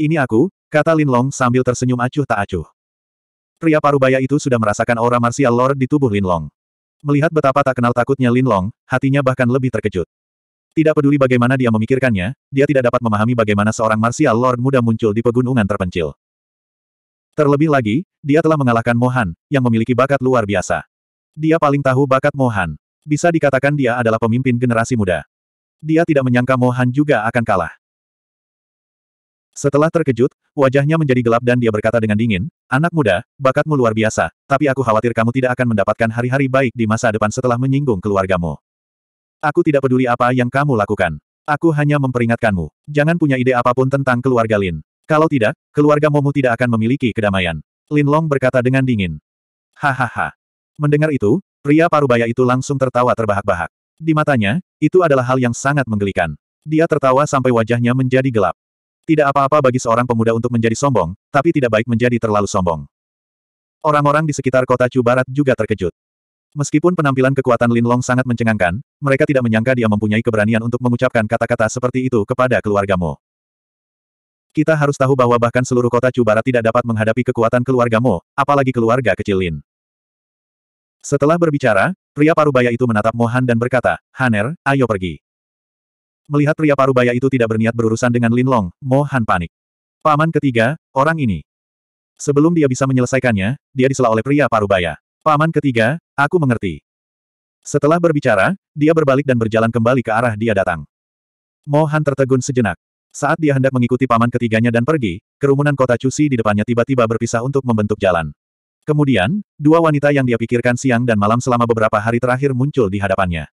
Ini aku, kata Lin Long sambil tersenyum acuh tak acuh. Pria parubaya itu sudah merasakan aura martial lord di tubuh Lin Long. Melihat betapa tak kenal takutnya Lin Long, hatinya bahkan lebih terkejut. Tidak peduli bagaimana dia memikirkannya, dia tidak dapat memahami bagaimana seorang martial lord muda muncul di pegunungan terpencil. Terlebih lagi, dia telah mengalahkan Mohan, yang memiliki bakat luar biasa. Dia paling tahu bakat Mohan. Bisa dikatakan dia adalah pemimpin generasi muda. Dia tidak menyangka Mohan juga akan kalah. Setelah terkejut, wajahnya menjadi gelap dan dia berkata dengan dingin, Anak muda, bakatmu luar biasa, tapi aku khawatir kamu tidak akan mendapatkan hari-hari baik di masa depan setelah menyinggung keluargamu. Aku tidak peduli apa yang kamu lakukan. Aku hanya memperingatkanmu. Jangan punya ide apapun tentang keluarga Lin. Kalau tidak, keluarga Momu tidak akan memiliki kedamaian. Lin Long berkata dengan dingin. Hahaha. Mendengar itu, pria parubaya itu langsung tertawa terbahak-bahak. Di matanya, itu adalah hal yang sangat menggelikan. Dia tertawa sampai wajahnya menjadi gelap. Tidak apa-apa bagi seorang pemuda untuk menjadi sombong, tapi tidak baik menjadi terlalu sombong. Orang-orang di sekitar kota Chu Barat juga terkejut. Meskipun penampilan kekuatan Lin Long sangat mencengangkan, mereka tidak menyangka dia mempunyai keberanian untuk mengucapkan kata-kata seperti itu kepada keluargamu. Kita harus tahu bahwa bahkan seluruh kota Chu Barat tidak dapat menghadapi kekuatan keluargamu, apalagi keluarga kecil Lin. Setelah berbicara, pria parubaya itu menatap Mohan dan berkata, Haner, ayo pergi. Melihat pria parubaya itu tidak berniat berurusan dengan Long, Mo Han panik. Paman ketiga, orang ini. Sebelum dia bisa menyelesaikannya, dia disela oleh pria parubaya. Paman ketiga, aku mengerti. Setelah berbicara, dia berbalik dan berjalan kembali ke arah dia datang. Mo Han tertegun sejenak. Saat dia hendak mengikuti paman ketiganya dan pergi, kerumunan kota Cusi di depannya tiba-tiba berpisah untuk membentuk jalan. Kemudian, dua wanita yang dia pikirkan siang dan malam selama beberapa hari terakhir muncul di hadapannya.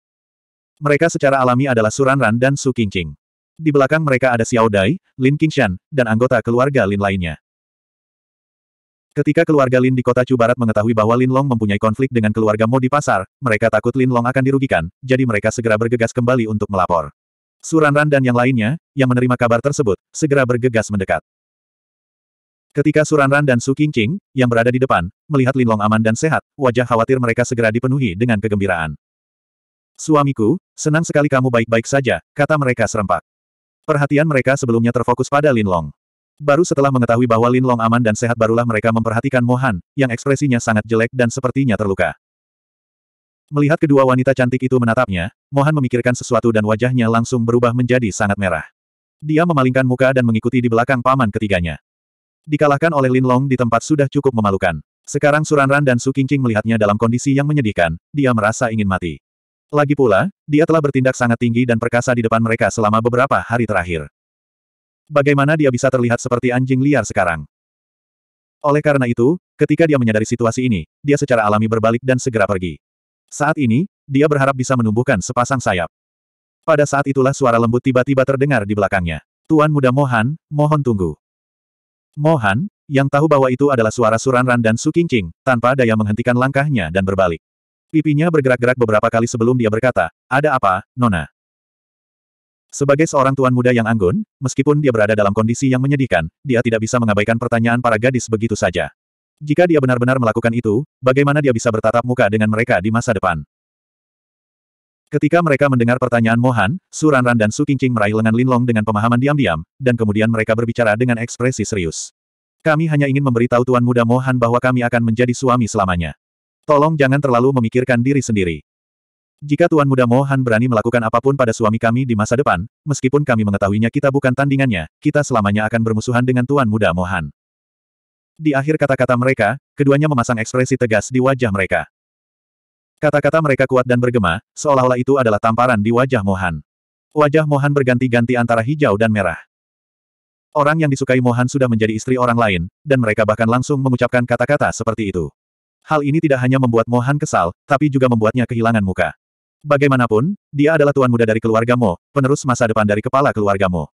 Mereka secara alami adalah Suranran dan Su Qingqing. Di belakang mereka ada Xiao Dai, Lin Qingshan, dan anggota keluarga Lin lainnya. Ketika keluarga Lin di kota Chu Barat mengetahui bahwa Lin Long mempunyai konflik dengan keluarga Mo di pasar, mereka takut Lin Long akan dirugikan, jadi mereka segera bergegas kembali untuk melapor. Suranran dan yang lainnya, yang menerima kabar tersebut, segera bergegas mendekat. Ketika Suranran dan Su Qingqing, yang berada di depan, melihat Lin Long aman dan sehat, wajah khawatir mereka segera dipenuhi dengan kegembiraan. Suamiku, senang sekali kamu baik-baik saja, kata mereka serempak. Perhatian mereka sebelumnya terfokus pada Lin Long. Baru setelah mengetahui bahwa Lin Long aman dan sehat barulah mereka memperhatikan Mohan, yang ekspresinya sangat jelek dan sepertinya terluka. Melihat kedua wanita cantik itu menatapnya, Mohan memikirkan sesuatu dan wajahnya langsung berubah menjadi sangat merah. Dia memalingkan muka dan mengikuti di belakang paman ketiganya. Dikalahkan oleh Lin Long di tempat sudah cukup memalukan. Sekarang Suranran dan Su Qingqing melihatnya dalam kondisi yang menyedihkan, dia merasa ingin mati. Lagi pula, dia telah bertindak sangat tinggi dan perkasa di depan mereka selama beberapa hari terakhir. Bagaimana dia bisa terlihat seperti anjing liar sekarang? Oleh karena itu, ketika dia menyadari situasi ini, dia secara alami berbalik dan segera pergi. Saat ini, dia berharap bisa menumbuhkan sepasang sayap. Pada saat itulah suara lembut tiba-tiba terdengar di belakangnya. Tuan muda Mohan, mohon tunggu. Mohan, yang tahu bahwa itu adalah suara Suranran dan Su tanpa daya menghentikan langkahnya dan berbalik. Pipinya bergerak-gerak beberapa kali sebelum dia berkata, ada apa, Nona? Sebagai seorang tuan muda yang anggun, meskipun dia berada dalam kondisi yang menyedihkan, dia tidak bisa mengabaikan pertanyaan para gadis begitu saja. Jika dia benar-benar melakukan itu, bagaimana dia bisa bertatap muka dengan mereka di masa depan? Ketika mereka mendengar pertanyaan Mohan, Suranran dan Su Qingqing meraih lengan Linlong dengan pemahaman diam-diam, dan kemudian mereka berbicara dengan ekspresi serius. Kami hanya ingin memberitahu Tuan Muda Mohan bahwa kami akan menjadi suami selamanya. Tolong jangan terlalu memikirkan diri sendiri. Jika Tuan Muda Mohan berani melakukan apapun pada suami kami di masa depan, meskipun kami mengetahuinya kita bukan tandingannya, kita selamanya akan bermusuhan dengan Tuan Muda Mohan. Di akhir kata-kata mereka, keduanya memasang ekspresi tegas di wajah mereka. Kata-kata mereka kuat dan bergema, seolah-olah itu adalah tamparan di wajah Mohan. Wajah Mohan berganti-ganti antara hijau dan merah. Orang yang disukai Mohan sudah menjadi istri orang lain, dan mereka bahkan langsung mengucapkan kata-kata seperti itu. Hal ini tidak hanya membuat Mohan kesal, tapi juga membuatnya kehilangan muka. Bagaimanapun, dia adalah tuan muda dari keluargamu, penerus masa depan dari kepala keluargamu.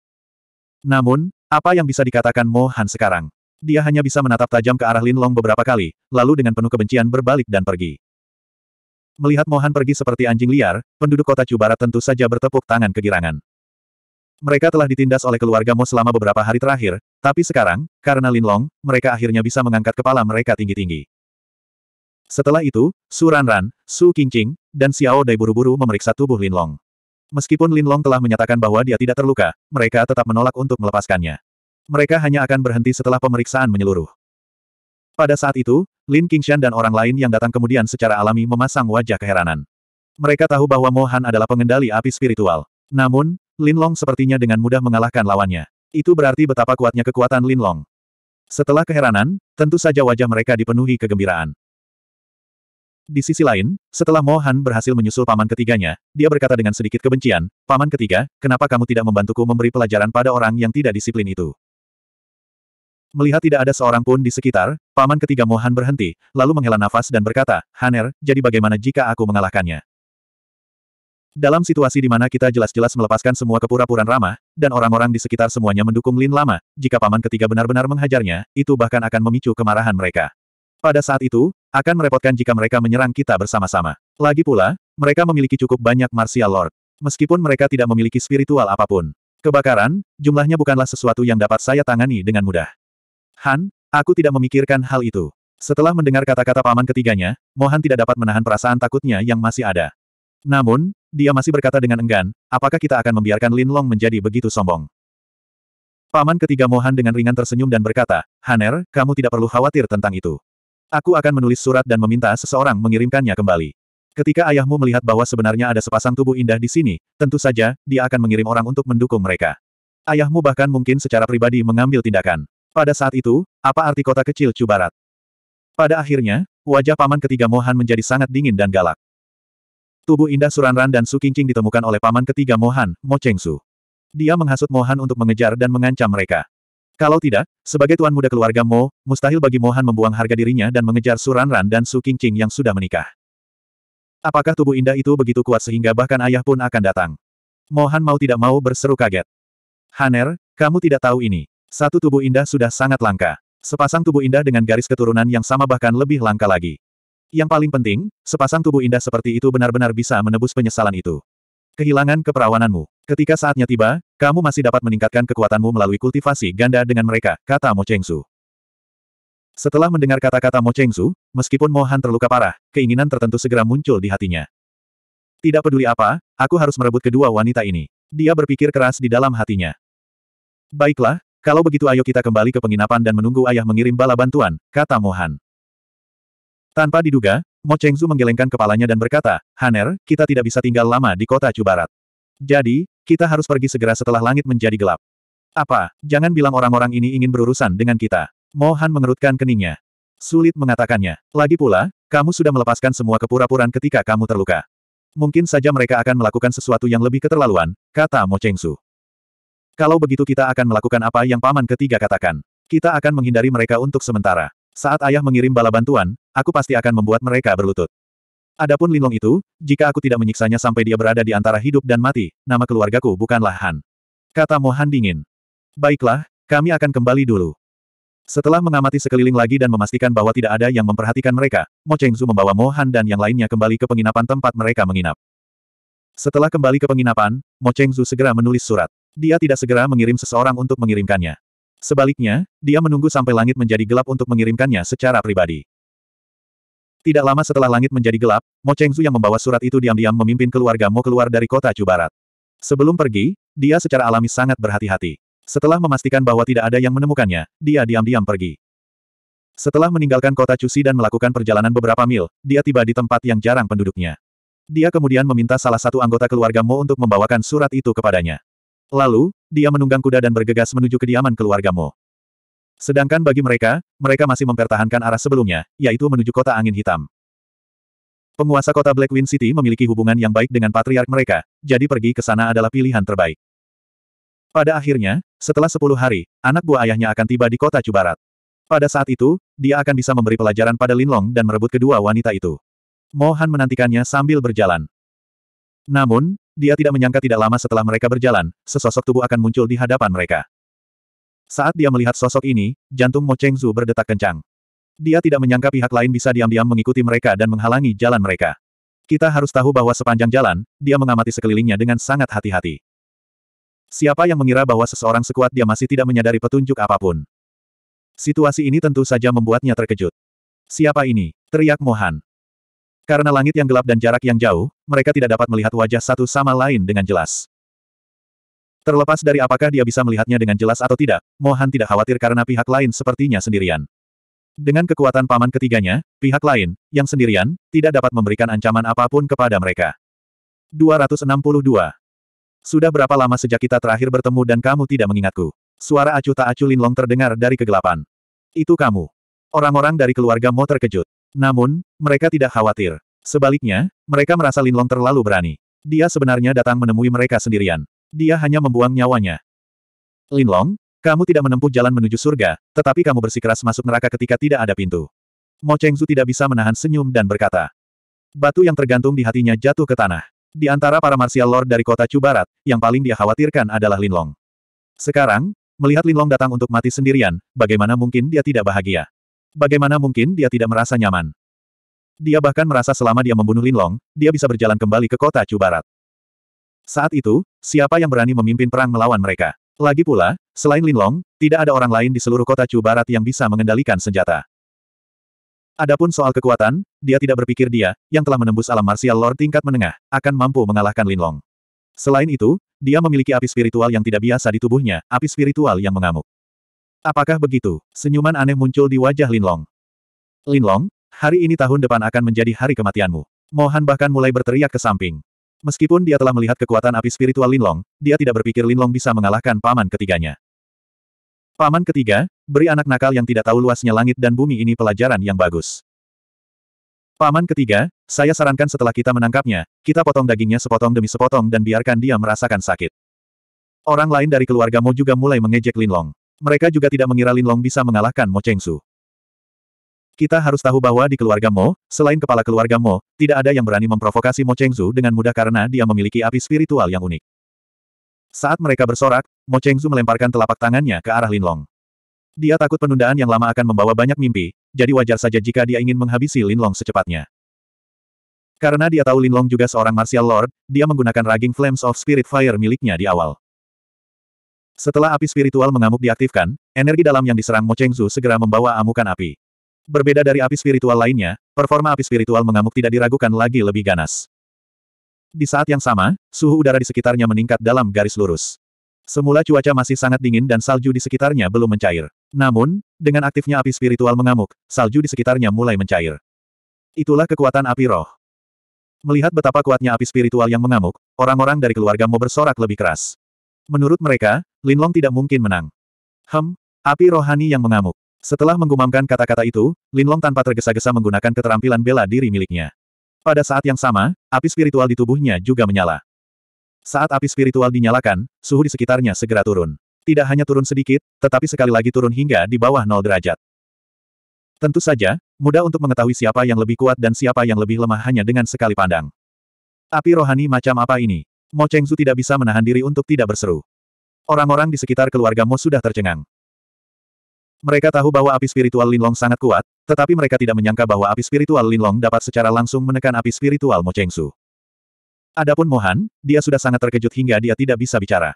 Namun, apa yang bisa dikatakan Mohan sekarang? Dia hanya bisa menatap tajam ke arah Lin Long beberapa kali, lalu dengan penuh kebencian berbalik dan pergi. Melihat Mohan pergi seperti anjing liar, penduduk kota Cubara tentu saja bertepuk tangan kegirangan. Mereka telah ditindas oleh keluarga Mo selama beberapa hari terakhir, tapi sekarang, karena Lin Long, mereka akhirnya bisa mengangkat kepala mereka tinggi-tinggi. Setelah itu, Su Ranran, Su Qingqing, dan Xiao Dai buru-buru memeriksa tubuh Lin Long. Meskipun Lin Long telah menyatakan bahwa dia tidak terluka, mereka tetap menolak untuk melepaskannya. Mereka hanya akan berhenti setelah pemeriksaan menyeluruh. Pada saat itu, Lin Qingshan dan orang lain yang datang kemudian secara alami memasang wajah keheranan. Mereka tahu bahwa Mohan adalah pengendali api spiritual. Namun, Lin Long sepertinya dengan mudah mengalahkan lawannya. Itu berarti betapa kuatnya kekuatan Lin Long. Setelah keheranan, tentu saja wajah mereka dipenuhi kegembiraan. Di sisi lain, setelah Mohan berhasil menyusul paman ketiganya, dia berkata dengan sedikit kebencian, Paman ketiga, kenapa kamu tidak membantuku memberi pelajaran pada orang yang tidak disiplin itu? Melihat tidak ada seorang pun di sekitar, paman ketiga Mohan berhenti, lalu menghela nafas dan berkata, Haner, jadi bagaimana jika aku mengalahkannya? Dalam situasi di mana kita jelas-jelas melepaskan semua kepura puraan ramah, dan orang-orang di sekitar semuanya mendukung Lin Lama, jika paman ketiga benar-benar menghajarnya, itu bahkan akan memicu kemarahan mereka. Pada saat itu, akan merepotkan jika mereka menyerang kita bersama-sama. Lagi pula, mereka memiliki cukup banyak martial lord. Meskipun mereka tidak memiliki spiritual apapun. Kebakaran, jumlahnya bukanlah sesuatu yang dapat saya tangani dengan mudah. Han, aku tidak memikirkan hal itu. Setelah mendengar kata-kata paman ketiganya, Mohan tidak dapat menahan perasaan takutnya yang masih ada. Namun, dia masih berkata dengan enggan, apakah kita akan membiarkan Lin Long menjadi begitu sombong? Paman ketiga Mohan dengan ringan tersenyum dan berkata, Haner, kamu tidak perlu khawatir tentang itu. Aku akan menulis surat dan meminta seseorang mengirimkannya kembali. Ketika ayahmu melihat bahwa sebenarnya ada sepasang tubuh indah di sini, tentu saja, dia akan mengirim orang untuk mendukung mereka. Ayahmu bahkan mungkin secara pribadi mengambil tindakan. Pada saat itu, apa arti kota kecil Cubarat? Pada akhirnya, wajah paman ketiga Mohan menjadi sangat dingin dan galak. Tubuh indah Suranran dan Su Qingqing ditemukan oleh paman ketiga Mohan, Mo Cheng Su. Dia menghasut Mohan untuk mengejar dan mengancam mereka. Kalau tidak, sebagai tuan muda keluarga Mo, mustahil bagi Mohan membuang harga dirinya dan mengejar Ran dan Su Qingqing yang sudah menikah. Apakah tubuh indah itu begitu kuat sehingga bahkan ayah pun akan datang? Mohan mau tidak mau berseru kaget. Haner, kamu tidak tahu ini. Satu tubuh indah sudah sangat langka. Sepasang tubuh indah dengan garis keturunan yang sama bahkan lebih langka lagi. Yang paling penting, sepasang tubuh indah seperti itu benar-benar bisa menebus penyesalan itu. Kehilangan keperawananmu. Ketika saatnya tiba, kamu masih dapat meningkatkan kekuatanmu melalui kultivasi ganda dengan mereka, kata Mo Chengsu. Setelah mendengar kata-kata Mo Chengsu, meskipun Mo Han terluka parah, keinginan tertentu segera muncul di hatinya. Tidak peduli apa, aku harus merebut kedua wanita ini. Dia berpikir keras di dalam hatinya. Baiklah, kalau begitu ayo kita kembali ke penginapan dan menunggu ayah mengirim bala bantuan, kata Mohan. Tanpa diduga, Mo Chengzu menggelengkan kepalanya dan berkata, Haner, kita tidak bisa tinggal lama di kota Cubarat. Jadi, kita harus pergi segera setelah langit menjadi gelap. Apa, jangan bilang orang-orang ini ingin berurusan dengan kita. Mo Han mengerutkan keningnya. Sulit mengatakannya. Lagi pula, kamu sudah melepaskan semua kepura-puraan ketika kamu terluka. Mungkin saja mereka akan melakukan sesuatu yang lebih keterlaluan, kata Mo Chengzu. Kalau begitu kita akan melakukan apa yang paman ketiga katakan. Kita akan menghindari mereka untuk sementara. Saat ayah mengirim bala bantuan, aku pasti akan membuat mereka berlutut. Adapun Linlong itu, jika aku tidak menyiksanya sampai dia berada di antara hidup dan mati, nama keluargaku bukanlah Han. Kata Mohan dingin. Baiklah, kami akan kembali dulu. Setelah mengamati sekeliling lagi dan memastikan bahwa tidak ada yang memperhatikan mereka, Mo Chengzu membawa Mohan dan yang lainnya kembali ke penginapan tempat mereka menginap. Setelah kembali ke penginapan, Mo Chengzu segera menulis surat. Dia tidak segera mengirim seseorang untuk mengirimkannya. Sebaliknya, dia menunggu sampai langit menjadi gelap untuk mengirimkannya secara pribadi. Tidak lama setelah langit menjadi gelap, Mo Chengzu yang membawa surat itu diam-diam memimpin keluarga Mo keluar dari kota Cubarat. Sebelum pergi, dia secara alami sangat berhati-hati. Setelah memastikan bahwa tidak ada yang menemukannya, dia diam-diam pergi. Setelah meninggalkan kota Cusi dan melakukan perjalanan beberapa mil, dia tiba di tempat yang jarang penduduknya. Dia kemudian meminta salah satu anggota keluarga Mo untuk membawakan surat itu kepadanya. Lalu, dia menunggang kuda dan bergegas menuju kediaman keluarga Mo. Sedangkan bagi mereka, mereka masih mempertahankan arah sebelumnya, yaitu menuju kota angin hitam. Penguasa kota Wind City memiliki hubungan yang baik dengan patriark mereka, jadi pergi ke sana adalah pilihan terbaik. Pada akhirnya, setelah sepuluh hari, anak buah ayahnya akan tiba di kota Cubarat. Pada saat itu, dia akan bisa memberi pelajaran pada Linlong dan merebut kedua wanita itu. Mohan menantikannya sambil berjalan. Namun, dia tidak menyangka tidak lama setelah mereka berjalan, sesosok tubuh akan muncul di hadapan mereka. Saat dia melihat sosok ini, jantung Mo Chengzu berdetak kencang. Dia tidak menyangka pihak lain bisa diam-diam mengikuti mereka dan menghalangi jalan mereka. Kita harus tahu bahwa sepanjang jalan, dia mengamati sekelilingnya dengan sangat hati-hati. Siapa yang mengira bahwa seseorang sekuat dia masih tidak menyadari petunjuk apapun? Situasi ini tentu saja membuatnya terkejut. Siapa ini? Teriak Mohan. Karena langit yang gelap dan jarak yang jauh, mereka tidak dapat melihat wajah satu sama lain dengan jelas. Terlepas dari apakah dia bisa melihatnya dengan jelas atau tidak, Mohan tidak khawatir karena pihak lain sepertinya sendirian. Dengan kekuatan paman ketiganya, pihak lain, yang sendirian, tidak dapat memberikan ancaman apapun kepada mereka. 262. Sudah berapa lama sejak kita terakhir bertemu dan kamu tidak mengingatku? Suara acuh tak acuh Linlong terdengar dari kegelapan. Itu kamu. Orang-orang dari keluarga Mo terkejut. Namun, mereka tidak khawatir. Sebaliknya, mereka merasa Linlong terlalu berani. Dia sebenarnya datang menemui mereka sendirian. Dia hanya membuang nyawanya. Linlong, kamu tidak menempuh jalan menuju surga, tetapi kamu bersikeras masuk neraka ketika tidak ada pintu. Mo Chengzu tidak bisa menahan senyum dan berkata. Batu yang tergantung di hatinya jatuh ke tanah. Di antara para martial lord dari kota Chu Barat, yang paling dia khawatirkan adalah Linlong. Sekarang, melihat Linlong datang untuk mati sendirian, bagaimana mungkin dia tidak bahagia? Bagaimana mungkin dia tidak merasa nyaman? Dia bahkan merasa selama dia membunuh Linlong, dia bisa berjalan kembali ke kota Chu Barat. Saat itu, siapa yang berani memimpin perang melawan mereka? Lagi pula, selain Linlong, tidak ada orang lain di seluruh kota Chu Barat yang bisa mengendalikan senjata. Adapun soal kekuatan, dia tidak berpikir dia, yang telah menembus alam martial lord tingkat menengah, akan mampu mengalahkan Linlong. Selain itu, dia memiliki api spiritual yang tidak biasa di tubuhnya, api spiritual yang mengamuk. Apakah begitu? Senyuman aneh muncul di wajah Linlong. Linlong, hari ini tahun depan akan menjadi hari kematianmu. Mohan bahkan mulai berteriak ke samping. Meskipun dia telah melihat kekuatan api spiritual Linlong, dia tidak berpikir Linlong bisa mengalahkan paman ketiganya. Paman ketiga, beri anak nakal yang tidak tahu luasnya langit dan bumi ini pelajaran yang bagus. Paman ketiga, saya sarankan setelah kita menangkapnya, kita potong dagingnya sepotong demi sepotong dan biarkan dia merasakan sakit. Orang lain dari keluargamu juga mulai mengejek Linlong. Mereka juga tidak mengira Lin Long bisa mengalahkan Mo Chengsu. Kita harus tahu bahwa di keluarga Mo, selain kepala keluarga Mo, tidak ada yang berani memprovokasi Mo Su dengan mudah karena dia memiliki api spiritual yang unik. Saat mereka bersorak, Mo Su melemparkan telapak tangannya ke arah Lin Long. Dia takut penundaan yang lama akan membawa banyak mimpi, jadi wajar saja jika dia ingin menghabisi Lin Long secepatnya. Karena dia tahu Lin Long juga seorang martial lord, dia menggunakan raging Flames of Spirit Fire miliknya di awal. Setelah api spiritual mengamuk diaktifkan, energi dalam yang diserang Mo Chengzu segera membawa amukan api. Berbeda dari api spiritual lainnya, performa api spiritual mengamuk tidak diragukan lagi lebih ganas. Di saat yang sama, suhu udara di sekitarnya meningkat dalam garis lurus. Semula cuaca masih sangat dingin dan salju di sekitarnya belum mencair. Namun, dengan aktifnya api spiritual mengamuk, salju di sekitarnya mulai mencair. Itulah kekuatan api roh. Melihat betapa kuatnya api spiritual yang mengamuk, orang-orang dari keluarga Mo bersorak lebih keras. Menurut mereka, Linlong tidak mungkin menang. Hem, api rohani yang mengamuk. Setelah menggumamkan kata-kata itu, Linlong tanpa tergesa-gesa menggunakan keterampilan bela diri miliknya. Pada saat yang sama, api spiritual di tubuhnya juga menyala. Saat api spiritual dinyalakan, suhu di sekitarnya segera turun. Tidak hanya turun sedikit, tetapi sekali lagi turun hingga di bawah nol derajat. Tentu saja, mudah untuk mengetahui siapa yang lebih kuat dan siapa yang lebih lemah hanya dengan sekali pandang. Api rohani macam apa ini? Mo Chengzu tidak bisa menahan diri untuk tidak berseru. Orang-orang di sekitar keluarga Mo sudah tercengang. Mereka tahu bahwa api spiritual Linlong sangat kuat, tetapi mereka tidak menyangka bahwa api spiritual Linlong dapat secara langsung menekan api spiritual Mo Chengsu. Adapun Mohan, dia sudah sangat terkejut hingga dia tidak bisa bicara.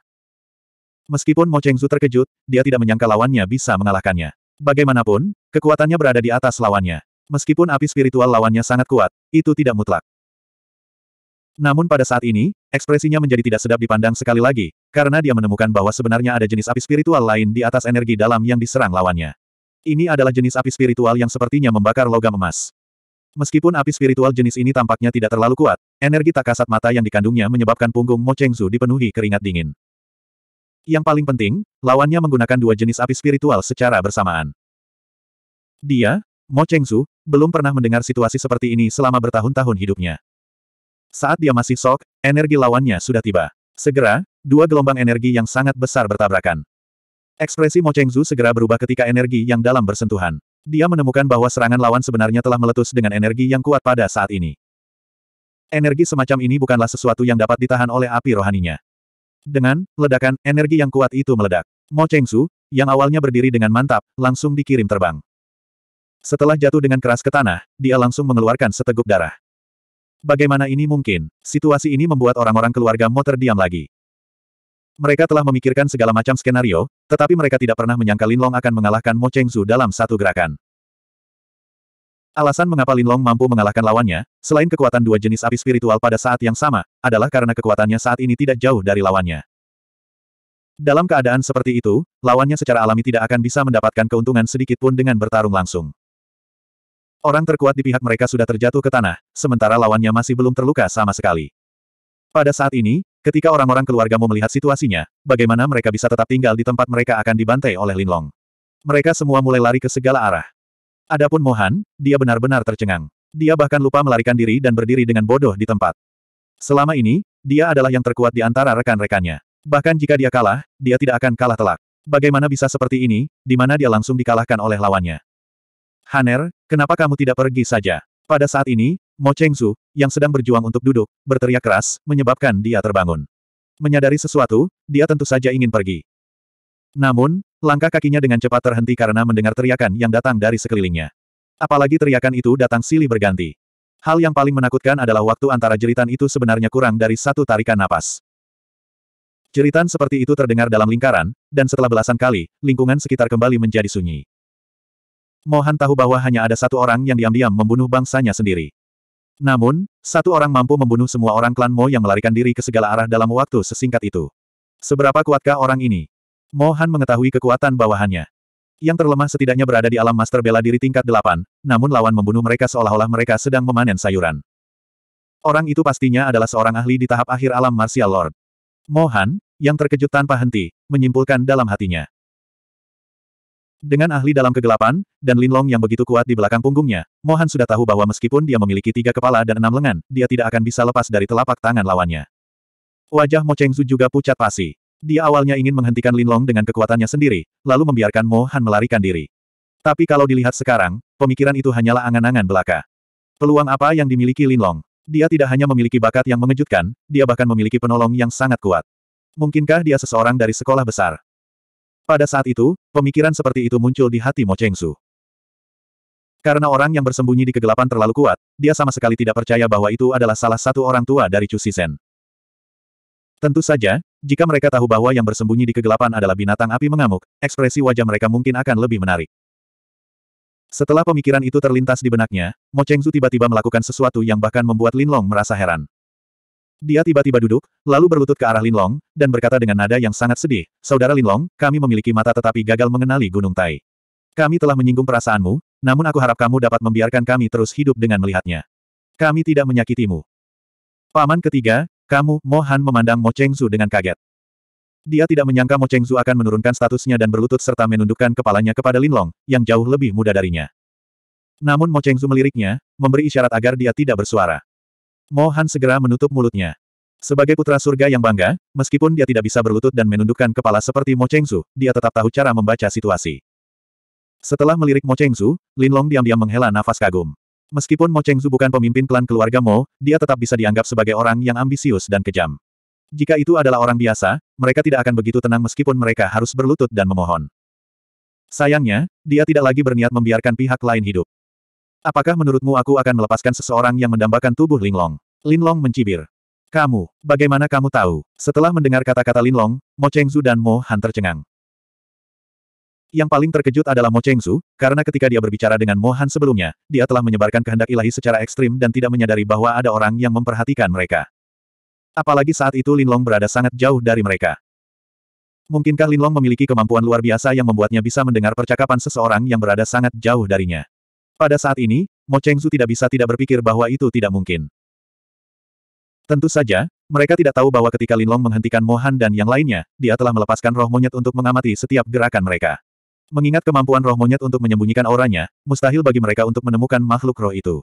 Meskipun Mo Chengsu terkejut, dia tidak menyangka lawannya bisa mengalahkannya. Bagaimanapun, kekuatannya berada di atas lawannya. Meskipun api spiritual lawannya sangat kuat, itu tidak mutlak. Namun pada saat ini, ekspresinya menjadi tidak sedap dipandang sekali lagi, karena dia menemukan bahwa sebenarnya ada jenis api spiritual lain di atas energi dalam yang diserang lawannya. Ini adalah jenis api spiritual yang sepertinya membakar logam emas. Meskipun api spiritual jenis ini tampaknya tidak terlalu kuat, energi tak kasat mata yang dikandungnya menyebabkan punggung Mo Chengzu dipenuhi keringat dingin. Yang paling penting, lawannya menggunakan dua jenis api spiritual secara bersamaan. Dia, Mo Chengzu, belum pernah mendengar situasi seperti ini selama bertahun-tahun hidupnya. Saat dia masih sok, energi lawannya sudah tiba. Segera, Dua gelombang energi yang sangat besar bertabrakan. Ekspresi Mo Chengzu segera berubah ketika energi yang dalam bersentuhan. Dia menemukan bahwa serangan lawan sebenarnya telah meletus dengan energi yang kuat pada saat ini. Energi semacam ini bukanlah sesuatu yang dapat ditahan oleh api rohaninya. Dengan ledakan, energi yang kuat itu meledak. Mo Chengzu yang awalnya berdiri dengan mantap, langsung dikirim terbang. Setelah jatuh dengan keras ke tanah, dia langsung mengeluarkan seteguk darah. Bagaimana ini mungkin? Situasi ini membuat orang-orang keluarga Mo terdiam lagi. Mereka telah memikirkan segala macam skenario, tetapi mereka tidak pernah menyangka Linlong akan mengalahkan Mo Chengzu dalam satu gerakan. Alasan mengapa Linlong mampu mengalahkan lawannya, selain kekuatan dua jenis api spiritual pada saat yang sama, adalah karena kekuatannya saat ini tidak jauh dari lawannya. Dalam keadaan seperti itu, lawannya secara alami tidak akan bisa mendapatkan keuntungan sedikitpun dengan bertarung langsung. Orang terkuat di pihak mereka sudah terjatuh ke tanah, sementara lawannya masih belum terluka sama sekali. Pada saat ini, Ketika orang-orang keluargamu melihat situasinya, bagaimana mereka bisa tetap tinggal di tempat mereka akan dibantai oleh Linlong. Mereka semua mulai lari ke segala arah. Adapun Mohan, dia benar-benar tercengang. Dia bahkan lupa melarikan diri dan berdiri dengan bodoh di tempat. Selama ini, dia adalah yang terkuat di antara rekan-rekannya. Bahkan jika dia kalah, dia tidak akan kalah telak. Bagaimana bisa seperti ini, di mana dia langsung dikalahkan oleh lawannya? Haner, kenapa kamu tidak pergi saja? Pada saat ini, Mo Chengzu, yang sedang berjuang untuk duduk, berteriak keras, menyebabkan dia terbangun. Menyadari sesuatu, dia tentu saja ingin pergi. Namun, langkah kakinya dengan cepat terhenti karena mendengar teriakan yang datang dari sekelilingnya. Apalagi teriakan itu datang silih berganti. Hal yang paling menakutkan adalah waktu antara jeritan itu sebenarnya kurang dari satu tarikan napas. Jeritan seperti itu terdengar dalam lingkaran, dan setelah belasan kali, lingkungan sekitar kembali menjadi sunyi. Mohan tahu bahwa hanya ada satu orang yang diam-diam membunuh bangsanya sendiri. Namun, satu orang mampu membunuh semua orang klan Mo yang melarikan diri ke segala arah dalam waktu sesingkat itu. Seberapa kuatkah orang ini? Mo Han mengetahui kekuatan bawahannya. Yang terlemah setidaknya berada di alam master bela diri tingkat delapan. namun lawan membunuh mereka seolah-olah mereka sedang memanen sayuran. Orang itu pastinya adalah seorang ahli di tahap akhir alam martial lord. Mohan yang terkejut tanpa henti, menyimpulkan dalam hatinya. Dengan ahli dalam kegelapan, dan Linlong yang begitu kuat di belakang punggungnya, Mohan sudah tahu bahwa meskipun dia memiliki tiga kepala dan enam lengan, dia tidak akan bisa lepas dari telapak tangan lawannya. Wajah Mo Chengzu juga pucat pasi. Dia awalnya ingin menghentikan Linlong dengan kekuatannya sendiri, lalu membiarkan Mohan melarikan diri. Tapi kalau dilihat sekarang, pemikiran itu hanyalah angan-angan belaka. Peluang apa yang dimiliki Linlong? Dia tidak hanya memiliki bakat yang mengejutkan, dia bahkan memiliki penolong yang sangat kuat. Mungkinkah dia seseorang dari sekolah besar? Pada saat itu, pemikiran seperti itu muncul di hati Mo Su. Karena orang yang bersembunyi di kegelapan terlalu kuat, dia sama sekali tidak percaya bahwa itu adalah salah satu orang tua dari Chu Sisen. Tentu saja, jika mereka tahu bahwa yang bersembunyi di kegelapan adalah binatang api mengamuk, ekspresi wajah mereka mungkin akan lebih menarik. Setelah pemikiran itu terlintas di benaknya, Mo Su tiba-tiba melakukan sesuatu yang bahkan membuat Lin Long merasa heran. Dia tiba-tiba duduk, lalu berlutut ke arah Linlong, dan berkata dengan nada yang sangat sedih, Saudara Linlong, kami memiliki mata tetapi gagal mengenali Gunung Tai. Kami telah menyinggung perasaanmu, namun aku harap kamu dapat membiarkan kami terus hidup dengan melihatnya. Kami tidak menyakitimu. Paman ketiga, kamu, Mohan memandang Mo Chengzu dengan kaget. Dia tidak menyangka Mo Chengzu akan menurunkan statusnya dan berlutut serta menundukkan kepalanya kepada Linlong, yang jauh lebih muda darinya. Namun Mo Chengzu meliriknya, memberi isyarat agar dia tidak bersuara. Mo Han segera menutup mulutnya. Sebagai putra surga yang bangga, meskipun dia tidak bisa berlutut dan menundukkan kepala seperti Mo Chengzu, dia tetap tahu cara membaca situasi. Setelah melirik Mo Chengzu, Lin Long diam-diam menghela nafas kagum. Meskipun Mo Chengzu bukan pemimpin klan keluarga Mo, dia tetap bisa dianggap sebagai orang yang ambisius dan kejam. Jika itu adalah orang biasa, mereka tidak akan begitu tenang meskipun mereka harus berlutut dan memohon. Sayangnya, dia tidak lagi berniat membiarkan pihak lain hidup. Apakah menurutmu aku akan melepaskan seseorang yang mendambakan tubuh Linglong? Linglong mencibir. Kamu, bagaimana kamu tahu? Setelah mendengar kata-kata Linglong, Mo Chengzu dan Mo Han tercengang. Yang paling terkejut adalah Mo Chengzu, karena ketika dia berbicara dengan Mo Han sebelumnya, dia telah menyebarkan kehendak ilahi secara ekstrim dan tidak menyadari bahwa ada orang yang memperhatikan mereka. Apalagi saat itu Linlong berada sangat jauh dari mereka. Mungkinkah Linlong memiliki kemampuan luar biasa yang membuatnya bisa mendengar percakapan seseorang yang berada sangat jauh darinya? Pada saat ini, Mo Chengzu tidak bisa tidak berpikir bahwa itu tidak mungkin. Tentu saja, mereka tidak tahu bahwa ketika Linlong menghentikan Mohan dan yang lainnya, dia telah melepaskan roh monyet untuk mengamati setiap gerakan mereka. Mengingat kemampuan roh monyet untuk menyembunyikan auranya, mustahil bagi mereka untuk menemukan makhluk roh itu.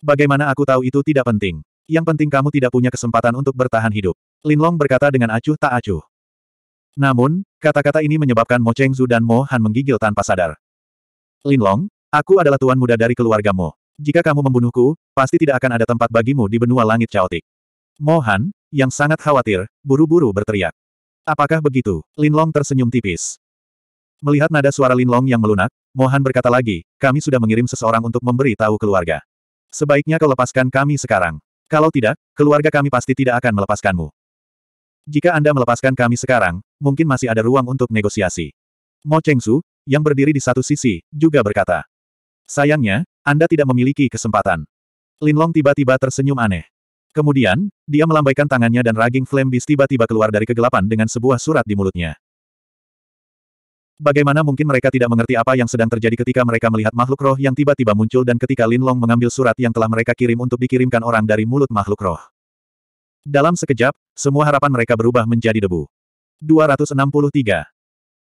Bagaimana aku tahu itu tidak penting? Yang penting kamu tidak punya kesempatan untuk bertahan hidup. Linlong berkata dengan acuh tak acuh. Namun, kata-kata ini menyebabkan Mo Chengzu dan Mo Han menggigil tanpa sadar. Linlong, Aku adalah tuan muda dari keluargamu. Jika kamu membunuhku, pasti tidak akan ada tempat bagimu di benua langit caotik. Mohan, yang sangat khawatir, buru-buru berteriak. Apakah begitu? Linlong tersenyum tipis. Melihat nada suara Linlong yang melunak, Mohan berkata lagi, kami sudah mengirim seseorang untuk memberi tahu keluarga. Sebaiknya kau lepaskan kami sekarang. Kalau tidak, keluarga kami pasti tidak akan melepaskanmu. Jika Anda melepaskan kami sekarang, mungkin masih ada ruang untuk negosiasi. Mo Chengsu, yang berdiri di satu sisi, juga berkata, Sayangnya, Anda tidak memiliki kesempatan. Linlong tiba-tiba tersenyum aneh. Kemudian, dia melambaikan tangannya dan Raging Flame Beast tiba-tiba keluar dari kegelapan dengan sebuah surat di mulutnya. Bagaimana mungkin mereka tidak mengerti apa yang sedang terjadi ketika mereka melihat makhluk roh yang tiba-tiba muncul dan ketika Linlong mengambil surat yang telah mereka kirim untuk dikirimkan orang dari mulut makhluk roh. Dalam sekejap, semua harapan mereka berubah menjadi debu. 263.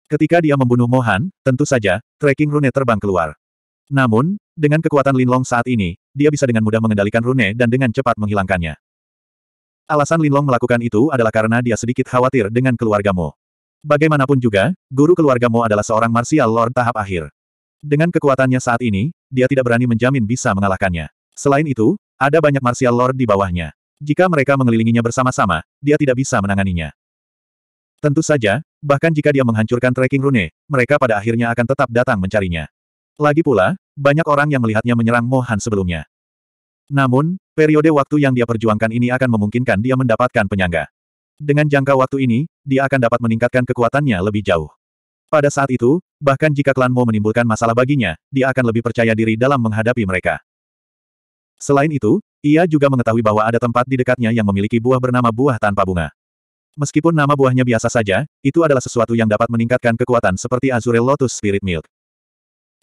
Ketika dia membunuh Mohan, tentu saja, tracking rune terbang keluar. Namun, dengan kekuatan Linlong saat ini, dia bisa dengan mudah mengendalikan rune dan dengan cepat menghilangkannya. Alasan Linlong melakukan itu adalah karena dia sedikit khawatir dengan keluargamu. Bagaimanapun juga, guru keluargamu adalah seorang martial lord tahap akhir. Dengan kekuatannya saat ini, dia tidak berani menjamin bisa mengalahkannya. Selain itu, ada banyak martial lord di bawahnya. Jika mereka mengelilinginya bersama-sama, dia tidak bisa menanganinya. Tentu saja, bahkan jika dia menghancurkan tracking rune, mereka pada akhirnya akan tetap datang mencarinya. Lagi pula, banyak orang yang melihatnya menyerang Mohan sebelumnya. Namun, periode waktu yang dia perjuangkan ini akan memungkinkan dia mendapatkan penyangga. Dengan jangka waktu ini, dia akan dapat meningkatkan kekuatannya lebih jauh. Pada saat itu, bahkan jika klan Mo menimbulkan masalah baginya, dia akan lebih percaya diri dalam menghadapi mereka. Selain itu, ia juga mengetahui bahwa ada tempat di dekatnya yang memiliki buah bernama buah tanpa bunga. Meskipun nama buahnya biasa saja, itu adalah sesuatu yang dapat meningkatkan kekuatan seperti Azure Lotus Spirit Milk.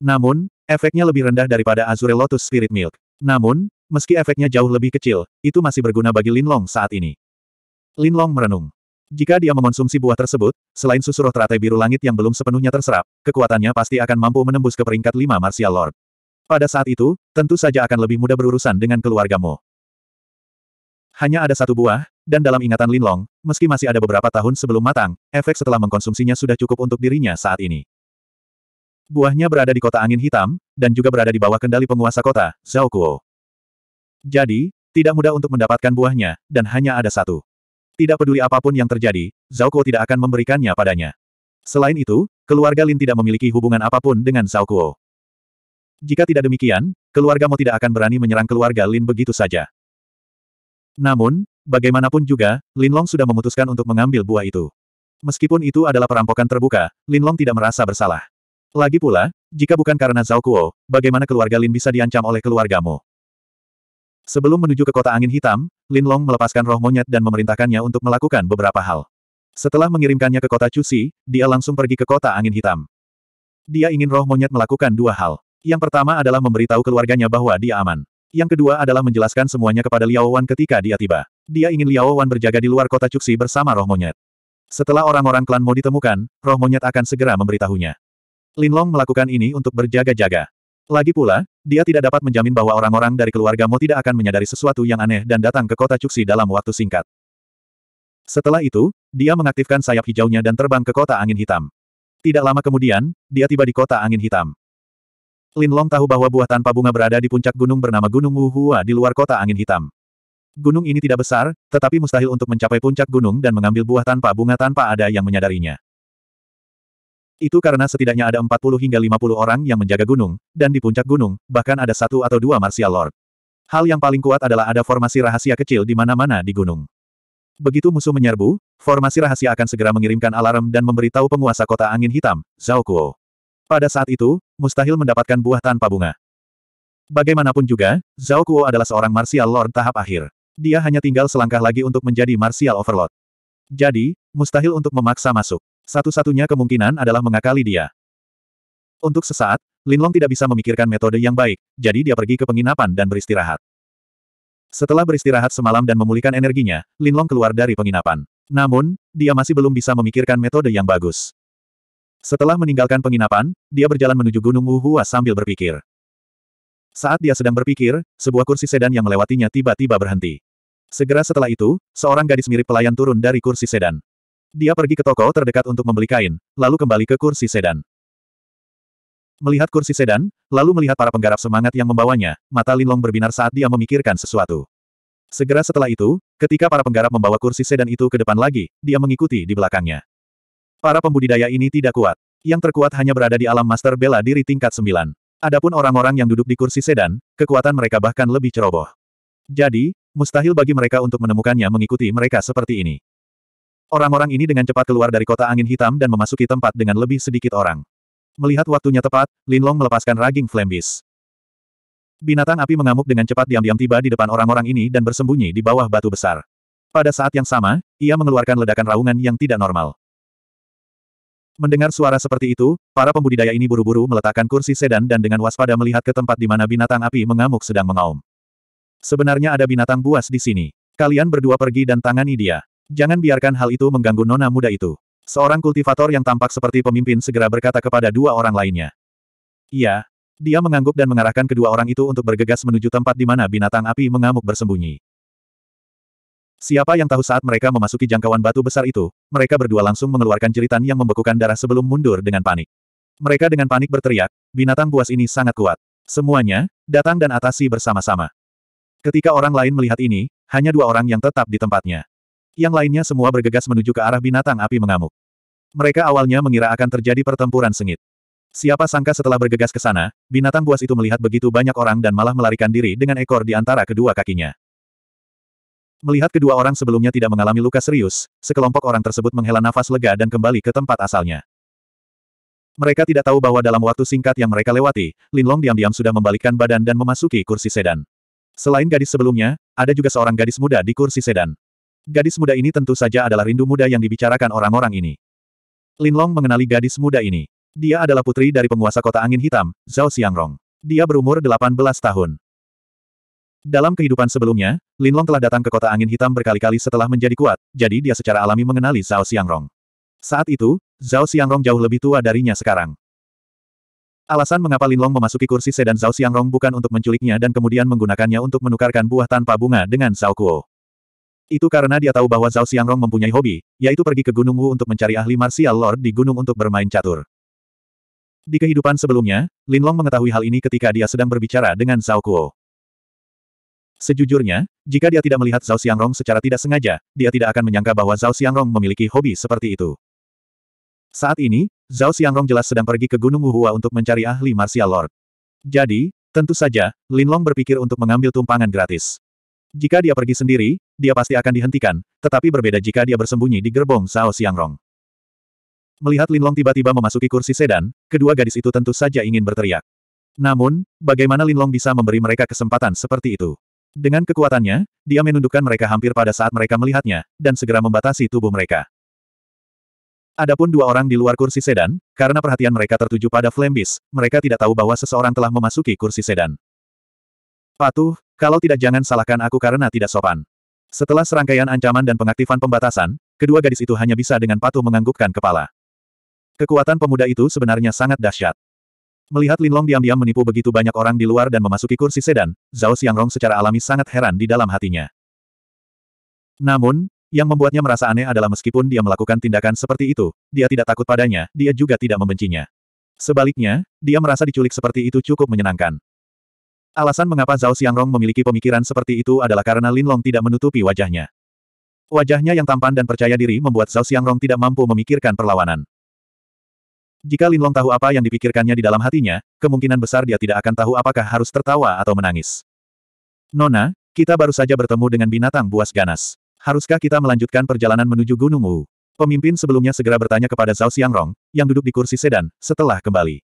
Namun, efeknya lebih rendah daripada Azure Lotus Spirit Milk. Namun, meski efeknya jauh lebih kecil, itu masih berguna bagi Lin Long saat ini. Lin Long merenung. Jika dia mengonsumsi buah tersebut, selain susuruh teratai biru langit yang belum sepenuhnya terserap, kekuatannya pasti akan mampu menembus ke peringkat 5 Martial Lord. Pada saat itu, tentu saja akan lebih mudah berurusan dengan keluargamu. Hanya ada satu buah, dan dalam ingatan Linlong, meski masih ada beberapa tahun sebelum matang, efek setelah mengkonsumsinya sudah cukup untuk dirinya saat ini. Buahnya berada di kota angin hitam, dan juga berada di bawah kendali penguasa kota, Zhao Kuo. Jadi, tidak mudah untuk mendapatkan buahnya, dan hanya ada satu. Tidak peduli apapun yang terjadi, Zhao Kuo tidak akan memberikannya padanya. Selain itu, keluarga Lin tidak memiliki hubungan apapun dengan Zhao Kuo. Jika tidak demikian, keluarga Mo tidak akan berani menyerang keluarga Lin begitu saja. Namun, bagaimanapun juga, Lin Long sudah memutuskan untuk mengambil buah itu. Meskipun itu adalah perampokan terbuka, Lin Long tidak merasa bersalah. Lagi pula, jika bukan karena Zhao Kuo, bagaimana keluarga Lin bisa diancam oleh keluargamu? Sebelum menuju ke kota angin hitam, Lin Long melepaskan roh monyet dan memerintahkannya untuk melakukan beberapa hal. Setelah mengirimkannya ke kota Cusi, dia langsung pergi ke kota angin hitam. Dia ingin roh monyet melakukan dua hal. Yang pertama adalah memberitahu keluarganya bahwa dia aman. Yang kedua adalah menjelaskan semuanya kepada Liao Wan ketika dia tiba. Dia ingin Liao Wan berjaga di luar kota Cuxi bersama roh monyet. Setelah orang-orang klan Mo ditemukan, roh monyet akan segera memberitahunya. Linlong melakukan ini untuk berjaga-jaga. Lagi pula, dia tidak dapat menjamin bahwa orang-orang dari keluarga Mo tidak akan menyadari sesuatu yang aneh dan datang ke kota Cuxi dalam waktu singkat. Setelah itu, dia mengaktifkan sayap hijaunya dan terbang ke kota angin hitam. Tidak lama kemudian, dia tiba di kota angin hitam. Linlong tahu bahwa buah tanpa bunga berada di puncak gunung bernama Gunung Wuhua di luar kota angin hitam. Gunung ini tidak besar, tetapi mustahil untuk mencapai puncak gunung dan mengambil buah tanpa bunga tanpa ada yang menyadarinya. Itu karena setidaknya ada 40 hingga 50 orang yang menjaga gunung, dan di puncak gunung, bahkan ada satu atau dua martial lord. Hal yang paling kuat adalah ada formasi rahasia kecil di mana-mana di gunung. Begitu musuh menyerbu, formasi rahasia akan segera mengirimkan alarm dan memberitahu penguasa kota angin hitam, Zhao Kuo. Pada saat itu, mustahil mendapatkan buah tanpa bunga. Bagaimanapun juga, Zhao Kuo adalah seorang martial lord tahap akhir. Dia hanya tinggal selangkah lagi untuk menjadi martial overlord. Jadi, mustahil untuk memaksa masuk. Satu-satunya kemungkinan adalah mengakali dia. Untuk sesaat, Linlong tidak bisa memikirkan metode yang baik, jadi dia pergi ke penginapan dan beristirahat. Setelah beristirahat semalam dan memulihkan energinya, Linlong keluar dari penginapan. Namun, dia masih belum bisa memikirkan metode yang bagus. Setelah meninggalkan penginapan, dia berjalan menuju Gunung Wuhua sambil berpikir. Saat dia sedang berpikir, sebuah kursi sedan yang melewatinya tiba-tiba berhenti. Segera setelah itu, seorang gadis mirip pelayan turun dari kursi sedan. Dia pergi ke toko terdekat untuk membeli kain, lalu kembali ke kursi sedan. Melihat kursi sedan, lalu melihat para penggarap semangat yang membawanya, mata Linlong berbinar saat dia memikirkan sesuatu. Segera setelah itu, ketika para penggarap membawa kursi sedan itu ke depan lagi, dia mengikuti di belakangnya. Para pembudidaya ini tidak kuat. Yang terkuat hanya berada di alam master bela diri tingkat 9. Adapun orang-orang yang duduk di kursi sedan, kekuatan mereka bahkan lebih ceroboh. Jadi, mustahil bagi mereka untuk menemukannya mengikuti mereka seperti ini. Orang-orang ini dengan cepat keluar dari kota angin hitam dan memasuki tempat dengan lebih sedikit orang. Melihat waktunya tepat, Linlong melepaskan raging flambis. Binatang api mengamuk dengan cepat diam-diam tiba di depan orang-orang ini dan bersembunyi di bawah batu besar. Pada saat yang sama, ia mengeluarkan ledakan raungan yang tidak normal. Mendengar suara seperti itu, para pembudidaya ini buru-buru meletakkan kursi sedan dan dengan waspada melihat ke tempat di mana binatang api mengamuk sedang mengaum. Sebenarnya ada binatang buas di sini. Kalian berdua pergi dan tangani dia. Jangan biarkan hal itu mengganggu nona muda itu. Seorang kultivator yang tampak seperti pemimpin segera berkata kepada dua orang lainnya. Iya. Dia mengangguk dan mengarahkan kedua orang itu untuk bergegas menuju tempat di mana binatang api mengamuk bersembunyi. Siapa yang tahu saat mereka memasuki jangkauan batu besar itu, mereka berdua langsung mengeluarkan jeritan yang membekukan darah sebelum mundur dengan panik. Mereka dengan panik berteriak, binatang buas ini sangat kuat. Semuanya, datang dan atasi bersama-sama. Ketika orang lain melihat ini, hanya dua orang yang tetap di tempatnya. Yang lainnya semua bergegas menuju ke arah binatang api mengamuk. Mereka awalnya mengira akan terjadi pertempuran sengit. Siapa sangka setelah bergegas ke sana, binatang buas itu melihat begitu banyak orang dan malah melarikan diri dengan ekor di antara kedua kakinya. Melihat kedua orang sebelumnya tidak mengalami luka serius, sekelompok orang tersebut menghela nafas lega dan kembali ke tempat asalnya. Mereka tidak tahu bahwa dalam waktu singkat yang mereka lewati, Linlong diam-diam sudah membalikkan badan dan memasuki kursi sedan. Selain gadis sebelumnya, ada juga seorang gadis muda di kursi sedan. Gadis muda ini tentu saja adalah rindu muda yang dibicarakan orang-orang ini. Linlong mengenali gadis muda ini. Dia adalah putri dari penguasa kota angin hitam, Zhao Xiangrong. Dia berumur 18 tahun. Dalam kehidupan sebelumnya, Linlong telah datang ke kota angin hitam berkali-kali setelah menjadi kuat, jadi dia secara alami mengenali Zhao Xiangrong. Saat itu, Zhao Xiangrong jauh lebih tua darinya sekarang. Alasan mengapa Linlong memasuki kursi sedan Zhao Xiangrong bukan untuk menculiknya dan kemudian menggunakannya untuk menukarkan buah tanpa bunga dengan Zhao Kuo. Itu karena dia tahu bahwa Zhao Xiangrong mempunyai hobi, yaitu pergi ke Gunung Wu untuk mencari ahli martial lord di gunung untuk bermain catur. Di kehidupan sebelumnya, Lin Long mengetahui hal ini ketika dia sedang berbicara dengan Zhao Kuo. Sejujurnya, jika dia tidak melihat Zhao Xiangrong secara tidak sengaja, dia tidak akan menyangka bahwa Zhao Xiangrong memiliki hobi seperti itu. Saat ini, Zhao Xiangrong jelas sedang pergi ke Gunung Wuhua untuk mencari ahli martial lord. Jadi, tentu saja, Lin Long berpikir untuk mengambil tumpangan gratis. Jika dia pergi sendiri, dia pasti akan dihentikan, tetapi berbeda jika dia bersembunyi di gerbong Zhao Xiangrong. Melihat Linlong tiba-tiba memasuki kursi sedan, kedua gadis itu tentu saja ingin berteriak. Namun, bagaimana Linlong bisa memberi mereka kesempatan seperti itu? Dengan kekuatannya, dia menundukkan mereka hampir pada saat mereka melihatnya, dan segera membatasi tubuh mereka. Adapun dua orang di luar kursi sedan, karena perhatian mereka tertuju pada Flame mereka tidak tahu bahwa seseorang telah memasuki kursi sedan. Patuh, kalau tidak jangan salahkan aku karena tidak sopan. Setelah serangkaian ancaman dan pengaktifan pembatasan, kedua gadis itu hanya bisa dengan patuh menganggukkan kepala. Kekuatan pemuda itu sebenarnya sangat dahsyat. Melihat Linlong diam-diam menipu begitu banyak orang di luar dan memasuki kursi sedan, Zhao Xiangrong secara alami sangat heran di dalam hatinya. Namun, yang membuatnya merasa aneh adalah meskipun dia melakukan tindakan seperti itu, dia tidak takut padanya, dia juga tidak membencinya. Sebaliknya, dia merasa diculik seperti itu cukup menyenangkan. Alasan mengapa Zhao Xiangrong memiliki pemikiran seperti itu adalah karena Lin Long tidak menutupi wajahnya. Wajahnya yang tampan dan percaya diri membuat Zhao Xiangrong tidak mampu memikirkan perlawanan. Jika Lin Long tahu apa yang dipikirkannya di dalam hatinya, kemungkinan besar dia tidak akan tahu apakah harus tertawa atau menangis. Nona, kita baru saja bertemu dengan binatang buas ganas. Haruskah kita melanjutkan perjalanan menuju Gunung Wu? Pemimpin sebelumnya segera bertanya kepada Zhao Xiangrong, yang duduk di kursi sedan, setelah kembali.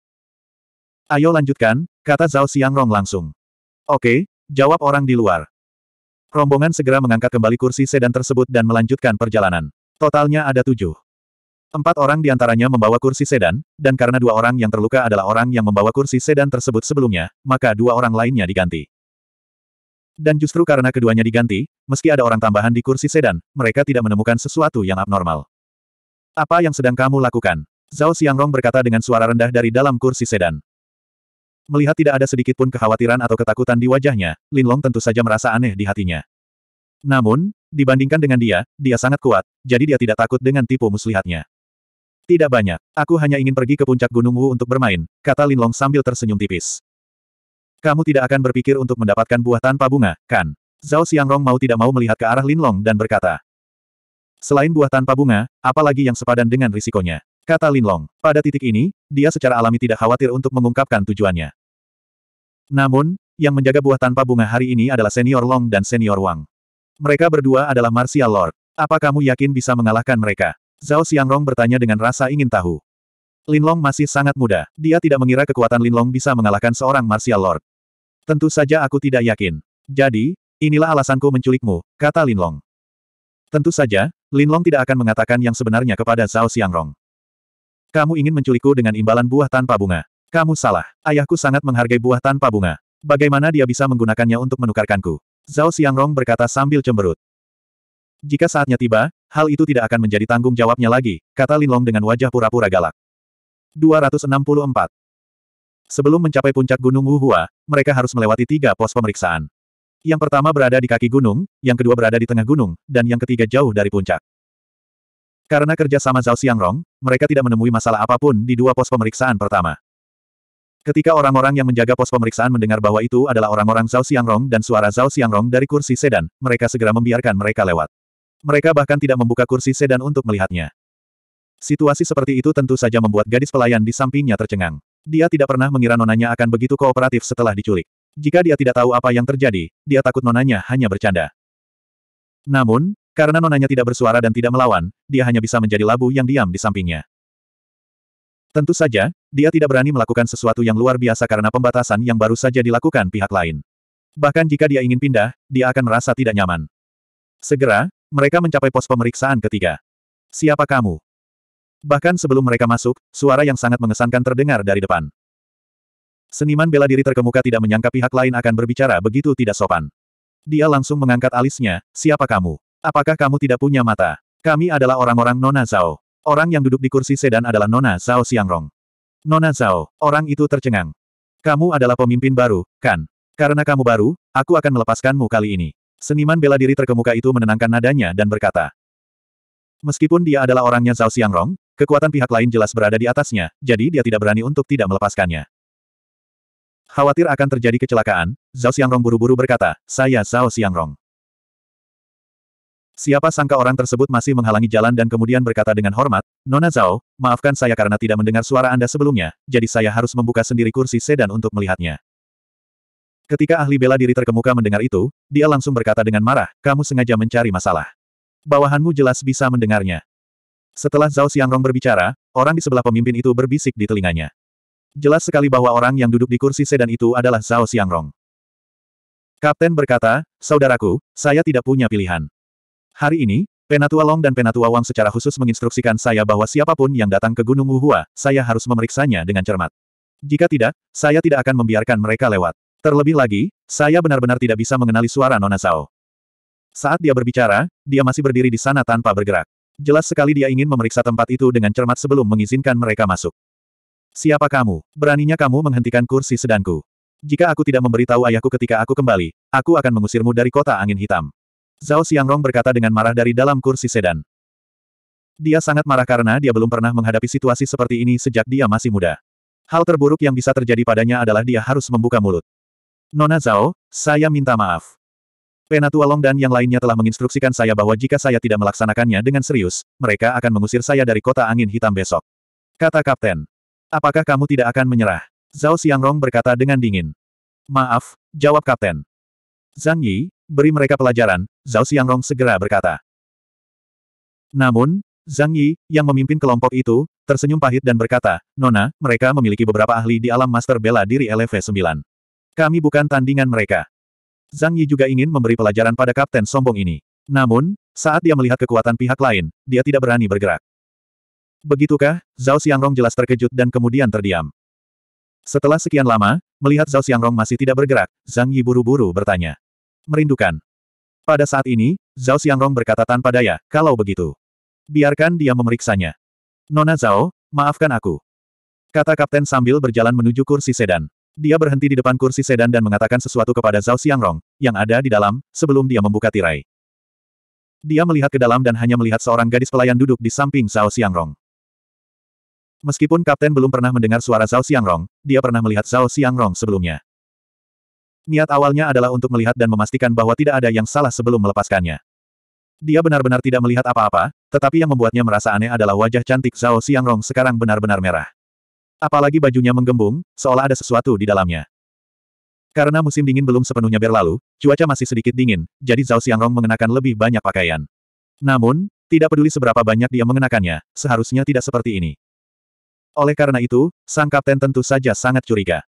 Ayo lanjutkan, kata Zhao Xiangrong langsung. Oke, jawab orang di luar. Rombongan segera mengangkat kembali kursi sedan tersebut dan melanjutkan perjalanan. Totalnya ada tujuh. Empat orang di antaranya membawa kursi sedan, dan karena dua orang yang terluka adalah orang yang membawa kursi sedan tersebut sebelumnya, maka dua orang lainnya diganti. Dan justru karena keduanya diganti, meski ada orang tambahan di kursi sedan, mereka tidak menemukan sesuatu yang abnormal. Apa yang sedang kamu lakukan? Zhao Xiangrong berkata dengan suara rendah dari dalam kursi sedan. Melihat tidak ada sedikit pun kekhawatiran atau ketakutan di wajahnya, Linlong tentu saja merasa aneh di hatinya. Namun, dibandingkan dengan dia, dia sangat kuat, jadi dia tidak takut dengan tipu muslihatnya. Tidak banyak, aku hanya ingin pergi ke puncak Gunung Wu untuk bermain, kata Linlong sambil tersenyum tipis. Kamu tidak akan berpikir untuk mendapatkan buah tanpa bunga, kan? Zhao Xiangrong mau tidak mau melihat ke arah Linlong dan berkata. Selain buah tanpa bunga, apalagi yang sepadan dengan risikonya? Kata Linlong. Pada titik ini, dia secara alami tidak khawatir untuk mengungkapkan tujuannya. Namun, yang menjaga buah tanpa bunga hari ini adalah Senior Long dan Senior Wang. Mereka berdua adalah Martial Lord. Apa kamu yakin bisa mengalahkan mereka? Zhao Xiangrong bertanya dengan rasa ingin tahu. Lin Long masih sangat muda. Dia tidak mengira kekuatan Lin Long bisa mengalahkan seorang Martial Lord. Tentu saja aku tidak yakin. Jadi, inilah alasanku menculikmu, kata Lin Long. Tentu saja, Lin Long tidak akan mengatakan yang sebenarnya kepada Zhao Xiangrong. Kamu ingin menculikku dengan imbalan buah tanpa bunga. Kamu salah. Ayahku sangat menghargai buah tanpa bunga. Bagaimana dia bisa menggunakannya untuk menukarkanku? Zhao Xiangrong berkata sambil cemberut. Jika saatnya tiba, hal itu tidak akan menjadi tanggung jawabnya lagi, kata Linlong dengan wajah pura-pura galak. 264. Sebelum mencapai puncak Gunung Wuhua, mereka harus melewati tiga pos pemeriksaan. Yang pertama berada di kaki gunung, yang kedua berada di tengah gunung, dan yang ketiga jauh dari puncak. Karena kerja sama Zhao Xiangrong, mereka tidak menemui masalah apapun di dua pos pemeriksaan pertama. Ketika orang-orang yang menjaga pos pemeriksaan mendengar bahwa itu adalah orang-orang Zhao Xiangrong dan suara Zhao Xiangrong dari kursi sedan, mereka segera membiarkan mereka lewat. Mereka bahkan tidak membuka kursi sedan untuk melihatnya. Situasi seperti itu tentu saja membuat gadis pelayan di sampingnya tercengang. Dia tidak pernah mengira nonanya akan begitu kooperatif setelah diculik. Jika dia tidak tahu apa yang terjadi, dia takut nonanya hanya bercanda. Namun, karena nonanya tidak bersuara dan tidak melawan, dia hanya bisa menjadi labu yang diam di sampingnya. Tentu saja, dia tidak berani melakukan sesuatu yang luar biasa karena pembatasan yang baru saja dilakukan pihak lain. Bahkan jika dia ingin pindah, dia akan merasa tidak nyaman. Segera, mereka mencapai pos pemeriksaan ketiga. Siapa kamu? Bahkan sebelum mereka masuk, suara yang sangat mengesankan terdengar dari depan. Seniman bela diri terkemuka tidak menyangka pihak lain akan berbicara begitu tidak sopan. Dia langsung mengangkat alisnya, siapa kamu? Apakah kamu tidak punya mata? Kami adalah orang-orang Nona Zhao. Orang yang duduk di kursi sedan adalah Nona Zhao Xiangrong. Nona Zhao, orang itu tercengang. Kamu adalah pemimpin baru, kan? Karena kamu baru, aku akan melepaskanmu kali ini. Seniman bela diri terkemuka itu menenangkan nadanya dan berkata. Meskipun dia adalah orangnya Zhao Xiangrong, kekuatan pihak lain jelas berada di atasnya, jadi dia tidak berani untuk tidak melepaskannya. Khawatir akan terjadi kecelakaan, Zhao Xiangrong buru-buru berkata, saya Zhao Xiangrong. Siapa sangka orang tersebut masih menghalangi jalan dan kemudian berkata dengan hormat, Nona Zhao, maafkan saya karena tidak mendengar suara Anda sebelumnya, jadi saya harus membuka sendiri kursi sedan untuk melihatnya. Ketika ahli bela diri terkemuka mendengar itu, dia langsung berkata dengan marah, kamu sengaja mencari masalah. Bawahanmu jelas bisa mendengarnya. Setelah Zhao Xiangrong berbicara, orang di sebelah pemimpin itu berbisik di telinganya. Jelas sekali bahwa orang yang duduk di kursi sedan itu adalah Zhao Xiangrong. Kapten berkata, saudaraku, saya tidak punya pilihan. Hari ini, Penatua Long dan Penatua Wang secara khusus menginstruksikan saya bahwa siapapun yang datang ke Gunung Wuhua, saya harus memeriksanya dengan cermat. Jika tidak, saya tidak akan membiarkan mereka lewat. Terlebih lagi, saya benar-benar tidak bisa mengenali suara Nona Zhao. Saat dia berbicara, dia masih berdiri di sana tanpa bergerak. Jelas sekali dia ingin memeriksa tempat itu dengan cermat sebelum mengizinkan mereka masuk. Siapa kamu? Beraninya kamu menghentikan kursi sedanku. Jika aku tidak memberitahu ayahku ketika aku kembali, aku akan mengusirmu dari kota angin hitam. Zhao Xiangrong berkata dengan marah dari dalam kursi sedan. Dia sangat marah karena dia belum pernah menghadapi situasi seperti ini sejak dia masih muda. Hal terburuk yang bisa terjadi padanya adalah dia harus membuka mulut. Nona Zhao, saya minta maaf. Penatua Long dan yang lainnya telah menginstruksikan saya bahwa jika saya tidak melaksanakannya dengan serius, mereka akan mengusir saya dari kota angin hitam besok. Kata Kapten. Apakah kamu tidak akan menyerah? Zhao Xiangrong berkata dengan dingin. Maaf, jawab Kapten. Zhang Yi, beri mereka pelajaran, Zhao Xiangrong segera berkata. Namun, Zhang Yi, yang memimpin kelompok itu, tersenyum pahit dan berkata, Nona, mereka memiliki beberapa ahli di alam master bela diri LV9. Kami bukan tandingan mereka. Zhang Yi juga ingin memberi pelajaran pada Kapten Sombong ini. Namun, saat dia melihat kekuatan pihak lain, dia tidak berani bergerak. Begitukah, Zhao Xiangrong jelas terkejut dan kemudian terdiam. Setelah sekian lama, melihat Zhao Xiangrong masih tidak bergerak, Zhang Yi buru-buru bertanya. Merindukan. Pada saat ini, Zhao Xiangrong berkata tanpa daya, kalau begitu. Biarkan dia memeriksanya. Nona Zhao, maafkan aku. Kata kapten sambil berjalan menuju kursi sedan. Dia berhenti di depan kursi sedan dan mengatakan sesuatu kepada Zhao Xiangrong, yang ada di dalam, sebelum dia membuka tirai. Dia melihat ke dalam dan hanya melihat seorang gadis pelayan duduk di samping Zhao Xiangrong. Meskipun kapten belum pernah mendengar suara Zhao Xiangrong, dia pernah melihat Zhao Xiangrong sebelumnya. Niat awalnya adalah untuk melihat dan memastikan bahwa tidak ada yang salah sebelum melepaskannya. Dia benar-benar tidak melihat apa-apa, tetapi yang membuatnya merasa aneh adalah wajah cantik Zhao Xiangrong sekarang benar-benar merah. Apalagi bajunya menggembung, seolah ada sesuatu di dalamnya. Karena musim dingin belum sepenuhnya berlalu, cuaca masih sedikit dingin, jadi Zhao Xiangrong mengenakan lebih banyak pakaian. Namun, tidak peduli seberapa banyak dia mengenakannya, seharusnya tidak seperti ini. Oleh karena itu, sang kapten tentu saja sangat curiga.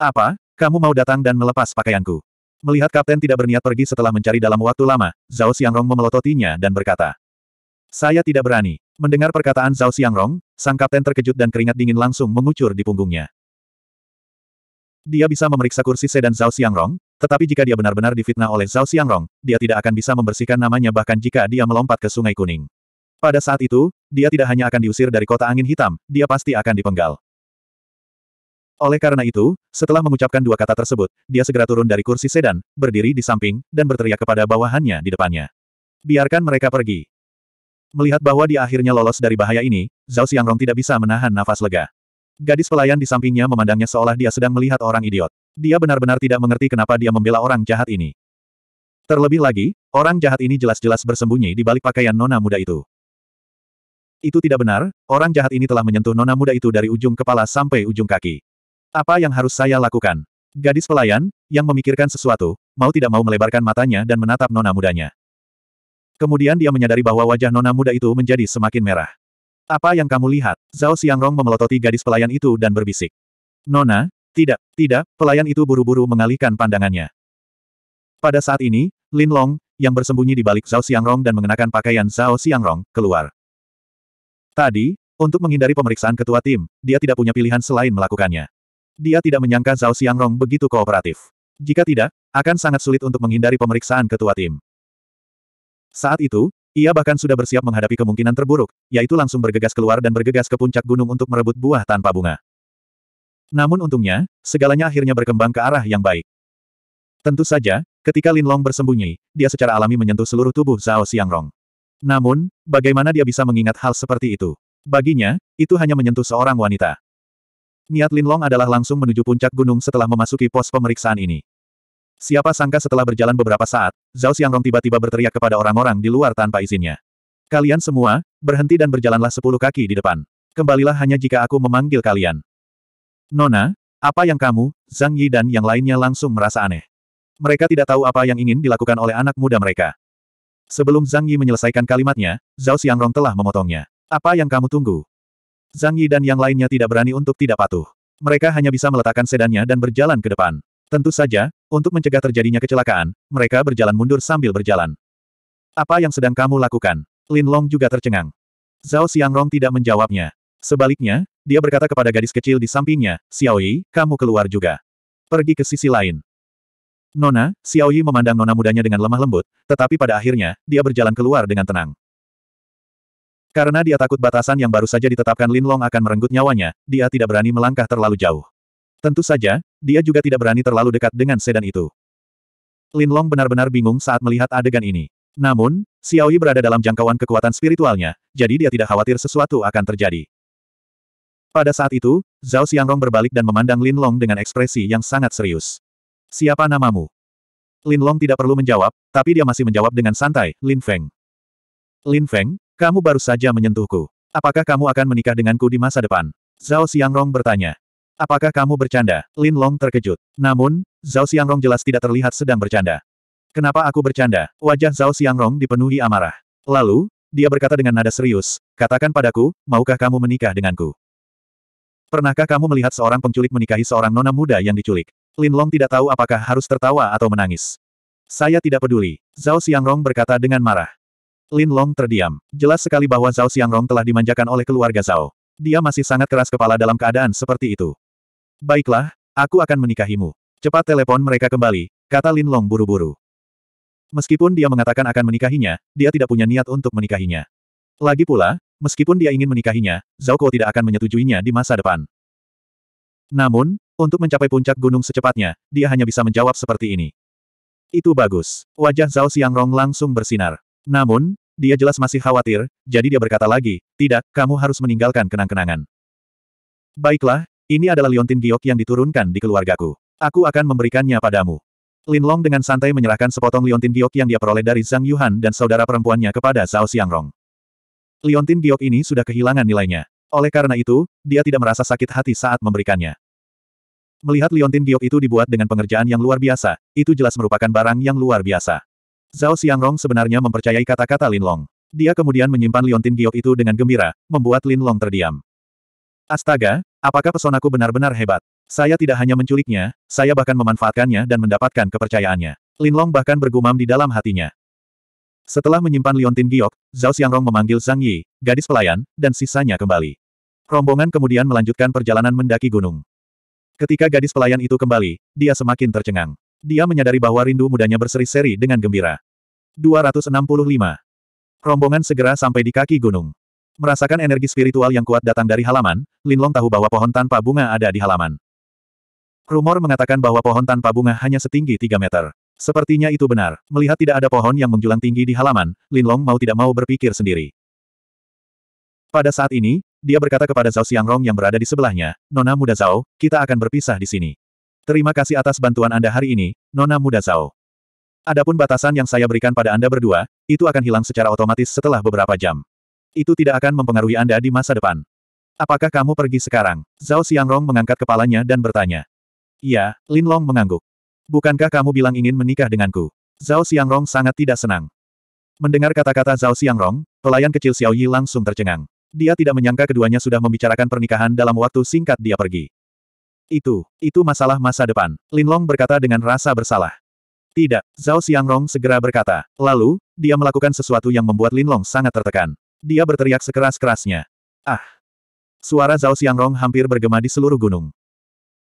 Apa, kamu mau datang dan melepas pakaianku. Melihat kapten tidak berniat pergi setelah mencari dalam waktu lama, Zhao Xiangrong memelototinya dan berkata. Saya tidak berani. Mendengar perkataan Zhao Xiangrong, sang kapten terkejut dan keringat dingin langsung mengucur di punggungnya. Dia bisa memeriksa kursi sedan Zhao Xiangrong, tetapi jika dia benar-benar difitnah oleh Zhao Xiangrong, dia tidak akan bisa membersihkan namanya bahkan jika dia melompat ke Sungai Kuning. Pada saat itu, dia tidak hanya akan diusir dari kota angin hitam, dia pasti akan dipenggal. Oleh karena itu, setelah mengucapkan dua kata tersebut, dia segera turun dari kursi sedan, berdiri di samping, dan berteriak kepada bawahannya di depannya. Biarkan mereka pergi. Melihat bahwa dia akhirnya lolos dari bahaya ini, Zhao Xiangrong tidak bisa menahan nafas lega. Gadis pelayan di sampingnya memandangnya seolah dia sedang melihat orang idiot. Dia benar-benar tidak mengerti kenapa dia membela orang jahat ini. Terlebih lagi, orang jahat ini jelas-jelas bersembunyi di balik pakaian nona muda itu. Itu tidak benar, orang jahat ini telah menyentuh nona muda itu dari ujung kepala sampai ujung kaki. Apa yang harus saya lakukan? Gadis pelayan, yang memikirkan sesuatu, mau tidak mau melebarkan matanya dan menatap nona mudanya. Kemudian dia menyadari bahwa wajah nona muda itu menjadi semakin merah. Apa yang kamu lihat? Zhao Xiangrong memelototi gadis pelayan itu dan berbisik. Nona, tidak, tidak, pelayan itu buru-buru mengalihkan pandangannya. Pada saat ini, Lin Long, yang bersembunyi di balik Zhao Xiangrong dan mengenakan pakaian Zhao Xiangrong, keluar. Tadi, untuk menghindari pemeriksaan ketua tim, dia tidak punya pilihan selain melakukannya. Dia tidak menyangka Zhao Xiangrong begitu kooperatif. Jika tidak, akan sangat sulit untuk menghindari pemeriksaan ketua tim. Saat itu, ia bahkan sudah bersiap menghadapi kemungkinan terburuk, yaitu langsung bergegas keluar dan bergegas ke puncak gunung untuk merebut buah tanpa bunga. Namun untungnya, segalanya akhirnya berkembang ke arah yang baik. Tentu saja, ketika Lin Long bersembunyi, dia secara alami menyentuh seluruh tubuh Zhao Xiangrong. Namun, bagaimana dia bisa mengingat hal seperti itu? Baginya, itu hanya menyentuh seorang wanita. Niat Lin Long adalah langsung menuju puncak gunung setelah memasuki pos pemeriksaan ini. Siapa sangka setelah berjalan beberapa saat, Zhao Xiangrong tiba-tiba berteriak kepada orang-orang di luar tanpa izinnya. Kalian semua, berhenti dan berjalanlah sepuluh kaki di depan. Kembalilah hanya jika aku memanggil kalian. Nona, apa yang kamu, Zhang Yi dan yang lainnya langsung merasa aneh. Mereka tidak tahu apa yang ingin dilakukan oleh anak muda mereka. Sebelum Zhang Yi menyelesaikan kalimatnya, Zhao Xiangrong telah memotongnya. Apa yang kamu tunggu? Zhang Yi dan yang lainnya tidak berani untuk tidak patuh. Mereka hanya bisa meletakkan sedannya dan berjalan ke depan. Tentu saja, untuk mencegah terjadinya kecelakaan, mereka berjalan mundur sambil berjalan. Apa yang sedang kamu lakukan? Lin Long juga tercengang. Zhao Xiangrong tidak menjawabnya. Sebaliknya, dia berkata kepada gadis kecil di sampingnya, Xiao Yi, kamu keluar juga. Pergi ke sisi lain. Nona, Xiao Yi memandang nona mudanya dengan lemah lembut, tetapi pada akhirnya, dia berjalan keluar dengan tenang. Karena dia takut batasan yang baru saja ditetapkan Lin Long akan merenggut nyawanya, dia tidak berani melangkah terlalu jauh. Tentu saja, dia juga tidak berani terlalu dekat dengan sedan itu. Lin Long benar-benar bingung saat melihat adegan ini. Namun, Xiao Yi berada dalam jangkauan kekuatan spiritualnya, jadi dia tidak khawatir sesuatu akan terjadi. Pada saat itu, Zhao Xiangrong berbalik dan memandang Lin Long dengan ekspresi yang sangat serius. Siapa namamu? Lin Long tidak perlu menjawab, tapi dia masih menjawab dengan santai, Lin Feng. Lin Feng, kamu baru saja menyentuhku. Apakah kamu akan menikah denganku di masa depan? Zhao Xiangrong bertanya. Apakah kamu bercanda? Lin Long terkejut. Namun, Zhao Xiangrong jelas tidak terlihat sedang bercanda. Kenapa aku bercanda? Wajah Zhao Xiangrong dipenuhi amarah. Lalu, dia berkata dengan nada serius, katakan padaku, maukah kamu menikah denganku? Pernahkah kamu melihat seorang penculik menikahi seorang nona muda yang diculik? Lin Long tidak tahu apakah harus tertawa atau menangis. Saya tidak peduli, Zhao Xiangrong berkata dengan marah. Lin Long terdiam. Jelas sekali bahwa Zhao Xiangrong telah dimanjakan oleh keluarga Zhao. Dia masih sangat keras kepala dalam keadaan seperti itu. Baiklah, aku akan menikahimu. Cepat telepon mereka kembali, kata Lin Long buru-buru. Meskipun dia mengatakan akan menikahinya, dia tidak punya niat untuk menikahinya. Lagi pula, meskipun dia ingin menikahinya, Zhao Kuo tidak akan menyetujuinya di masa depan. Namun, untuk mencapai puncak gunung secepatnya, dia hanya bisa menjawab seperti ini. Itu bagus. Wajah Zhao Xiangrong langsung bersinar. Namun, dia jelas masih khawatir, jadi dia berkata lagi, tidak, kamu harus meninggalkan kenang-kenangan. Baiklah, ini adalah liontin giok yang diturunkan di keluargaku. Aku akan memberikannya padamu. Lin Long dengan santai menyerahkan sepotong liontin giok yang dia peroleh dari Zhang Yuhan dan saudara perempuannya kepada Zhao Xiangrong. Liontin giok ini sudah kehilangan nilainya. Oleh karena itu, dia tidak merasa sakit hati saat memberikannya. Melihat liontin giok itu dibuat dengan pengerjaan yang luar biasa, itu jelas merupakan barang yang luar biasa. Zhao Xiangrong sebenarnya mempercayai kata-kata Lin Long. Dia kemudian menyimpan liontin giok itu dengan gembira, membuat Lin Long terdiam. Astaga, apakah pesonaku benar-benar hebat? Saya tidak hanya menculiknya, saya bahkan memanfaatkannya dan mendapatkan kepercayaannya. Lin Long bahkan bergumam di dalam hatinya. Setelah menyimpan liontin giok, Zhao Xiangrong memanggil Zhang Yi, gadis pelayan, dan sisanya kembali. Rombongan kemudian melanjutkan perjalanan mendaki gunung. Ketika gadis pelayan itu kembali, dia semakin tercengang. Dia menyadari bahwa rindu mudanya berseri-seri dengan gembira. 265. Rombongan segera sampai di kaki gunung. Merasakan energi spiritual yang kuat datang dari halaman, Linlong tahu bahwa pohon tanpa bunga ada di halaman. Rumor mengatakan bahwa pohon tanpa bunga hanya setinggi 3 meter. Sepertinya itu benar. Melihat tidak ada pohon yang menjulang tinggi di halaman, Linlong mau tidak mau berpikir sendiri. Pada saat ini, dia berkata kepada Zhao Xiangrong yang berada di sebelahnya, Nona muda Zhao, kita akan berpisah di sini. Terima kasih atas bantuan Anda hari ini, Nona Muda Zhao. Adapun batasan yang saya berikan pada Anda berdua, itu akan hilang secara otomatis setelah beberapa jam. Itu tidak akan mempengaruhi Anda di masa depan. Apakah kamu pergi sekarang? Zhao Xiangrong mengangkat kepalanya dan bertanya. Iya, Lin Long mengangguk. Bukankah kamu bilang ingin menikah denganku? Zhao Xiangrong sangat tidak senang. Mendengar kata-kata Zhao Xiangrong, pelayan kecil Xiao Yi langsung tercengang. Dia tidak menyangka keduanya sudah membicarakan pernikahan dalam waktu singkat dia pergi. Itu, itu masalah masa depan, Linlong berkata dengan rasa bersalah. Tidak, Zhao Xiangrong segera berkata. Lalu, dia melakukan sesuatu yang membuat Linlong sangat tertekan. Dia berteriak sekeras-kerasnya. Ah! Suara Zhao Xiangrong hampir bergema di seluruh gunung.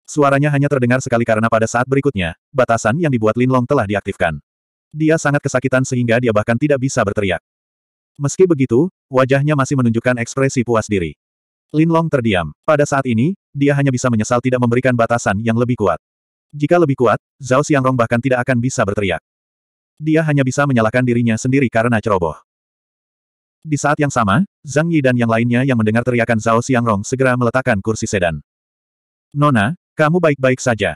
Suaranya hanya terdengar sekali karena pada saat berikutnya, batasan yang dibuat Linlong telah diaktifkan. Dia sangat kesakitan sehingga dia bahkan tidak bisa berteriak. Meski begitu, wajahnya masih menunjukkan ekspresi puas diri. Linlong terdiam. Pada saat ini, dia hanya bisa menyesal tidak memberikan batasan yang lebih kuat. Jika lebih kuat, Zhao Xiangrong bahkan tidak akan bisa berteriak. Dia hanya bisa menyalahkan dirinya sendiri karena ceroboh. Di saat yang sama, Zhang Yi dan yang lainnya yang mendengar teriakan Zhao Xiangrong segera meletakkan kursi sedan. Nona, kamu baik-baik saja.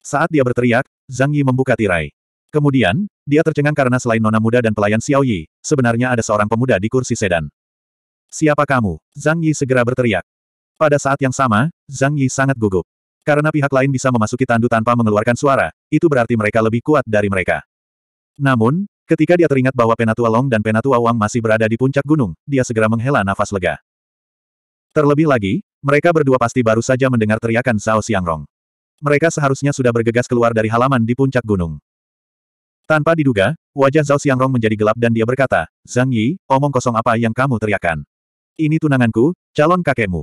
Saat dia berteriak, Zhang Yi membuka tirai. Kemudian, dia tercengang karena selain nona muda dan pelayan Xiao Yi, sebenarnya ada seorang pemuda di kursi sedan. Siapa kamu? Zhang Yi segera berteriak. Pada saat yang sama, Zhang Yi sangat gugup. Karena pihak lain bisa memasuki tandu tanpa mengeluarkan suara, itu berarti mereka lebih kuat dari mereka. Namun, ketika dia teringat bahwa Penatua Long dan Penatua Wang masih berada di puncak gunung, dia segera menghela nafas lega. Terlebih lagi, mereka berdua pasti baru saja mendengar teriakan Zhao Xiangrong. Mereka seharusnya sudah bergegas keluar dari halaman di puncak gunung. Tanpa diduga, wajah Zhao Xiangrong menjadi gelap dan dia berkata, Zhang Yi, omong kosong apa yang kamu teriakan? Ini tunanganku, calon kakekmu.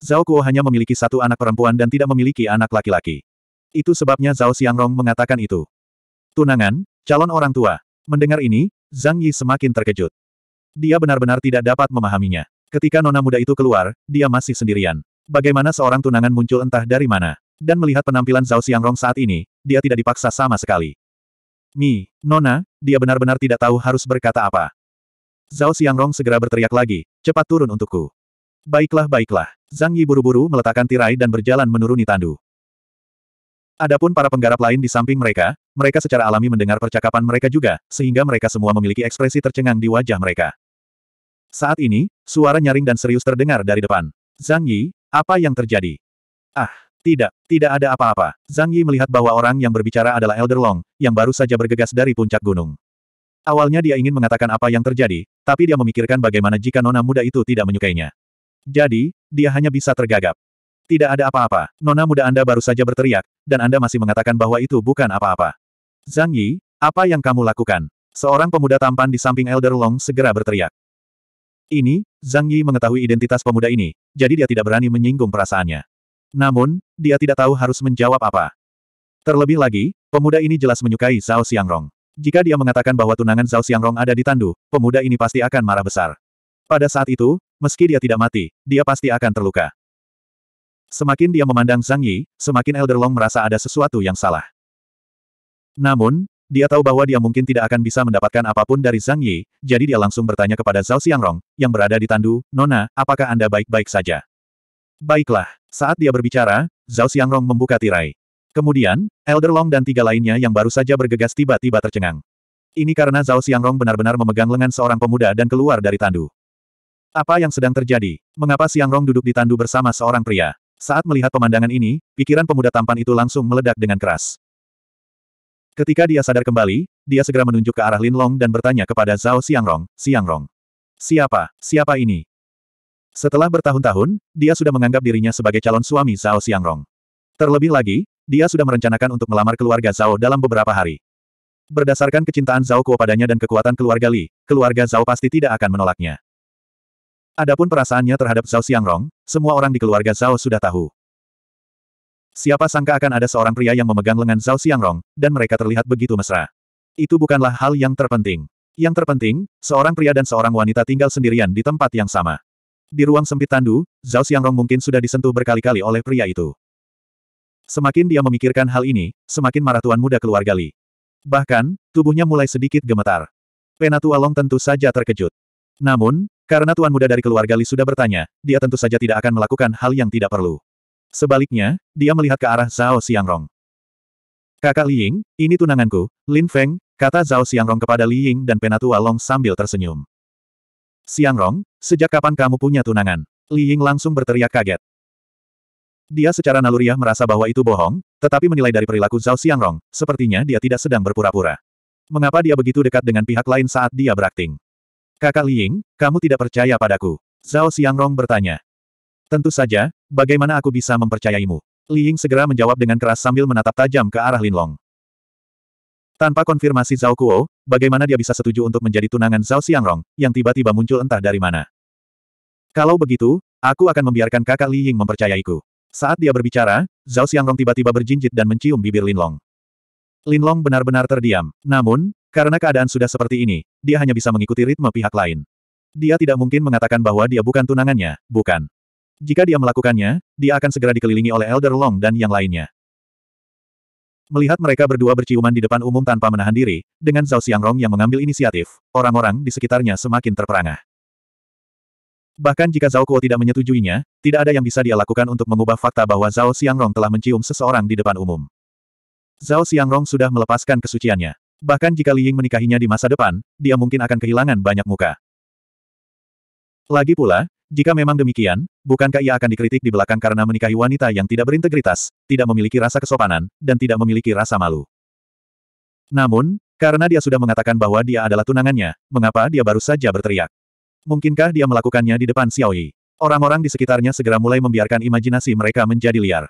Zhao Kuo hanya memiliki satu anak perempuan dan tidak memiliki anak laki-laki. Itu sebabnya Zhao Xiangrong mengatakan itu. Tunangan, calon orang tua. Mendengar ini, Zhang Yi semakin terkejut. Dia benar-benar tidak dapat memahaminya. Ketika nona muda itu keluar, dia masih sendirian. Bagaimana seorang tunangan muncul entah dari mana. Dan melihat penampilan Zhao Xiangrong saat ini, dia tidak dipaksa sama sekali. Mi, Nona, dia benar-benar tidak tahu harus berkata apa. Zhao Xiangrong segera berteriak lagi, cepat turun untukku. Baiklah baiklah. Zhang Yi buru-buru meletakkan tirai dan berjalan menuruni tandu. Adapun para penggarap lain di samping mereka, mereka secara alami mendengar percakapan mereka juga, sehingga mereka semua memiliki ekspresi tercengang di wajah mereka. Saat ini, suara nyaring dan serius terdengar dari depan. Zhang Yi, apa yang terjadi? Ah, tidak, tidak ada apa-apa. Zhang Yi melihat bahwa orang yang berbicara adalah Elder Long, yang baru saja bergegas dari puncak gunung. Awalnya dia ingin mengatakan apa yang terjadi, tapi dia memikirkan bagaimana jika nona muda itu tidak menyukainya. Jadi, dia hanya bisa tergagap. Tidak ada apa-apa. Nona muda Anda baru saja berteriak, dan Anda masih mengatakan bahwa itu bukan apa-apa. Zhang Yi, apa yang kamu lakukan? Seorang pemuda tampan di samping Elder Long segera berteriak. Ini, Zhang Yi mengetahui identitas pemuda ini, jadi dia tidak berani menyinggung perasaannya. Namun, dia tidak tahu harus menjawab apa. Terlebih lagi, pemuda ini jelas menyukai Zhao Xiangrong. Jika dia mengatakan bahwa tunangan Zhao Xiangrong ada di Tandu, pemuda ini pasti akan marah besar. Pada saat itu, Meski dia tidak mati, dia pasti akan terluka. Semakin dia memandang Zhang Yi, semakin Elder Long merasa ada sesuatu yang salah. Namun, dia tahu bahwa dia mungkin tidak akan bisa mendapatkan apapun dari Zhang Yi, jadi dia langsung bertanya kepada Zhao Xiangrong, yang berada di Tandu, Nona, apakah Anda baik-baik saja? Baiklah. Saat dia berbicara, Zhao Xiangrong membuka tirai. Kemudian, Elder Long dan tiga lainnya yang baru saja bergegas tiba-tiba tercengang. Ini karena Zhao Xiangrong benar-benar memegang lengan seorang pemuda dan keluar dari Tandu. Apa yang sedang terjadi? Mengapa Siang Rong duduk di tandu bersama seorang pria? Saat melihat pemandangan ini, pikiran pemuda tampan itu langsung meledak dengan keras. Ketika dia sadar kembali, dia segera menunjuk ke arah Lin Long dan bertanya kepada Zhao Xiangrong, Xiangrong. Siapa? Siapa ini? Setelah bertahun-tahun, dia sudah menganggap dirinya sebagai calon suami Zhao Xiangrong. Terlebih lagi, dia sudah merencanakan untuk melamar keluarga Zhao dalam beberapa hari. Berdasarkan kecintaan Zhao Kuo padanya dan kekuatan keluarga Li, keluarga Zhao pasti tidak akan menolaknya. Adapun perasaannya terhadap Zhao Xiangrong, semua orang di keluarga Zhao sudah tahu. Siapa sangka akan ada seorang pria yang memegang lengan Zhao Xiangrong, dan mereka terlihat begitu mesra. Itu bukanlah hal yang terpenting. Yang terpenting, seorang pria dan seorang wanita tinggal sendirian di tempat yang sama. Di ruang sempit tandu, Zhao Xiangrong mungkin sudah disentuh berkali-kali oleh pria itu. Semakin dia memikirkan hal ini, semakin marah tuan muda keluarga Li. Bahkan, tubuhnya mulai sedikit gemetar. Penatua Long tentu saja terkejut. Namun, karena tuan muda dari keluarga Li sudah bertanya, dia tentu saja tidak akan melakukan hal yang tidak perlu. Sebaliknya, dia melihat ke arah Zhao Xiangrong. Kakak Li Ying, ini tunanganku, Lin Feng, kata Zhao Xiangrong kepada Li Ying dan penatua Long sambil tersenyum. Xiangrong, sejak kapan kamu punya tunangan? Li Ying langsung berteriak kaget. Dia secara naluriah merasa bahwa itu bohong, tetapi menilai dari perilaku Zhao Xiangrong, sepertinya dia tidak sedang berpura-pura. Mengapa dia begitu dekat dengan pihak lain saat dia berakting? Kakak Liying, kamu tidak percaya padaku. Zhao Xiangrong bertanya. Tentu saja, bagaimana aku bisa mempercayaimu? Liying segera menjawab dengan keras sambil menatap tajam ke arah Linlong. Tanpa konfirmasi Zhao Kuo, bagaimana dia bisa setuju untuk menjadi tunangan Zhao Xiangrong, yang tiba-tiba muncul entah dari mana? Kalau begitu, aku akan membiarkan kakak Liying mempercayaiku. Saat dia berbicara, Zhao Xiangrong tiba-tiba berjinjit dan mencium bibir Linlong. Linlong benar-benar terdiam. Namun, karena keadaan sudah seperti ini, dia hanya bisa mengikuti ritme pihak lain. Dia tidak mungkin mengatakan bahwa dia bukan tunangannya, bukan. Jika dia melakukannya, dia akan segera dikelilingi oleh Elder Long dan yang lainnya. Melihat mereka berdua berciuman di depan umum tanpa menahan diri, dengan Zhao Xiangrong yang mengambil inisiatif, orang-orang di sekitarnya semakin terperangah. Bahkan jika Zhao Kuo tidak menyetujuinya, tidak ada yang bisa dia lakukan untuk mengubah fakta bahwa Zhao Xiangrong telah mencium seseorang di depan umum. Zhao Xiangrong sudah melepaskan kesuciannya. Bahkan jika Li Ying menikahinya di masa depan, dia mungkin akan kehilangan banyak muka. Lagi pula, jika memang demikian, bukankah ia akan dikritik di belakang karena menikahi wanita yang tidak berintegritas, tidak memiliki rasa kesopanan, dan tidak memiliki rasa malu? Namun, karena dia sudah mengatakan bahwa dia adalah tunangannya, mengapa dia baru saja berteriak? Mungkinkah dia melakukannya di depan Xiao Yi? Orang-orang di sekitarnya segera mulai membiarkan imajinasi mereka menjadi liar.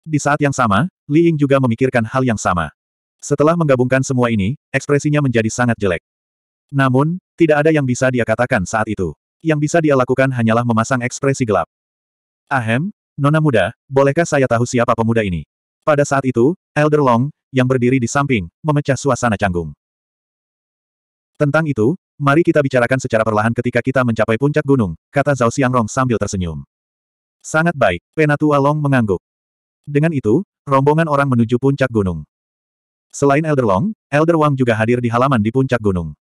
Di saat yang sama, Li Ying juga memikirkan hal yang sama. Setelah menggabungkan semua ini, ekspresinya menjadi sangat jelek. Namun, tidak ada yang bisa dia katakan saat itu. Yang bisa dia lakukan hanyalah memasang ekspresi gelap. Ahem, Nona muda, bolehkah saya tahu siapa pemuda ini? Pada saat itu, Elder Long, yang berdiri di samping, memecah suasana canggung. Tentang itu, mari kita bicarakan secara perlahan ketika kita mencapai puncak gunung, kata Zhao Xiangrong sambil tersenyum. Sangat baik, Penatua Long mengangguk. Dengan itu, rombongan orang menuju puncak gunung. Selain Elder Long, Elder Wang juga hadir di halaman di puncak gunung.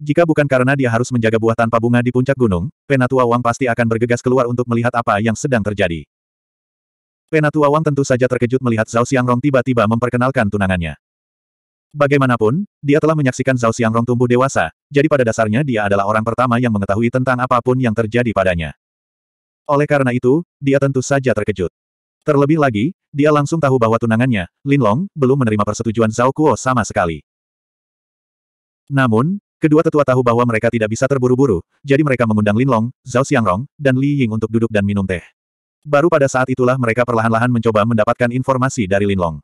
Jika bukan karena dia harus menjaga buah tanpa bunga di puncak gunung, Penatua Wang pasti akan bergegas keluar untuk melihat apa yang sedang terjadi. Penatua Wang tentu saja terkejut melihat Zhao Xiangrong tiba-tiba memperkenalkan tunangannya. Bagaimanapun, dia telah menyaksikan Zhao Xiangrong tumbuh dewasa, jadi pada dasarnya dia adalah orang pertama yang mengetahui tentang apapun yang terjadi padanya. Oleh karena itu, dia tentu saja terkejut. Terlebih lagi, dia langsung tahu bahwa tunangannya, Lin Long, belum menerima persetujuan Zhao Kuo sama sekali. Namun, kedua tetua tahu bahwa mereka tidak bisa terburu-buru, jadi mereka mengundang Lin Long, Zhao Xiangrong, dan Li Ying untuk duduk dan minum teh. Baru pada saat itulah mereka perlahan-lahan mencoba mendapatkan informasi dari Lin Long.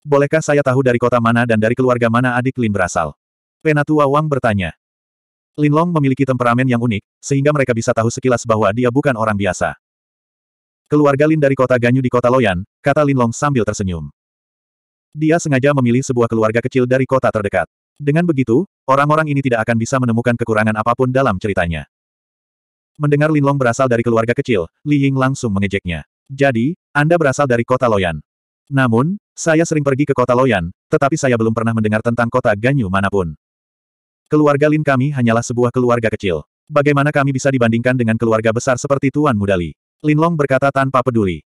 Bolehkah saya tahu dari kota mana dan dari keluarga mana adik Lin berasal? Penatua Wang bertanya. Lin Long memiliki temperamen yang unik, sehingga mereka bisa tahu sekilas bahwa dia bukan orang biasa. Keluarga Lin dari kota Ganyu di kota Loyan, kata Lin Long sambil tersenyum. Dia sengaja memilih sebuah keluarga kecil dari kota terdekat. Dengan begitu, orang-orang ini tidak akan bisa menemukan kekurangan apapun dalam ceritanya. Mendengar Lin Long berasal dari keluarga kecil, Li Ying langsung mengejeknya. Jadi, Anda berasal dari kota Loyan. Namun, saya sering pergi ke kota Loyan, tetapi saya belum pernah mendengar tentang kota Ganyu manapun. Keluarga Lin kami hanyalah sebuah keluarga kecil. Bagaimana kami bisa dibandingkan dengan keluarga besar seperti Tuan Mudali? Linlong berkata tanpa peduli.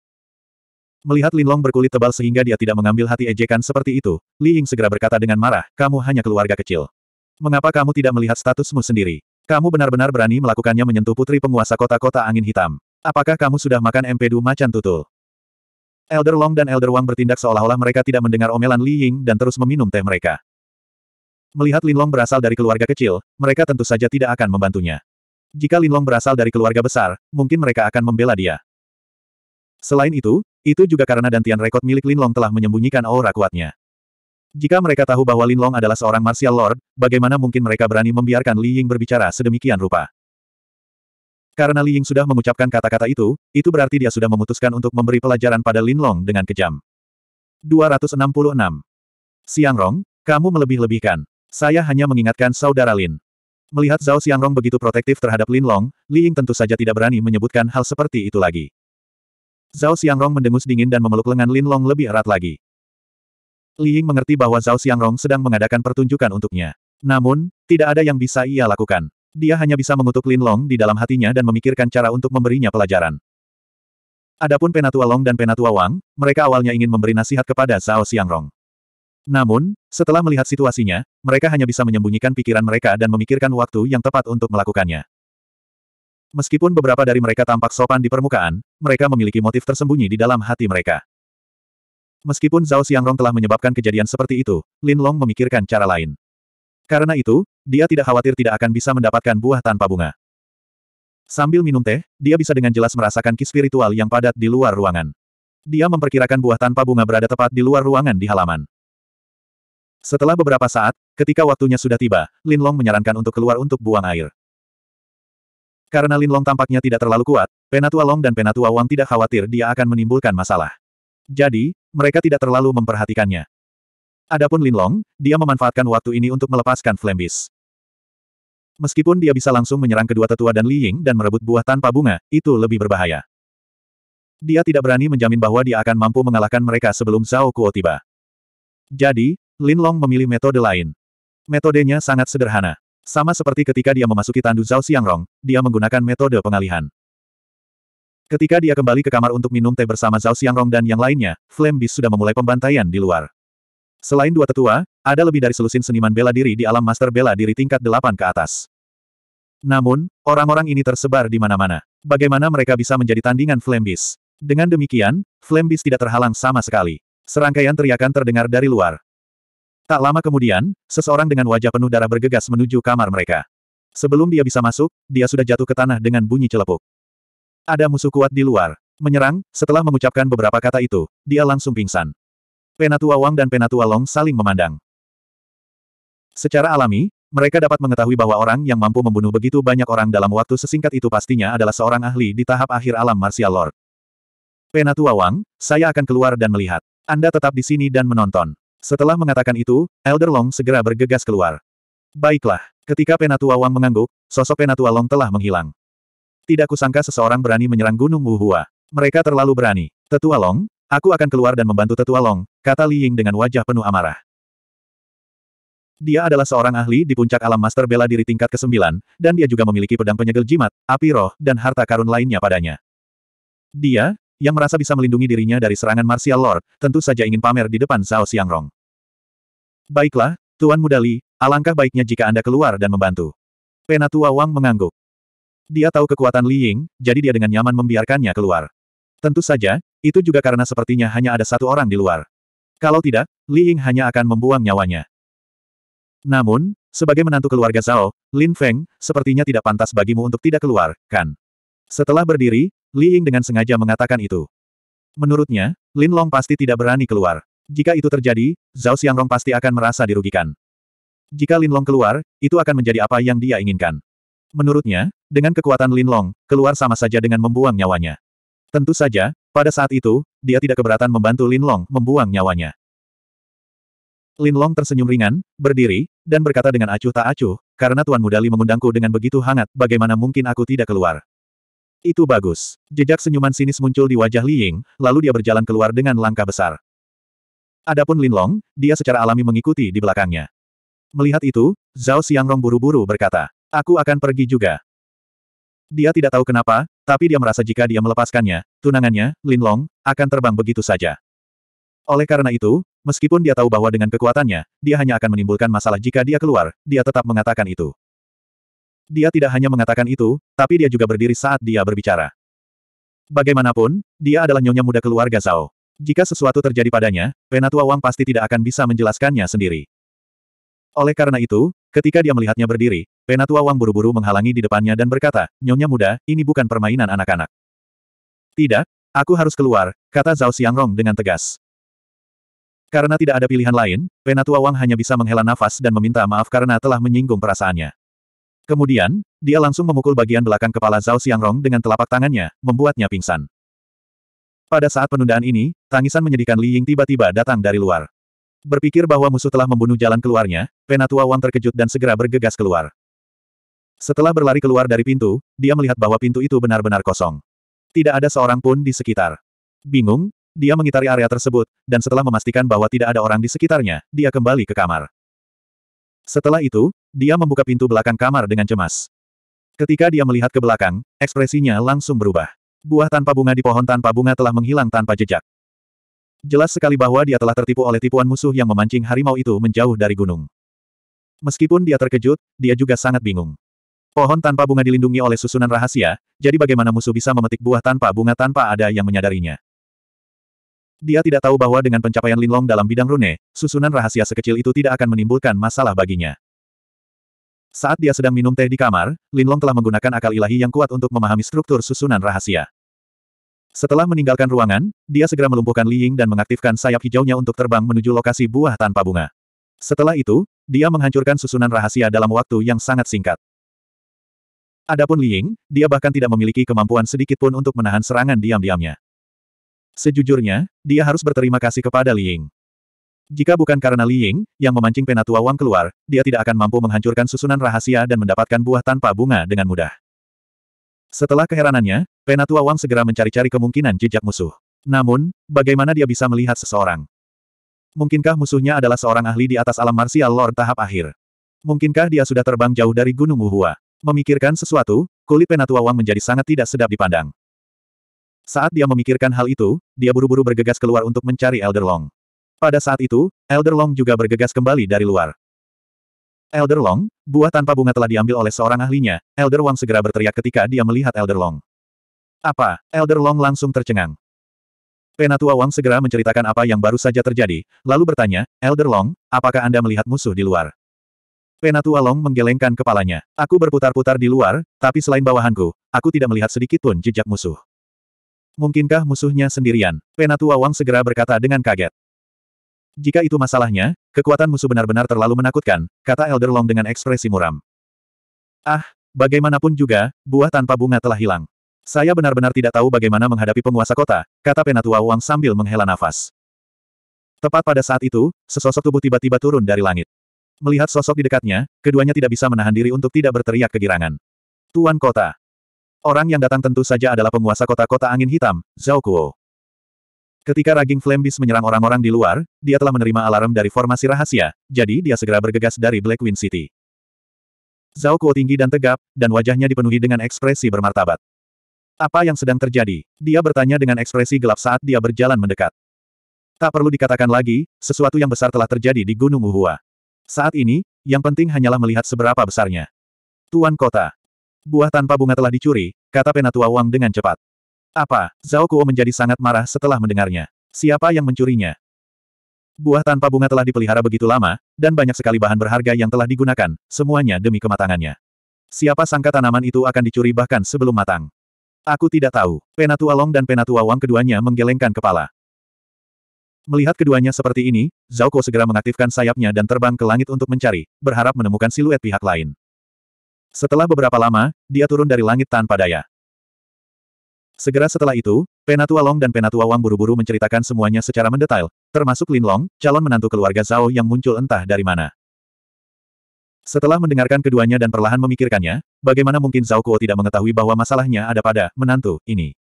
Melihat Linlong berkulit tebal sehingga dia tidak mengambil hati ejekan seperti itu, Li Ying segera berkata dengan marah, kamu hanya keluarga kecil. Mengapa kamu tidak melihat statusmu sendiri? Kamu benar-benar berani melakukannya menyentuh putri penguasa kota-kota angin hitam. Apakah kamu sudah makan empedu macan tutul? Elder Long dan Elder Wang bertindak seolah-olah mereka tidak mendengar omelan Li Ying dan terus meminum teh mereka. Melihat Linlong berasal dari keluarga kecil, mereka tentu saja tidak akan membantunya. Jika Linlong berasal dari keluarga besar, mungkin mereka akan membela dia. Selain itu, itu juga karena dantian rekod milik Linlong telah menyembunyikan aura kuatnya. Jika mereka tahu bahwa Linlong adalah seorang martial lord, bagaimana mungkin mereka berani membiarkan Li Ying berbicara sedemikian rupa? Karena Li Ying sudah mengucapkan kata-kata itu, itu berarti dia sudah memutuskan untuk memberi pelajaran pada Linlong dengan kejam. 266. Siang Rong, kamu melebih-lebihkan. Saya hanya mengingatkan saudara Lin. Melihat Zhao Xiangrong begitu protektif terhadap Lin Long, Li Ying tentu saja tidak berani menyebutkan hal seperti itu lagi. Zhao Xiangrong mendengus dingin dan memeluk lengan Lin Long lebih erat lagi. Li Ying mengerti bahwa Zhao Xiangrong sedang mengadakan pertunjukan untuknya. Namun, tidak ada yang bisa ia lakukan. Dia hanya bisa mengutuk Lin Long di dalam hatinya dan memikirkan cara untuk memberinya pelajaran. Adapun Penatua Long dan Penatua Wang, mereka awalnya ingin memberi nasihat kepada Zhao Xiangrong. Namun, setelah melihat situasinya, mereka hanya bisa menyembunyikan pikiran mereka dan memikirkan waktu yang tepat untuk melakukannya. Meskipun beberapa dari mereka tampak sopan di permukaan, mereka memiliki motif tersembunyi di dalam hati mereka. Meskipun Zhao Xiangrong telah menyebabkan kejadian seperti itu, Lin Long memikirkan cara lain. Karena itu, dia tidak khawatir tidak akan bisa mendapatkan buah tanpa bunga. Sambil minum teh, dia bisa dengan jelas merasakan ki spiritual yang padat di luar ruangan. Dia memperkirakan buah tanpa bunga berada tepat di luar ruangan di halaman. Setelah beberapa saat, ketika waktunya sudah tiba, Linlong menyarankan untuk keluar untuk buang air. Karena Linlong tampaknya tidak terlalu kuat, Penatua Long dan Penatua Wang tidak khawatir dia akan menimbulkan masalah. Jadi, mereka tidak terlalu memperhatikannya. Adapun Linlong, dia memanfaatkan waktu ini untuk melepaskan flambis. Meskipun dia bisa langsung menyerang kedua tetua dan Li Ying dan merebut buah tanpa bunga, itu lebih berbahaya. Dia tidak berani menjamin bahwa dia akan mampu mengalahkan mereka sebelum Zhao Kuo tiba. Jadi, Lin Long memilih metode lain. Metodenya sangat sederhana. Sama seperti ketika dia memasuki Tandu Zhao Xiangrong, dia menggunakan metode pengalihan. Ketika dia kembali ke kamar untuk minum teh bersama Zhao Xiangrong dan yang lainnya, Flame Beast sudah memulai pembantaian di luar. Selain dua tetua, ada lebih dari selusin seniman bela diri di alam master bela diri tingkat delapan ke atas. Namun, orang-orang ini tersebar di mana-mana. Bagaimana mereka bisa menjadi tandingan Flame Beast? Dengan demikian, Flame Beast tidak terhalang sama sekali. Serangkaian teriakan terdengar dari luar. Tak lama kemudian, seseorang dengan wajah penuh darah bergegas menuju kamar mereka. Sebelum dia bisa masuk, dia sudah jatuh ke tanah dengan bunyi celepuk. Ada musuh kuat di luar. Menyerang, setelah mengucapkan beberapa kata itu, dia langsung pingsan. Penatua Wang dan Penatua Long saling memandang. Secara alami, mereka dapat mengetahui bahwa orang yang mampu membunuh begitu banyak orang dalam waktu sesingkat itu pastinya adalah seorang ahli di tahap akhir alam martial lord. Penatua Wang, saya akan keluar dan melihat. Anda tetap di sini dan menonton. Setelah mengatakan itu, Elder Long segera bergegas keluar. Baiklah, ketika Penatua Wang mengangguk, sosok Penatua Long telah menghilang. Tidak kusangka seseorang berani menyerang Gunung Wuhua. Mereka terlalu berani. Tetua Long, aku akan keluar dan membantu Tetua Long, kata Li Ying dengan wajah penuh amarah. Dia adalah seorang ahli di puncak alam master bela diri tingkat ke-9, dan dia juga memiliki pedang penyegel jimat, api roh, dan harta karun lainnya padanya. Dia, yang merasa bisa melindungi dirinya dari serangan Martial Lord, tentu saja ingin pamer di depan Zhao Xiangrong. Baiklah, Tuan Muda Li, alangkah baiknya jika Anda keluar dan membantu. Penatua Wang mengangguk. Dia tahu kekuatan Li Ying, jadi dia dengan nyaman membiarkannya keluar. Tentu saja, itu juga karena sepertinya hanya ada satu orang di luar. Kalau tidak, Li Ying hanya akan membuang nyawanya. Namun, sebagai menantu keluarga Zhao, Lin Feng, sepertinya tidak pantas bagimu untuk tidak keluar, kan? Setelah berdiri, Li Ying dengan sengaja mengatakan itu. Menurutnya, Lin Long pasti tidak berani keluar. Jika itu terjadi, Zhao Xiangrong pasti akan merasa dirugikan. Jika Lin Long keluar, itu akan menjadi apa yang dia inginkan. Menurutnya, dengan kekuatan Lin Long, keluar sama saja dengan membuang nyawanya. Tentu saja, pada saat itu, dia tidak keberatan membantu Lin Long membuang nyawanya. Lin Long tersenyum ringan, berdiri, dan berkata dengan acuh tak acuh, karena Tuan Mudali mengundangku dengan begitu hangat, bagaimana mungkin aku tidak keluar. Itu bagus. Jejak senyuman sinis muncul di wajah Li Ying, lalu dia berjalan keluar dengan langkah besar. Adapun Lin Long, dia secara alami mengikuti di belakangnya. Melihat itu, Zhao Xiangrong buru-buru berkata, Aku akan pergi juga. Dia tidak tahu kenapa, tapi dia merasa jika dia melepaskannya, tunangannya, Lin Long, akan terbang begitu saja. Oleh karena itu, meskipun dia tahu bahwa dengan kekuatannya, dia hanya akan menimbulkan masalah jika dia keluar, dia tetap mengatakan itu. Dia tidak hanya mengatakan itu, tapi dia juga berdiri saat dia berbicara. Bagaimanapun, dia adalah nyonya muda keluarga Zhao. Jika sesuatu terjadi padanya, Penatua Wang pasti tidak akan bisa menjelaskannya sendiri. Oleh karena itu, ketika dia melihatnya berdiri, Penatua Wang buru-buru menghalangi di depannya dan berkata, Nyonya muda, ini bukan permainan anak-anak. Tidak, aku harus keluar, kata Zhao Xiangrong dengan tegas. Karena tidak ada pilihan lain, Penatua Wang hanya bisa menghela nafas dan meminta maaf karena telah menyinggung perasaannya. Kemudian, dia langsung memukul bagian belakang kepala Zhao Xiangrong dengan telapak tangannya, membuatnya pingsan. Pada saat penundaan ini, tangisan menyedihkan Li Ying tiba-tiba datang dari luar. Berpikir bahwa musuh telah membunuh jalan keluarnya, Penatua Wang terkejut dan segera bergegas keluar. Setelah berlari keluar dari pintu, dia melihat bahwa pintu itu benar-benar kosong. Tidak ada seorang pun di sekitar. Bingung, dia mengitari area tersebut, dan setelah memastikan bahwa tidak ada orang di sekitarnya, dia kembali ke kamar. Setelah itu, dia membuka pintu belakang kamar dengan cemas. Ketika dia melihat ke belakang, ekspresinya langsung berubah. Buah tanpa bunga di pohon tanpa bunga telah menghilang tanpa jejak. Jelas sekali bahwa dia telah tertipu oleh tipuan musuh yang memancing harimau itu menjauh dari gunung. Meskipun dia terkejut, dia juga sangat bingung. Pohon tanpa bunga dilindungi oleh susunan rahasia, jadi bagaimana musuh bisa memetik buah tanpa bunga tanpa ada yang menyadarinya? Dia tidak tahu bahwa dengan pencapaian Linlong dalam bidang rune, susunan rahasia sekecil itu tidak akan menimbulkan masalah baginya. Saat dia sedang minum teh di kamar, Linlong telah menggunakan akal ilahi yang kuat untuk memahami struktur susunan rahasia. Setelah meninggalkan ruangan, dia segera melumpuhkan Li Ying dan mengaktifkan sayap hijaunya untuk terbang menuju lokasi buah tanpa bunga. Setelah itu, dia menghancurkan susunan rahasia dalam waktu yang sangat singkat. Adapun Li Ying, dia bahkan tidak memiliki kemampuan sedikit pun untuk menahan serangan diam-diamnya. Sejujurnya, dia harus berterima kasih kepada Li Ying. Jika bukan karena Li Ying, yang memancing penatua Wang keluar, dia tidak akan mampu menghancurkan susunan rahasia dan mendapatkan buah tanpa bunga dengan mudah. Setelah keheranannya, penatua Wang segera mencari-cari kemungkinan jejak musuh. Namun, bagaimana dia bisa melihat seseorang? Mungkinkah musuhnya adalah seorang ahli di atas alam martial lord tahap akhir? Mungkinkah dia sudah terbang jauh dari Gunung Wuhua? Memikirkan sesuatu, kulit penatua Wang menjadi sangat tidak sedap dipandang. Saat dia memikirkan hal itu, dia buru-buru bergegas keluar untuk mencari Elder Long. Pada saat itu, Elder Long juga bergegas kembali dari luar. Elder Long, buah tanpa bunga telah diambil oleh seorang ahlinya, Elder Wang segera berteriak ketika dia melihat Elder Long. Apa? Elder Long langsung tercengang. Penatua Wang segera menceritakan apa yang baru saja terjadi, lalu bertanya, Elder Long, apakah Anda melihat musuh di luar? Penatua Long menggelengkan kepalanya. Aku berputar-putar di luar, tapi selain bawahanku, aku tidak melihat sedikit pun jejak musuh. Mungkinkah musuhnya sendirian? Penatua Wang segera berkata dengan kaget. Jika itu masalahnya, kekuatan musuh benar-benar terlalu menakutkan, kata Elder Long dengan ekspresi muram. Ah, bagaimanapun juga, buah tanpa bunga telah hilang. Saya benar-benar tidak tahu bagaimana menghadapi penguasa kota, kata Penatua Wang sambil menghela nafas. Tepat pada saat itu, sesosok tubuh tiba-tiba turun dari langit. Melihat sosok di dekatnya, keduanya tidak bisa menahan diri untuk tidak berteriak kegirangan. Tuan Kota. Orang yang datang tentu saja adalah penguasa kota-kota angin hitam, Zhao Kuo. Ketika Raging Flame Beast menyerang orang-orang di luar, dia telah menerima alarm dari formasi rahasia, jadi dia segera bergegas dari Black Wind City. Zhao Kuo tinggi dan tegap, dan wajahnya dipenuhi dengan ekspresi bermartabat. Apa yang sedang terjadi? Dia bertanya dengan ekspresi gelap saat dia berjalan mendekat. Tak perlu dikatakan lagi, sesuatu yang besar telah terjadi di Gunung Uhua. Saat ini, yang penting hanyalah melihat seberapa besarnya. Tuan Kota. Buah tanpa bunga telah dicuri, kata penatua Wang dengan cepat. Apa? Zhao Kuo menjadi sangat marah setelah mendengarnya. Siapa yang mencurinya? Buah tanpa bunga telah dipelihara begitu lama, dan banyak sekali bahan berharga yang telah digunakan, semuanya demi kematangannya. Siapa sangka tanaman itu akan dicuri bahkan sebelum matang. Aku tidak tahu. Penatua Long dan Penatua Wang keduanya menggelengkan kepala. Melihat keduanya seperti ini, Zhao Kuo segera mengaktifkan sayapnya dan terbang ke langit untuk mencari, berharap menemukan siluet pihak lain. Setelah beberapa lama, dia turun dari langit tanpa daya. Segera setelah itu, Penatua Long dan Penatua Wang buru-buru menceritakan semuanya secara mendetail, termasuk Lin Long, calon menantu keluarga Zhao yang muncul entah dari mana. Setelah mendengarkan keduanya dan perlahan memikirkannya, bagaimana mungkin Zhao Kuo tidak mengetahui bahwa masalahnya ada pada menantu ini.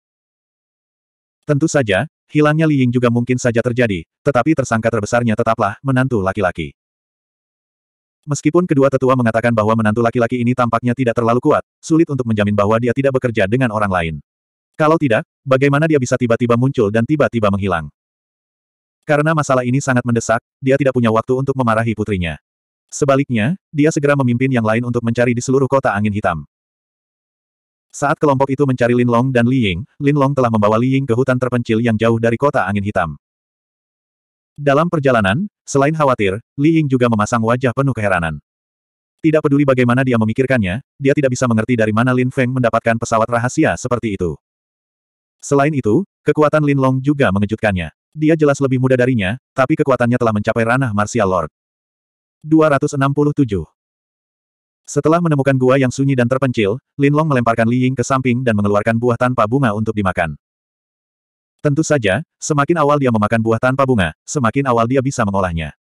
Tentu saja, hilangnya Li Ying juga mungkin saja terjadi, tetapi tersangka terbesarnya tetaplah menantu laki-laki. Meskipun kedua tetua mengatakan bahwa menantu laki-laki ini tampaknya tidak terlalu kuat, sulit untuk menjamin bahwa dia tidak bekerja dengan orang lain. Kalau tidak, bagaimana dia bisa tiba-tiba muncul dan tiba-tiba menghilang? Karena masalah ini sangat mendesak, dia tidak punya waktu untuk memarahi putrinya. Sebaliknya, dia segera memimpin yang lain untuk mencari di seluruh kota angin hitam. Saat kelompok itu mencari Lin Long dan Li Ying, Lin Long telah membawa Li Ying ke hutan terpencil yang jauh dari kota angin hitam. Dalam perjalanan, selain khawatir, Li Ying juga memasang wajah penuh keheranan. Tidak peduli bagaimana dia memikirkannya, dia tidak bisa mengerti dari mana Lin Feng mendapatkan pesawat rahasia seperti itu. Selain itu, kekuatan Lin Long juga mengejutkannya. Dia jelas lebih muda darinya, tapi kekuatannya telah mencapai ranah Martial Lord. 267 Setelah menemukan gua yang sunyi dan terpencil, Lin Long melemparkan Li Ying ke samping dan mengeluarkan buah tanpa bunga untuk dimakan. Tentu saja, semakin awal dia memakan buah tanpa bunga, semakin awal dia bisa mengolahnya.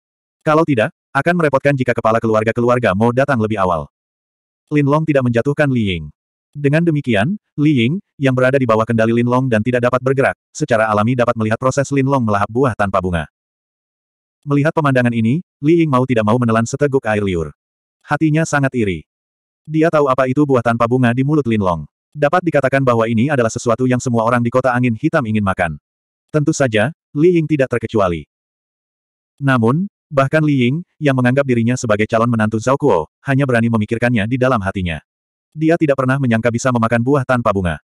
Kalau tidak, akan merepotkan jika kepala keluarga-keluarga mau datang lebih awal. Lin Long tidak menjatuhkan Li Ying. Dengan demikian, Li Ying, yang berada di bawah kendali Lin Long dan tidak dapat bergerak, secara alami dapat melihat proses Lin Long melahap buah tanpa bunga. Melihat pemandangan ini, Li Ying mau tidak mau menelan seteguk air liur. Hatinya sangat iri. Dia tahu apa itu buah tanpa bunga di mulut Lin Long. Dapat dikatakan bahwa ini adalah sesuatu yang semua orang di kota angin hitam ingin makan. Tentu saja, Li Ying tidak terkecuali. Namun, bahkan Li Ying, yang menganggap dirinya sebagai calon menantu Zhao Kuo, hanya berani memikirkannya di dalam hatinya. Dia tidak pernah menyangka bisa memakan buah tanpa bunga.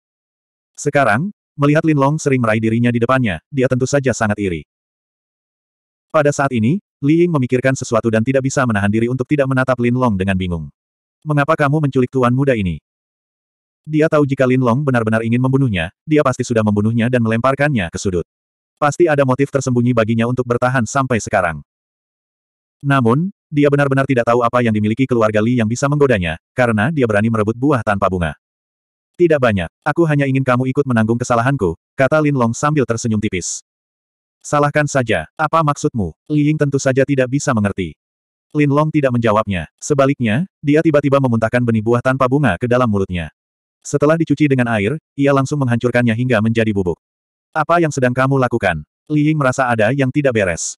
Sekarang, melihat Lin Long sering meraih dirinya di depannya, dia tentu saja sangat iri. Pada saat ini, Li Ying memikirkan sesuatu dan tidak bisa menahan diri untuk tidak menatap Lin Long dengan bingung. Mengapa kamu menculik tuan muda ini? Dia tahu jika Lin Long benar-benar ingin membunuhnya, dia pasti sudah membunuhnya dan melemparkannya ke sudut. Pasti ada motif tersembunyi baginya untuk bertahan sampai sekarang. Namun, dia benar-benar tidak tahu apa yang dimiliki keluarga Li yang bisa menggodanya, karena dia berani merebut buah tanpa bunga. Tidak banyak, aku hanya ingin kamu ikut menanggung kesalahanku, kata Lin Long sambil tersenyum tipis. Salahkan saja, apa maksudmu? Li Ying tentu saja tidak bisa mengerti. Lin Long tidak menjawabnya. Sebaliknya, dia tiba-tiba memuntahkan benih buah tanpa bunga ke dalam mulutnya. Setelah dicuci dengan air, ia langsung menghancurkannya hingga menjadi bubuk. Apa yang sedang kamu lakukan? Li Ying merasa ada yang tidak beres.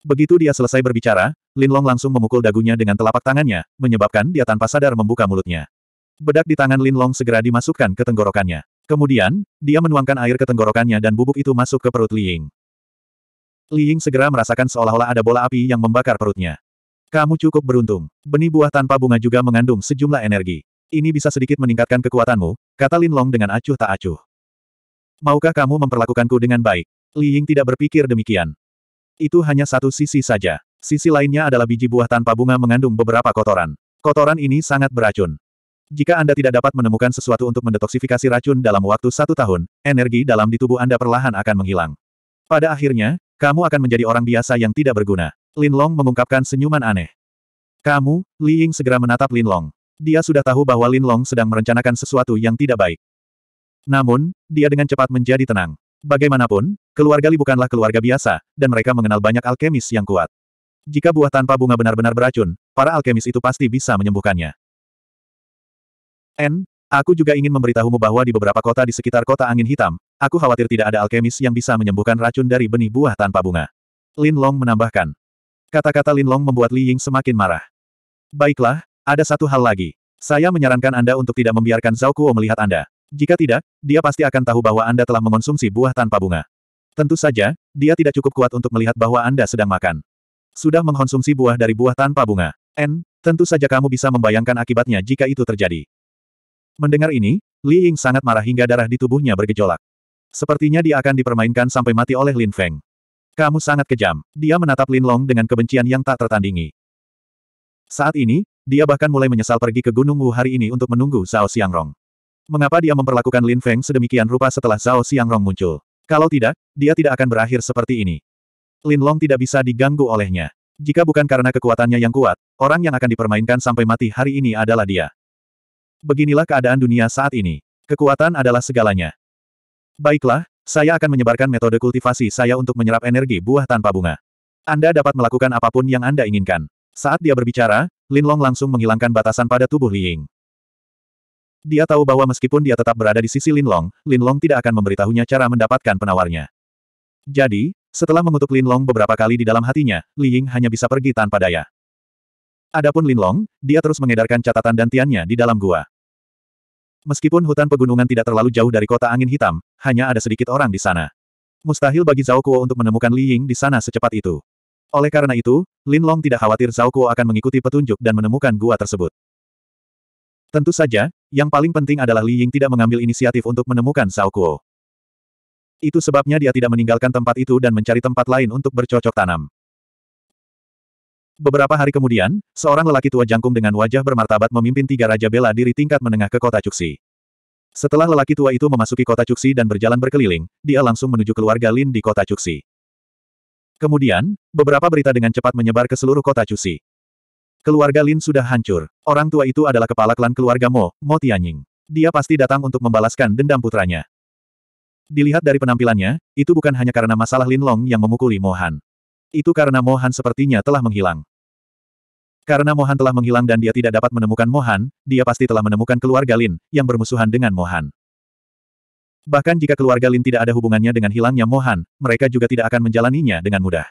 Begitu dia selesai berbicara, Linlong langsung memukul dagunya dengan telapak tangannya, menyebabkan dia tanpa sadar membuka mulutnya. Bedak di tangan Linlong segera dimasukkan ke tenggorokannya. Kemudian, dia menuangkan air ke tenggorokannya dan bubuk itu masuk ke perut Liying. Liying segera merasakan seolah-olah ada bola api yang membakar perutnya. Kamu cukup beruntung. Benih buah tanpa bunga juga mengandung sejumlah energi. Ini bisa sedikit meningkatkan kekuatanmu, kata Linlong dengan acuh tak acuh. Maukah kamu memperlakukanku dengan baik? Liying tidak berpikir demikian. Itu hanya satu sisi saja. Sisi lainnya adalah biji buah tanpa bunga mengandung beberapa kotoran. Kotoran ini sangat beracun. Jika Anda tidak dapat menemukan sesuatu untuk mendetoksifikasi racun dalam waktu satu tahun, energi dalam di tubuh Anda perlahan akan menghilang. Pada akhirnya, kamu akan menjadi orang biasa yang tidak berguna. Lin Long mengungkapkan senyuman aneh. Kamu, Li Ying segera menatap Lin Long. Dia sudah tahu bahwa Lin Long sedang merencanakan sesuatu yang tidak baik. Namun, dia dengan cepat menjadi tenang. Bagaimanapun, keluarga Li bukanlah keluarga biasa, dan mereka mengenal banyak alkemis yang kuat. Jika buah tanpa bunga benar-benar beracun, para alkemis itu pasti bisa menyembuhkannya. N, aku juga ingin memberitahumu bahwa di beberapa kota di sekitar kota angin hitam, aku khawatir tidak ada alkemis yang bisa menyembuhkan racun dari benih buah tanpa bunga. Lin Long menambahkan. Kata-kata Lin Long membuat Li Ying semakin marah. Baiklah, ada satu hal lagi. Saya menyarankan Anda untuk tidak membiarkan Zhao Kuo melihat Anda. Jika tidak, dia pasti akan tahu bahwa Anda telah mengonsumsi buah tanpa bunga. Tentu saja, dia tidak cukup kuat untuk melihat bahwa Anda sedang makan sudah mengkonsumsi buah dari buah tanpa bunga. N, tentu saja kamu bisa membayangkan akibatnya jika itu terjadi. Mendengar ini, Li Ying sangat marah hingga darah di tubuhnya bergejolak. Sepertinya dia akan dipermainkan sampai mati oleh Lin Feng. Kamu sangat kejam. Dia menatap Lin Long dengan kebencian yang tak tertandingi. Saat ini, dia bahkan mulai menyesal pergi ke Gunung Wu hari ini untuk menunggu Zhao Xiangrong. Mengapa dia memperlakukan Lin Feng sedemikian rupa setelah Zhao Xiangrong muncul? Kalau tidak, dia tidak akan berakhir seperti ini. Linlong tidak bisa diganggu olehnya. Jika bukan karena kekuatannya yang kuat, orang yang akan dipermainkan sampai mati hari ini adalah dia. Beginilah keadaan dunia saat ini. Kekuatan adalah segalanya. Baiklah, saya akan menyebarkan metode kultivasi saya untuk menyerap energi buah tanpa bunga. Anda dapat melakukan apapun yang Anda inginkan. Saat dia berbicara, Linlong langsung menghilangkan batasan pada tubuh Li Ying. Dia tahu bahwa meskipun dia tetap berada di sisi Linlong, Linlong tidak akan memberitahunya cara mendapatkan penawarnya. Jadi, setelah mengutuk Lin Long beberapa kali di dalam hatinya, Li Ying hanya bisa pergi tanpa daya. Adapun Lin Long, dia terus mengedarkan catatan dantiannya di dalam gua. Meskipun hutan pegunungan tidak terlalu jauh dari kota angin hitam, hanya ada sedikit orang di sana. Mustahil bagi Zhao Kuo untuk menemukan Li Ying di sana secepat itu. Oleh karena itu, Lin Long tidak khawatir Zhao Kuo akan mengikuti petunjuk dan menemukan gua tersebut. Tentu saja, yang paling penting adalah Li Ying tidak mengambil inisiatif untuk menemukan Zhao Kuo. Itu sebabnya dia tidak meninggalkan tempat itu dan mencari tempat lain untuk bercocok tanam. Beberapa hari kemudian, seorang lelaki tua jangkung dengan wajah bermartabat memimpin tiga raja bela diri tingkat menengah ke kota Cuksi. Setelah lelaki tua itu memasuki kota Cuksi dan berjalan berkeliling, dia langsung menuju keluarga Lin di kota Cuksi. Kemudian, beberapa berita dengan cepat menyebar ke seluruh kota Cuksi. Keluarga Lin sudah hancur. Orang tua itu adalah kepala klan keluarga Mo, Mo Tianying. Dia pasti datang untuk membalaskan dendam putranya. Dilihat dari penampilannya, itu bukan hanya karena masalah Lin Long yang memukuli Mohan. Itu karena Mohan sepertinya telah menghilang. Karena Mohan telah menghilang dan dia tidak dapat menemukan Mohan, dia pasti telah menemukan keluarga Lin, yang bermusuhan dengan Mohan. Bahkan jika keluarga Lin tidak ada hubungannya dengan hilangnya Mohan, mereka juga tidak akan menjalaninya dengan mudah.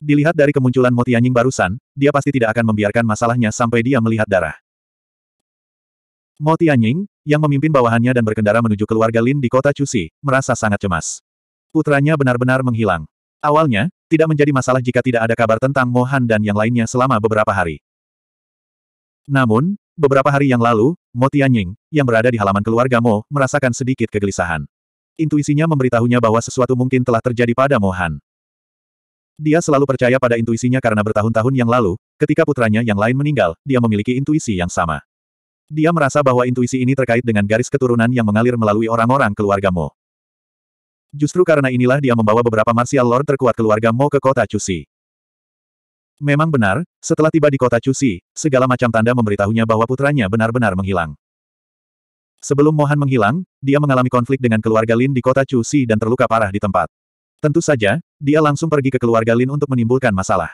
Dilihat dari kemunculan Motianying barusan, dia pasti tidak akan membiarkan masalahnya sampai dia melihat darah. Mo Tianying, yang memimpin bawahannya dan berkendara menuju keluarga Lin di kota Cusi, merasa sangat cemas. Putranya benar-benar menghilang. Awalnya, tidak menjadi masalah jika tidak ada kabar tentang Mo Han dan yang lainnya selama beberapa hari. Namun, beberapa hari yang lalu, Mo Tianying, yang berada di halaman keluarga Mo, merasakan sedikit kegelisahan. Intuisinya memberitahunya bahwa sesuatu mungkin telah terjadi pada Mo Han. Dia selalu percaya pada intuisinya karena bertahun-tahun yang lalu, ketika putranya yang lain meninggal, dia memiliki intuisi yang sama. Dia merasa bahwa intuisi ini terkait dengan garis keturunan yang mengalir melalui orang-orang keluarga Mo. Justru karena inilah dia membawa beberapa martial lord terkuat keluarga Mo ke kota Cusi. Memang benar, setelah tiba di kota Cusi, segala macam tanda memberitahunya bahwa putranya benar-benar menghilang. Sebelum Mohan menghilang, dia mengalami konflik dengan keluarga Lin di kota Cusi dan terluka parah di tempat. Tentu saja, dia langsung pergi ke keluarga Lin untuk menimbulkan masalah.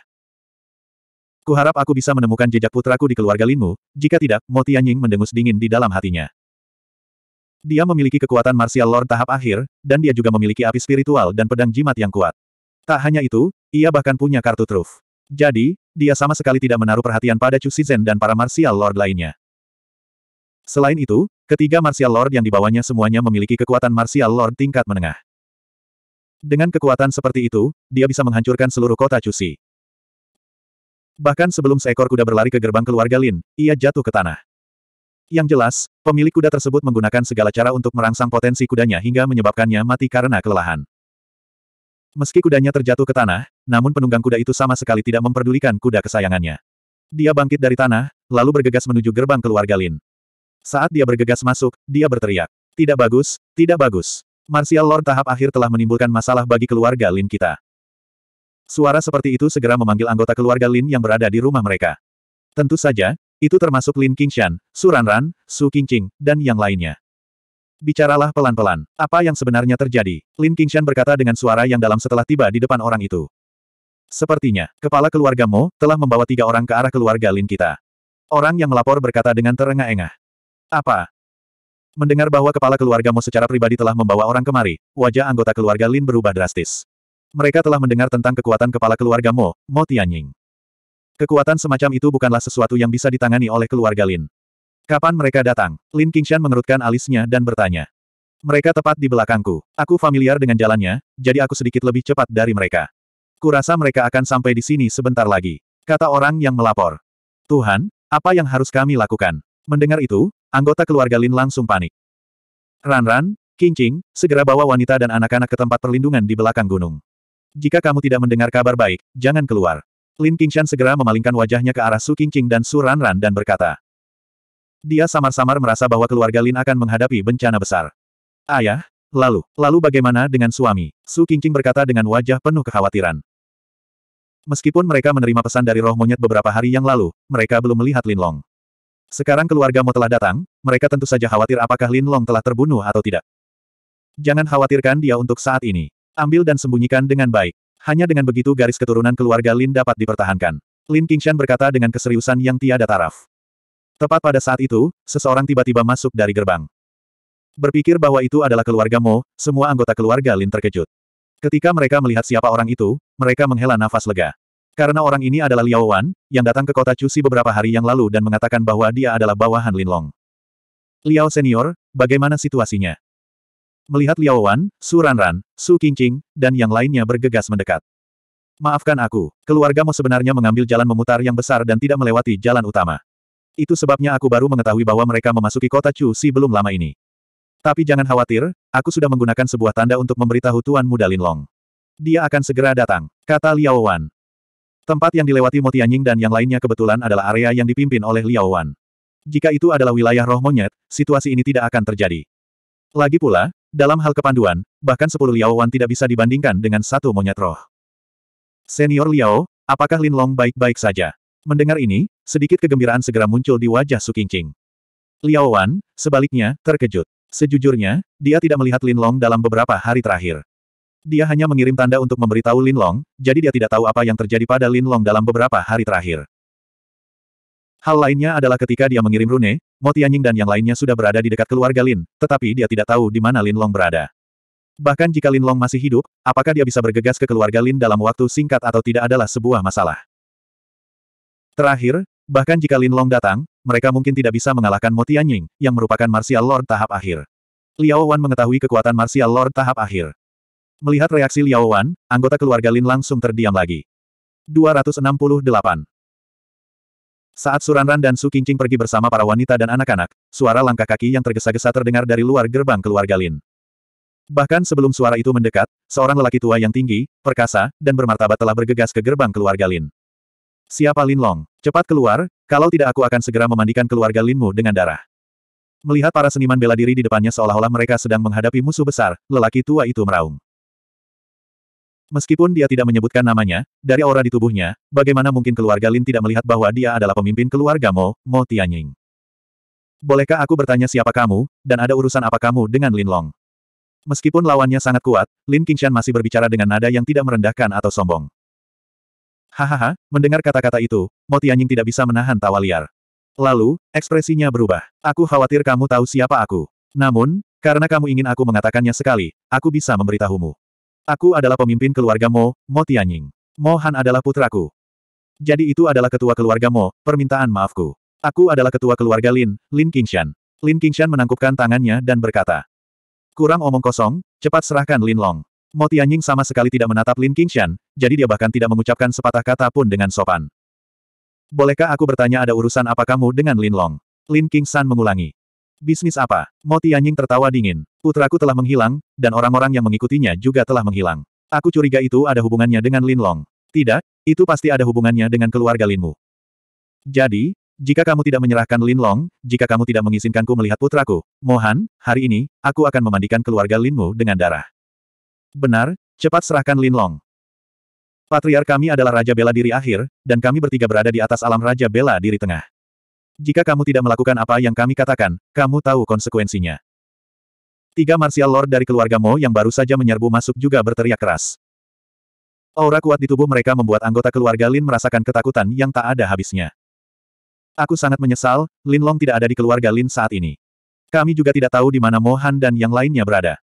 Kuharap aku bisa menemukan jejak putraku di keluarga Linmu, jika tidak, Mo Tianying mendengus dingin di dalam hatinya. Dia memiliki kekuatan martial lord tahap akhir, dan dia juga memiliki api spiritual dan pedang jimat yang kuat. Tak hanya itu, ia bahkan punya kartu truf. Jadi, dia sama sekali tidak menaruh perhatian pada Chu Zen dan para martial lord lainnya. Selain itu, ketiga martial lord yang dibawanya semuanya memiliki kekuatan martial lord tingkat menengah. Dengan kekuatan seperti itu, dia bisa menghancurkan seluruh kota Chu Shizhen. Bahkan sebelum seekor kuda berlari ke gerbang keluarga Lin, ia jatuh ke tanah. Yang jelas, pemilik kuda tersebut menggunakan segala cara untuk merangsang potensi kudanya hingga menyebabkannya mati karena kelelahan. Meski kudanya terjatuh ke tanah, namun penunggang kuda itu sama sekali tidak memperdulikan kuda kesayangannya. Dia bangkit dari tanah, lalu bergegas menuju gerbang keluarga Lin. Saat dia bergegas masuk, dia berteriak, Tidak bagus, tidak bagus. Martial Lord tahap akhir telah menimbulkan masalah bagi keluarga Lin kita. Suara seperti itu segera memanggil anggota keluarga Lin yang berada di rumah mereka. Tentu saja, itu termasuk Lin Qingshan, Su Ranran, Su Qingqing, dan yang lainnya. Bicaralah pelan-pelan. Apa yang sebenarnya terjadi? Lin Qingshan berkata dengan suara yang dalam setelah tiba di depan orang itu. Sepertinya, kepala keluarga Mo telah membawa tiga orang ke arah keluarga Lin kita. Orang yang melapor berkata dengan terengah-engah. Apa? Mendengar bahwa kepala keluarga Mo secara pribadi telah membawa orang kemari, wajah anggota keluarga Lin berubah drastis mereka telah mendengar tentang kekuatan kepala keluarga Mo, Mo Tianying. Kekuatan semacam itu bukanlah sesuatu yang bisa ditangani oleh keluarga Lin. Kapan mereka datang? Lin Qingshan mengerutkan alisnya dan bertanya. Mereka tepat di belakangku. Aku familiar dengan jalannya, jadi aku sedikit lebih cepat dari mereka. Kurasa mereka akan sampai di sini sebentar lagi. Kata orang yang melapor. Tuhan, apa yang harus kami lakukan? Mendengar itu, anggota keluarga Lin langsung panik. Ranran, Kincing, segera bawa wanita dan anak-anak ke tempat perlindungan di belakang gunung. Jika kamu tidak mendengar kabar baik, jangan keluar. Lin Qingshan segera memalingkan wajahnya ke arah Su Qingqing dan Su Ranran dan berkata. Dia samar-samar merasa bahwa keluarga Lin akan menghadapi bencana besar. Ayah, lalu, lalu bagaimana dengan suami? Su Qingqing berkata dengan wajah penuh kekhawatiran. Meskipun mereka menerima pesan dari roh monyet beberapa hari yang lalu, mereka belum melihat Lin Long. Sekarang keluarga Mo telah datang, mereka tentu saja khawatir apakah Lin Long telah terbunuh atau tidak. Jangan khawatirkan dia untuk saat ini. Ambil dan sembunyikan dengan baik. Hanya dengan begitu garis keturunan keluarga Lin dapat dipertahankan. Lin Qingshan berkata dengan keseriusan yang tiada taraf. Tepat pada saat itu, seseorang tiba-tiba masuk dari gerbang. Berpikir bahwa itu adalah keluarga Mo, semua anggota keluarga Lin terkejut. Ketika mereka melihat siapa orang itu, mereka menghela nafas lega. Karena orang ini adalah Liao Wan, yang datang ke kota Cusi beberapa hari yang lalu dan mengatakan bahwa dia adalah bawahan Lin Long. Liao Senior, bagaimana situasinya? Melihat Liao Wan, Su Ranran, Su Qingqing, dan yang lainnya bergegas mendekat. Maafkan aku, keluargamu sebenarnya mengambil jalan memutar yang besar dan tidak melewati jalan utama. Itu sebabnya aku baru mengetahui bahwa mereka memasuki kota Chu Si belum lama ini. Tapi jangan khawatir, aku sudah menggunakan sebuah tanda untuk memberitahu Tuan Muda Linlong. Dia akan segera datang, kata Liao Wan. Tempat yang dilewati Motianying dan yang lainnya kebetulan adalah area yang dipimpin oleh Liao Wan. Jika itu adalah wilayah roh monyet, situasi ini tidak akan terjadi. Lagi pula, dalam hal kepanduan, bahkan sepuluh Liao Wan tidak bisa dibandingkan dengan satu monyet roh. Senior Liao, apakah Lin Long baik-baik saja? Mendengar ini, sedikit kegembiraan segera muncul di wajah Su Qingqing. Liao Wan, sebaliknya, terkejut. Sejujurnya, dia tidak melihat Lin Long dalam beberapa hari terakhir. Dia hanya mengirim tanda untuk memberitahu Lin Long, jadi dia tidak tahu apa yang terjadi pada Lin Long dalam beberapa hari terakhir. Hal lainnya adalah ketika dia mengirim rune, Mo Tianying dan yang lainnya sudah berada di dekat keluarga Lin, tetapi dia tidak tahu di mana Lin Long berada. Bahkan jika Lin Long masih hidup, apakah dia bisa bergegas ke keluarga Lin dalam waktu singkat atau tidak adalah sebuah masalah. Terakhir, bahkan jika Lin Long datang, mereka mungkin tidak bisa mengalahkan Mo Tianying, yang merupakan Martial Lord tahap akhir. Liao Wan mengetahui kekuatan Martial Lord tahap akhir. Melihat reaksi Liao Wan, anggota keluarga Lin langsung terdiam lagi. 268 saat Suranran dan Su Qingqing pergi bersama para wanita dan anak-anak, suara langkah kaki yang tergesa-gesa terdengar dari luar gerbang keluarga Lin. Bahkan sebelum suara itu mendekat, seorang lelaki tua yang tinggi, perkasa, dan bermartabat telah bergegas ke gerbang keluarga Lin. Siapa Lin Long? Cepat keluar, kalau tidak aku akan segera memandikan keluarga Linmu dengan darah. Melihat para seniman bela diri di depannya seolah-olah mereka sedang menghadapi musuh besar, lelaki tua itu meraung. Meskipun dia tidak menyebutkan namanya, dari aura di tubuhnya, bagaimana mungkin keluarga Lin tidak melihat bahwa dia adalah pemimpin keluarga Mo, Mo Tianying. Bolehkah aku bertanya siapa kamu, dan ada urusan apa kamu dengan Lin Long? Meskipun lawannya sangat kuat, Lin Qingshan masih berbicara dengan nada yang tidak merendahkan atau sombong. Hahaha, mendengar kata-kata itu, Mo Tianying tidak bisa menahan tawa liar. Lalu, ekspresinya berubah. Aku khawatir kamu tahu siapa aku. Namun, karena kamu ingin aku mengatakannya sekali, aku bisa memberitahumu. Aku adalah pemimpin keluarga Mo, Mo Tianying. Mo Han adalah putraku. Jadi itu adalah ketua keluarga Mo, permintaan maafku. Aku adalah ketua keluarga Lin, Lin Qingshan. Lin Qingshan menangkupkan tangannya dan berkata. Kurang omong kosong, cepat serahkan Lin Long. Mo Tianying sama sekali tidak menatap Lin Qingshan, jadi dia bahkan tidak mengucapkan sepatah kata pun dengan sopan. Bolehkah aku bertanya ada urusan apa kamu dengan Lin Long? Lin Qingshan mengulangi. Bisnis apa? Moti Tianying tertawa dingin. Putraku telah menghilang, dan orang-orang yang mengikutinya juga telah menghilang. Aku curiga itu ada hubungannya dengan Lin Long. Tidak, itu pasti ada hubungannya dengan keluarga Linmu. Jadi, jika kamu tidak menyerahkan Lin Long, jika kamu tidak mengizinkanku melihat putraku, Mohan, hari ini, aku akan memandikan keluarga Linmu dengan darah. Benar, cepat serahkan Lin Long. Patriar kami adalah Raja Bela Diri akhir, dan kami bertiga berada di atas alam Raja Bela Diri tengah. Jika kamu tidak melakukan apa yang kami katakan, kamu tahu konsekuensinya. Tiga martial lord dari keluarga Mo yang baru saja menyerbu masuk juga berteriak keras. Aura kuat di tubuh mereka membuat anggota keluarga Lin merasakan ketakutan yang tak ada habisnya. Aku sangat menyesal, Lin Long tidak ada di keluarga Lin saat ini. Kami juga tidak tahu di mana Mohan dan yang lainnya berada.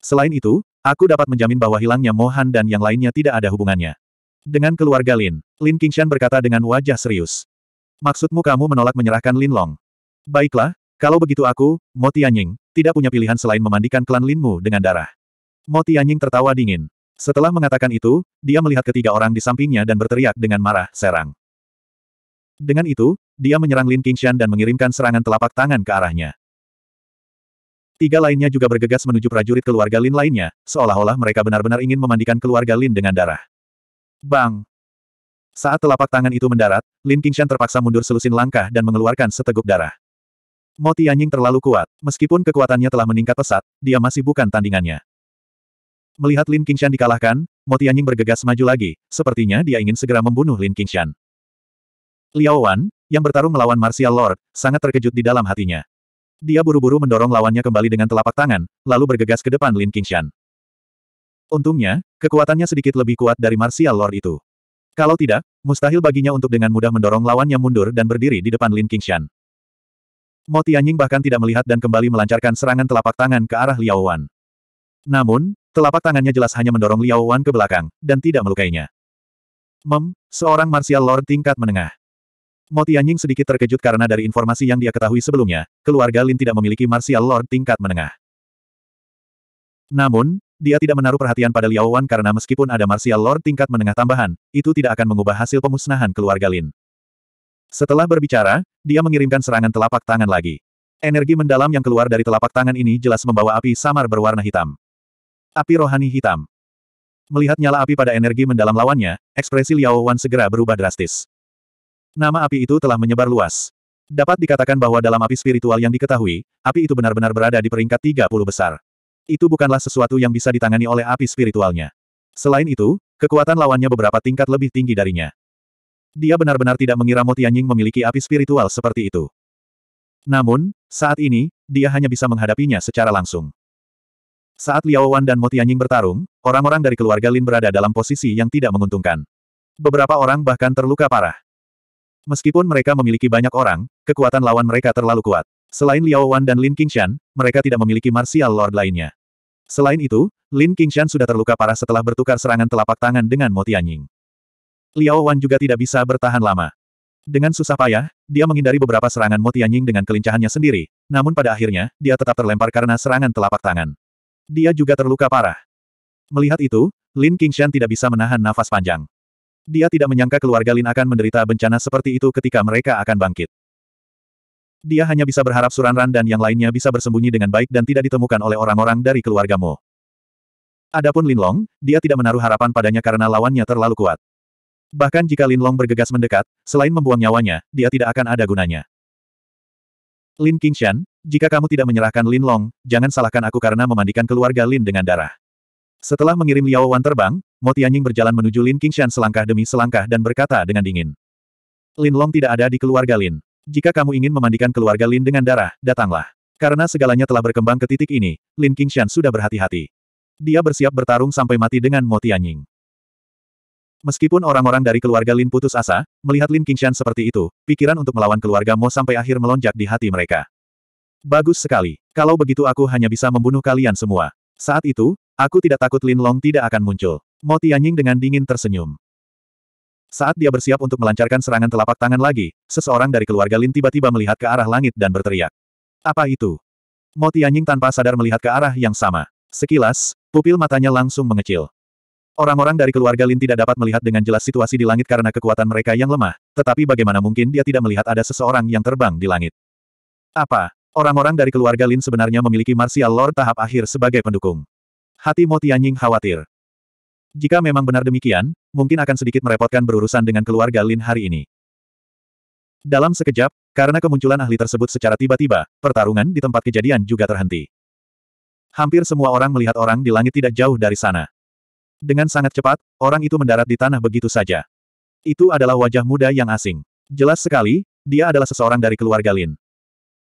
Selain itu, aku dapat menjamin bahwa hilangnya Mohan dan yang lainnya tidak ada hubungannya. Dengan keluarga Lin, Lin Qingshan berkata dengan wajah serius. Maksudmu kamu menolak menyerahkan Lin Long? Baiklah, kalau begitu aku, Mo Tianying, tidak punya pilihan selain memandikan klan Linmu dengan darah. Mo Tianying tertawa dingin. Setelah mengatakan itu, dia melihat ketiga orang di sampingnya dan berteriak dengan marah, serang. Dengan itu, dia menyerang Lin Qingshan dan mengirimkan serangan telapak tangan ke arahnya. Tiga lainnya juga bergegas menuju prajurit keluarga Lin lainnya, seolah-olah mereka benar-benar ingin memandikan keluarga Lin dengan darah. Bang! Saat telapak tangan itu mendarat, Lin Qingshan terpaksa mundur selusin langkah dan mengeluarkan seteguk darah. Mo Tianying terlalu kuat, meskipun kekuatannya telah meningkat pesat, dia masih bukan tandingannya. Melihat Lin Qingshan dikalahkan, Mo Tianying bergegas maju lagi, sepertinya dia ingin segera membunuh Lin Qingshan. Liao Wan, yang bertarung melawan Martial Lord, sangat terkejut di dalam hatinya. Dia buru-buru mendorong lawannya kembali dengan telapak tangan, lalu bergegas ke depan Lin Qingshan. Untungnya, kekuatannya sedikit lebih kuat dari Martial Lord itu. Kalau tidak, mustahil baginya untuk dengan mudah mendorong lawannya mundur dan berdiri di depan Lin Qingshan. Mo Tianying bahkan tidak melihat dan kembali melancarkan serangan telapak tangan ke arah Liao Wan. Namun, telapak tangannya jelas hanya mendorong Liao Wan ke belakang, dan tidak melukainya. Mem, seorang martial lord tingkat menengah. Mo Tianying sedikit terkejut karena dari informasi yang dia ketahui sebelumnya, keluarga Lin tidak memiliki martial lord tingkat menengah. Namun, dia tidak menaruh perhatian pada Liao Wan karena meskipun ada Martial Lord tingkat menengah tambahan, itu tidak akan mengubah hasil pemusnahan keluarga Lin. Setelah berbicara, dia mengirimkan serangan telapak tangan lagi. Energi mendalam yang keluar dari telapak tangan ini jelas membawa api samar berwarna hitam. Api rohani hitam. Melihat nyala api pada energi mendalam lawannya, ekspresi Liao Wan segera berubah drastis. Nama api itu telah menyebar luas. Dapat dikatakan bahwa dalam api spiritual yang diketahui, api itu benar-benar berada di peringkat 30 besar. Itu bukanlah sesuatu yang bisa ditangani oleh api spiritualnya. Selain itu, kekuatan lawannya beberapa tingkat lebih tinggi darinya. Dia benar-benar tidak mengira Motianying memiliki api spiritual seperti itu. Namun, saat ini, dia hanya bisa menghadapinya secara langsung. Saat Liao Wan dan Motianying bertarung, orang-orang dari keluarga Lin berada dalam posisi yang tidak menguntungkan. Beberapa orang bahkan terluka parah. Meskipun mereka memiliki banyak orang, kekuatan lawan mereka terlalu kuat. Selain Liao Wan dan Lin Qingshan, mereka tidak memiliki martial lord lainnya. Selain itu, Lin Qingshan sudah terluka parah setelah bertukar serangan telapak tangan dengan Mo Tianying. Liao Wan juga tidak bisa bertahan lama. Dengan susah payah, dia menghindari beberapa serangan Mo Tianying dengan kelincahannya sendiri, namun pada akhirnya, dia tetap terlempar karena serangan telapak tangan. Dia juga terluka parah. Melihat itu, Lin Qingshan tidak bisa menahan nafas panjang. Dia tidak menyangka keluarga Lin akan menderita bencana seperti itu ketika mereka akan bangkit. Dia hanya bisa berharap Suranran dan yang lainnya bisa bersembunyi dengan baik dan tidak ditemukan oleh orang-orang dari keluargamu. Mo. Adapun Linlong, dia tidak menaruh harapan padanya karena lawannya terlalu kuat. Bahkan jika Linlong bergegas mendekat, selain membuang nyawanya, dia tidak akan ada gunanya. Lin Qingshan, jika kamu tidak menyerahkan Linlong, jangan salahkan aku karena memandikan keluarga Lin dengan darah. Setelah mengirim Liao Wan terbang, Mo Tianying berjalan menuju Lin Qingshan selangkah demi selangkah dan berkata dengan dingin. Linlong tidak ada di keluarga Lin. Jika kamu ingin memandikan keluarga Lin dengan darah, datanglah. Karena segalanya telah berkembang ke titik ini, Lin Qingshan sudah berhati-hati. Dia bersiap bertarung sampai mati dengan Mo Tianying. Meskipun orang-orang dari keluarga Lin putus asa, melihat Lin Qingshan seperti itu, pikiran untuk melawan keluarga Mo sampai akhir melonjak di hati mereka. Bagus sekali. Kalau begitu aku hanya bisa membunuh kalian semua. Saat itu, aku tidak takut Lin Long tidak akan muncul. Mo Tianying dengan dingin tersenyum. Saat dia bersiap untuk melancarkan serangan telapak tangan lagi, seseorang dari keluarga Lin tiba-tiba melihat ke arah langit dan berteriak. Apa itu? Mo Tianying tanpa sadar melihat ke arah yang sama. Sekilas, pupil matanya langsung mengecil. Orang-orang dari keluarga Lin tidak dapat melihat dengan jelas situasi di langit karena kekuatan mereka yang lemah, tetapi bagaimana mungkin dia tidak melihat ada seseorang yang terbang di langit? Apa? Orang-orang dari keluarga Lin sebenarnya memiliki martial Lord tahap akhir sebagai pendukung. Hati Mo Tianying khawatir. Jika memang benar demikian, mungkin akan sedikit merepotkan berurusan dengan keluarga Lin hari ini. Dalam sekejap, karena kemunculan ahli tersebut secara tiba-tiba, pertarungan di tempat kejadian juga terhenti. Hampir semua orang melihat orang di langit tidak jauh dari sana. Dengan sangat cepat, orang itu mendarat di tanah begitu saja. Itu adalah wajah muda yang asing. Jelas sekali, dia adalah seseorang dari keluarga Lin.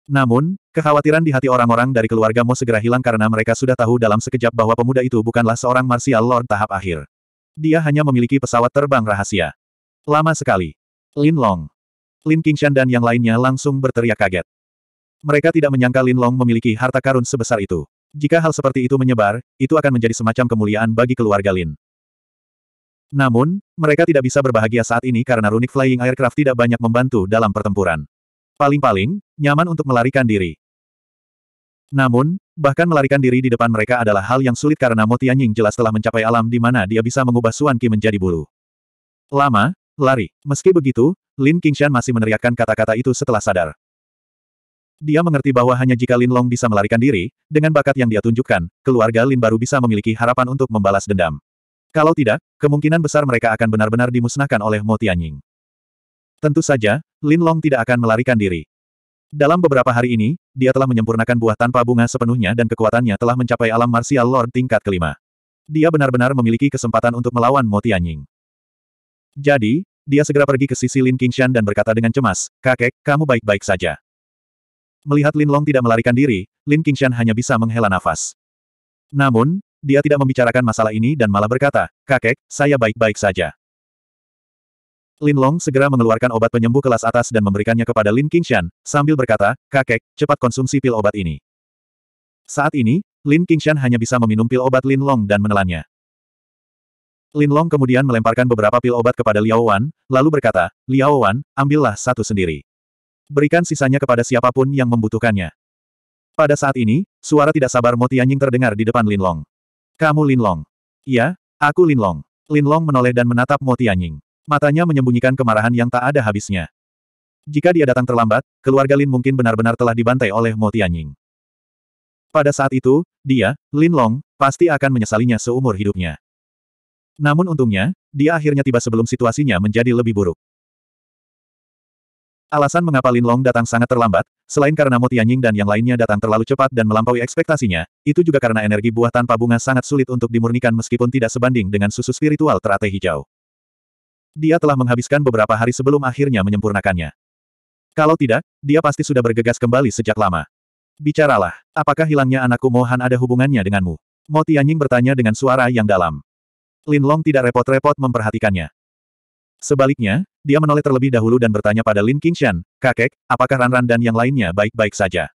Namun, kekhawatiran di hati orang-orang dari keluarga Mo segera hilang karena mereka sudah tahu dalam sekejap bahwa pemuda itu bukanlah seorang martial lord tahap akhir. Dia hanya memiliki pesawat terbang rahasia. Lama sekali. Lin Long. Lin Qingshan dan yang lainnya langsung berteriak kaget. Mereka tidak menyangka Lin Long memiliki harta karun sebesar itu. Jika hal seperti itu menyebar, itu akan menjadi semacam kemuliaan bagi keluarga Lin. Namun, mereka tidak bisa berbahagia saat ini karena Runic Flying Aircraft tidak banyak membantu dalam pertempuran. Paling-paling, nyaman untuk melarikan diri. Namun, bahkan melarikan diri di depan mereka adalah hal yang sulit karena Mo Tianying jelas telah mencapai alam di mana dia bisa mengubah Suan Qi menjadi bulu. Lama, lari. Meski begitu, Lin Qingshan masih meneriakkan kata-kata itu setelah sadar. Dia mengerti bahwa hanya jika Lin Long bisa melarikan diri, dengan bakat yang dia tunjukkan, keluarga Lin baru bisa memiliki harapan untuk membalas dendam. Kalau tidak, kemungkinan besar mereka akan benar-benar dimusnahkan oleh Mo Tianying. Tentu saja, Lin Long tidak akan melarikan diri. Dalam beberapa hari ini, dia telah menyempurnakan buah tanpa bunga sepenuhnya dan kekuatannya telah mencapai alam martial lord tingkat kelima. Dia benar-benar memiliki kesempatan untuk melawan Mo Tianying. Jadi, dia segera pergi ke sisi Lin Qingshan dan berkata dengan cemas, Kakek, kamu baik-baik saja. Melihat Lin Long tidak melarikan diri, Lin Qingshan hanya bisa menghela nafas. Namun, dia tidak membicarakan masalah ini dan malah berkata, Kakek, saya baik-baik saja. Lin Long segera mengeluarkan obat penyembuh kelas atas dan memberikannya kepada Lin Qingshan, sambil berkata, kakek, cepat konsumsi pil obat ini. Saat ini, Lin Qingshan hanya bisa meminum pil obat Lin Long dan menelannya. Lin Long kemudian melemparkan beberapa pil obat kepada Liao Wan, lalu berkata, Liao Wan, ambillah satu sendiri. Berikan sisanya kepada siapapun yang membutuhkannya. Pada saat ini, suara tidak sabar Mo Tianying terdengar di depan Lin Long. Kamu Lin Long. Iya, aku Lin Long. Lin Long menoleh dan menatap Mo Tianying. Matanya menyembunyikan kemarahan yang tak ada habisnya. Jika dia datang terlambat, keluarga Lin mungkin benar-benar telah dibantai oleh Mo Tianying. Pada saat itu, dia, Lin Long, pasti akan menyesalinya seumur hidupnya. Namun untungnya, dia akhirnya tiba sebelum situasinya menjadi lebih buruk. Alasan mengapa Lin Long datang sangat terlambat, selain karena Mo Tianying dan yang lainnya datang terlalu cepat dan melampaui ekspektasinya, itu juga karena energi buah tanpa bunga sangat sulit untuk dimurnikan meskipun tidak sebanding dengan susu spiritual teratai hijau. Dia telah menghabiskan beberapa hari sebelum akhirnya menyempurnakannya. Kalau tidak, dia pasti sudah bergegas kembali sejak lama. Bicaralah, apakah hilangnya anakku Mohan ada hubungannya denganmu? Mo Tianying bertanya dengan suara yang dalam. Lin Long tidak repot-repot memperhatikannya. Sebaliknya, dia menoleh terlebih dahulu dan bertanya pada Lin Qingshan, kakek, apakah Ranran dan yang lainnya baik-baik saja?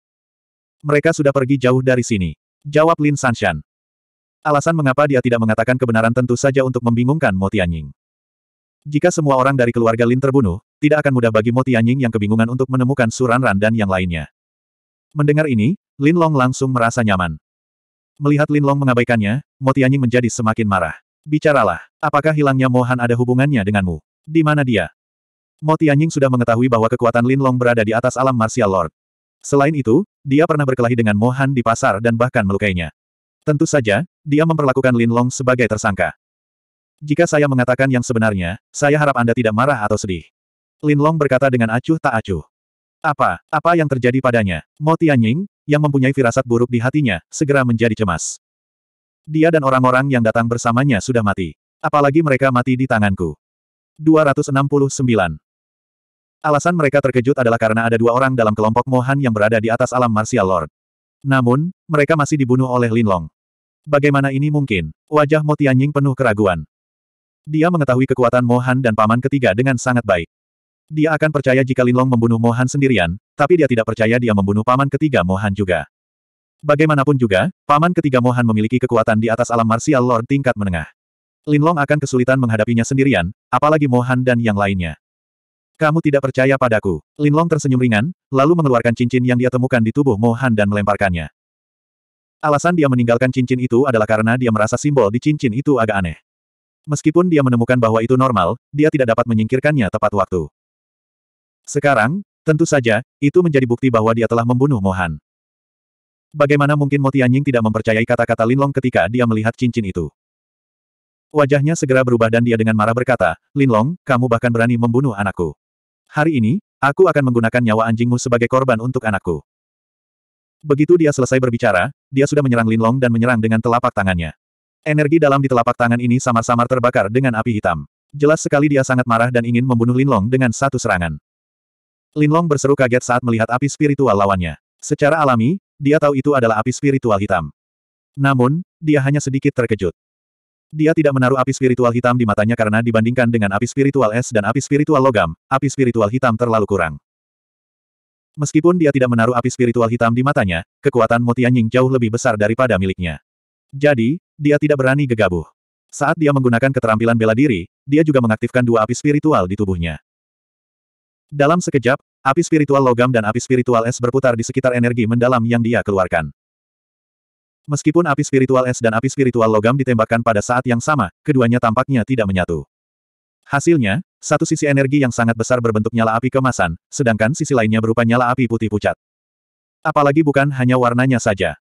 Mereka sudah pergi jauh dari sini. Jawab Lin Sanshan. Alasan mengapa dia tidak mengatakan kebenaran tentu saja untuk membingungkan Mo Tianying. Jika semua orang dari keluarga Lin terbunuh, tidak akan mudah bagi Moti Anying yang kebingungan untuk menemukan Suranran dan yang lainnya. Mendengar ini, Lin Long langsung merasa nyaman. Melihat Lin Long mengabaikannya, Moti Anying menjadi semakin marah. Bicaralah, apakah hilangnya Mohan ada hubungannya denganmu? Di mana dia? Moti Anying sudah mengetahui bahwa kekuatan Lin Long berada di atas alam martial lord. Selain itu, dia pernah berkelahi dengan Mohan di pasar dan bahkan melukainya. Tentu saja, dia memperlakukan Lin Long sebagai tersangka. Jika saya mengatakan yang sebenarnya, saya harap Anda tidak marah atau sedih. Lin Long berkata dengan acuh tak acuh. Apa, apa yang terjadi padanya? Mo Tianying, yang mempunyai firasat buruk di hatinya, segera menjadi cemas. Dia dan orang-orang yang datang bersamanya sudah mati. Apalagi mereka mati di tanganku. 269. Alasan mereka terkejut adalah karena ada dua orang dalam kelompok Mohan yang berada di atas alam Martial Lord. Namun, mereka masih dibunuh oleh Lin Long. Bagaimana ini mungkin? Wajah Mo Tianying penuh keraguan. Dia mengetahui kekuatan Mohan dan paman ketiga dengan sangat baik. Dia akan percaya jika Linlong membunuh Mohan sendirian, tapi dia tidak percaya dia membunuh paman ketiga Mohan juga. Bagaimanapun juga, paman ketiga Mohan memiliki kekuatan di atas alam martial lord tingkat menengah. Linlong akan kesulitan menghadapinya sendirian, apalagi Mohan dan yang lainnya. Kamu tidak percaya padaku. Linlong tersenyum ringan, lalu mengeluarkan cincin yang dia temukan di tubuh Mohan dan melemparkannya. Alasan dia meninggalkan cincin itu adalah karena dia merasa simbol di cincin itu agak aneh. Meskipun dia menemukan bahwa itu normal, dia tidak dapat menyingkirkannya tepat waktu. Sekarang, tentu saja, itu menjadi bukti bahwa dia telah membunuh Mohan. Bagaimana mungkin Mo Tianying tidak mempercayai kata-kata Linlong ketika dia melihat cincin itu? Wajahnya segera berubah dan dia dengan marah berkata, Linlong, kamu bahkan berani membunuh anakku. Hari ini, aku akan menggunakan nyawa anjingmu sebagai korban untuk anakku. Begitu dia selesai berbicara, dia sudah menyerang Linlong dan menyerang dengan telapak tangannya. Energi dalam di telapak tangan ini samar-samar terbakar dengan api hitam. Jelas sekali dia sangat marah dan ingin membunuh Linlong dengan satu serangan. Linlong berseru kaget saat melihat api spiritual lawannya. Secara alami, dia tahu itu adalah api spiritual hitam. Namun, dia hanya sedikit terkejut. Dia tidak menaruh api spiritual hitam di matanya karena dibandingkan dengan api spiritual es dan api spiritual logam, api spiritual hitam terlalu kurang. Meskipun dia tidak menaruh api spiritual hitam di matanya, kekuatan Motianying jauh lebih besar daripada miliknya. Jadi, dia tidak berani gegabah. Saat dia menggunakan keterampilan bela diri, dia juga mengaktifkan dua api spiritual di tubuhnya. Dalam sekejap, api spiritual logam dan api spiritual es berputar di sekitar energi mendalam yang dia keluarkan. Meskipun api spiritual es dan api spiritual logam ditembakkan pada saat yang sama, keduanya tampaknya tidak menyatu. Hasilnya, satu sisi energi yang sangat besar berbentuk nyala api kemasan, sedangkan sisi lainnya berupa nyala api putih pucat. Apalagi bukan hanya warnanya saja.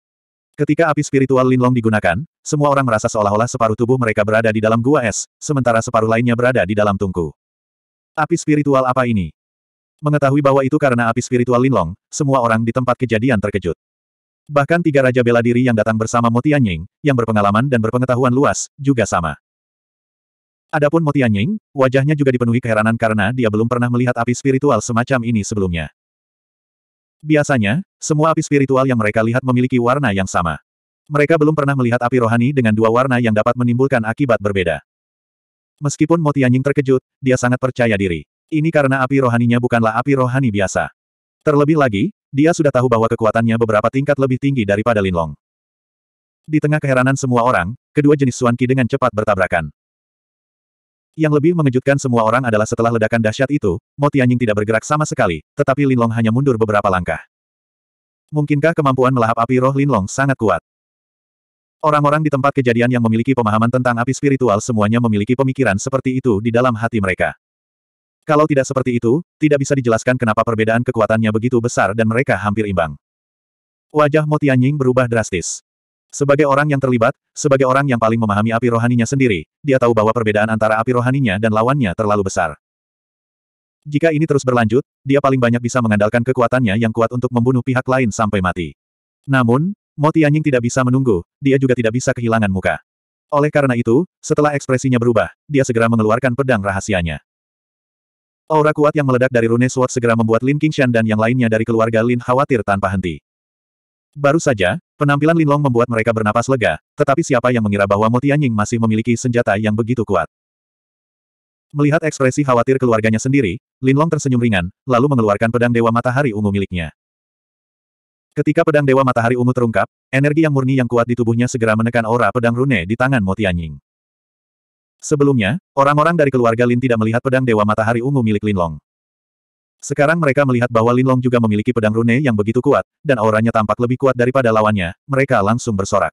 Ketika api spiritual Linlong digunakan, semua orang merasa seolah-olah separuh tubuh mereka berada di dalam gua es, sementara separuh lainnya berada di dalam tungku. Api spiritual apa ini? Mengetahui bahwa itu karena api spiritual Linlong, semua orang di tempat kejadian terkejut. Bahkan tiga raja bela diri yang datang bersama Motianying, yang berpengalaman dan berpengetahuan luas, juga sama. Adapun Motianying, wajahnya juga dipenuhi keheranan karena dia belum pernah melihat api spiritual semacam ini sebelumnya. Biasanya, semua api spiritual yang mereka lihat memiliki warna yang sama. Mereka belum pernah melihat api rohani dengan dua warna yang dapat menimbulkan akibat berbeda. Meskipun Mo Tianying terkejut, dia sangat percaya diri. Ini karena api rohaninya bukanlah api rohani biasa. Terlebih lagi, dia sudah tahu bahwa kekuatannya beberapa tingkat lebih tinggi daripada Linlong. Di tengah keheranan semua orang, kedua jenis suan Suanki dengan cepat bertabrakan. Yang lebih mengejutkan semua orang adalah setelah ledakan dahsyat itu, Mo Tianying tidak bergerak sama sekali, tetapi Linlong hanya mundur beberapa langkah. Mungkinkah kemampuan melahap api roh Linlong sangat kuat? Orang-orang di tempat kejadian yang memiliki pemahaman tentang api spiritual semuanya memiliki pemikiran seperti itu di dalam hati mereka. Kalau tidak seperti itu, tidak bisa dijelaskan kenapa perbedaan kekuatannya begitu besar dan mereka hampir imbang. Wajah Mo Tianying berubah drastis. Sebagai orang yang terlibat, sebagai orang yang paling memahami api rohaninya sendiri, dia tahu bahwa perbedaan antara api rohaninya dan lawannya terlalu besar. Jika ini terus berlanjut, dia paling banyak bisa mengandalkan kekuatannya yang kuat untuk membunuh pihak lain sampai mati. Namun, Moti Anjing tidak bisa menunggu, dia juga tidak bisa kehilangan muka. Oleh karena itu, setelah ekspresinya berubah, dia segera mengeluarkan pedang rahasianya. Aura kuat yang meledak dari rune sword segera membuat Lin Qingshan dan yang lainnya dari keluarga Lin khawatir tanpa henti. Baru saja, penampilan Linlong membuat mereka bernapas lega, tetapi siapa yang mengira bahwa Motianying masih memiliki senjata yang begitu kuat. Melihat ekspresi khawatir keluarganya sendiri, Linlong tersenyum ringan, lalu mengeluarkan pedang Dewa Matahari Ungu miliknya. Ketika pedang Dewa Matahari Ungu terungkap, energi yang murni yang kuat di tubuhnya segera menekan aura pedang Rune di tangan Motianying. Sebelumnya, orang-orang dari keluarga Lin tidak melihat pedang Dewa Matahari Ungu milik Linlong. Sekarang mereka melihat bahwa Linlong juga memiliki pedang rune yang begitu kuat, dan auranya tampak lebih kuat daripada lawannya, mereka langsung bersorak.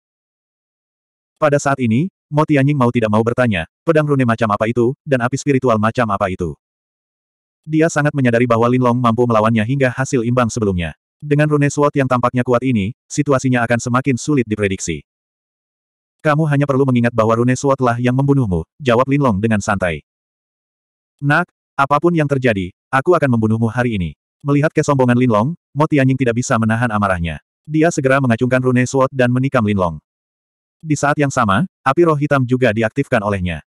Pada saat ini, Mo Tianying mau tidak mau bertanya, pedang rune macam apa itu, dan api spiritual macam apa itu? Dia sangat menyadari bahwa Linlong mampu melawannya hingga hasil imbang sebelumnya. Dengan rune SWOT yang tampaknya kuat ini, situasinya akan semakin sulit diprediksi. Kamu hanya perlu mengingat bahwa rune SWOT lah yang membunuhmu, jawab Linlong dengan santai. Nak, Apapun yang terjadi, aku akan membunuhmu hari ini. Melihat kesombongan Linlong, Mo Tianying tidak bisa menahan amarahnya. Dia segera mengacungkan rune sword dan menikam Linlong. Di saat yang sama, api roh hitam juga diaktifkan olehnya.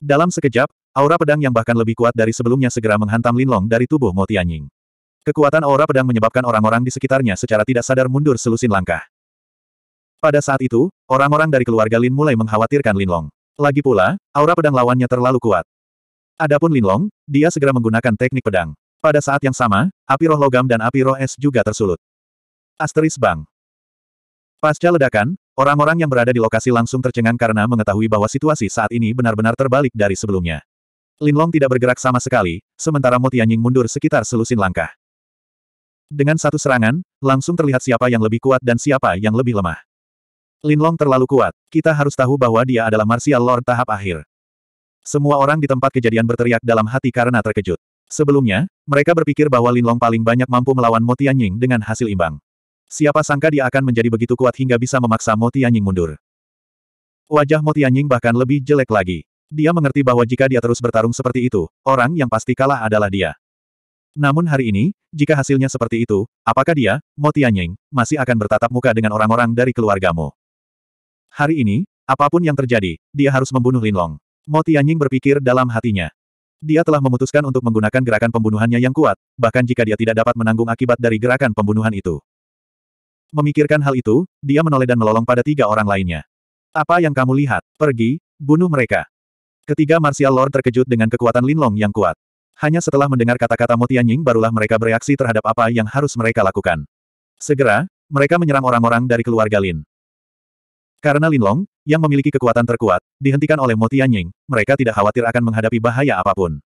Dalam sekejap, aura pedang yang bahkan lebih kuat dari sebelumnya segera menghantam Linlong dari tubuh Mo Tianying. Kekuatan aura pedang menyebabkan orang-orang di sekitarnya secara tidak sadar mundur selusin langkah. Pada saat itu, orang-orang dari keluarga Lin mulai mengkhawatirkan Linlong. Lagi pula, aura pedang lawannya terlalu kuat. Adapun Linlong, dia segera menggunakan teknik pedang. Pada saat yang sama, api roh logam dan api roh es juga tersulut. Asteris Bang. Pasca ledakan, orang-orang yang berada di lokasi langsung tercengang karena mengetahui bahwa situasi saat ini benar-benar terbalik dari sebelumnya. Linlong tidak bergerak sama sekali, sementara Motianying mundur sekitar selusin langkah. Dengan satu serangan, langsung terlihat siapa yang lebih kuat dan siapa yang lebih lemah. Linlong terlalu kuat, kita harus tahu bahwa dia adalah martial lord tahap akhir. Semua orang di tempat kejadian berteriak dalam hati karena terkejut. Sebelumnya, mereka berpikir bahwa Linlong paling banyak mampu melawan Mo Tianying dengan hasil imbang. Siapa sangka dia akan menjadi begitu kuat hingga bisa memaksa Mo Tianying mundur. Wajah Mo Tianying bahkan lebih jelek lagi. Dia mengerti bahwa jika dia terus bertarung seperti itu, orang yang pasti kalah adalah dia. Namun hari ini, jika hasilnya seperti itu, apakah dia, Mo Tianying, masih akan bertatap muka dengan orang-orang dari keluargamu? Hari ini, apapun yang terjadi, dia harus membunuh Linlong. Mo Tianying berpikir dalam hatinya. Dia telah memutuskan untuk menggunakan gerakan pembunuhannya yang kuat, bahkan jika dia tidak dapat menanggung akibat dari gerakan pembunuhan itu. Memikirkan hal itu, dia menoleh dan melolong pada tiga orang lainnya. Apa yang kamu lihat? Pergi, bunuh mereka. Ketiga Martial Lord terkejut dengan kekuatan Linlong yang kuat. Hanya setelah mendengar kata-kata Mo Tianying barulah mereka bereaksi terhadap apa yang harus mereka lakukan. Segera, mereka menyerang orang-orang dari keluarga Lin. Karena Linlong, yang memiliki kekuatan terkuat, dihentikan oleh Mo Tianying, mereka tidak khawatir akan menghadapi bahaya apapun.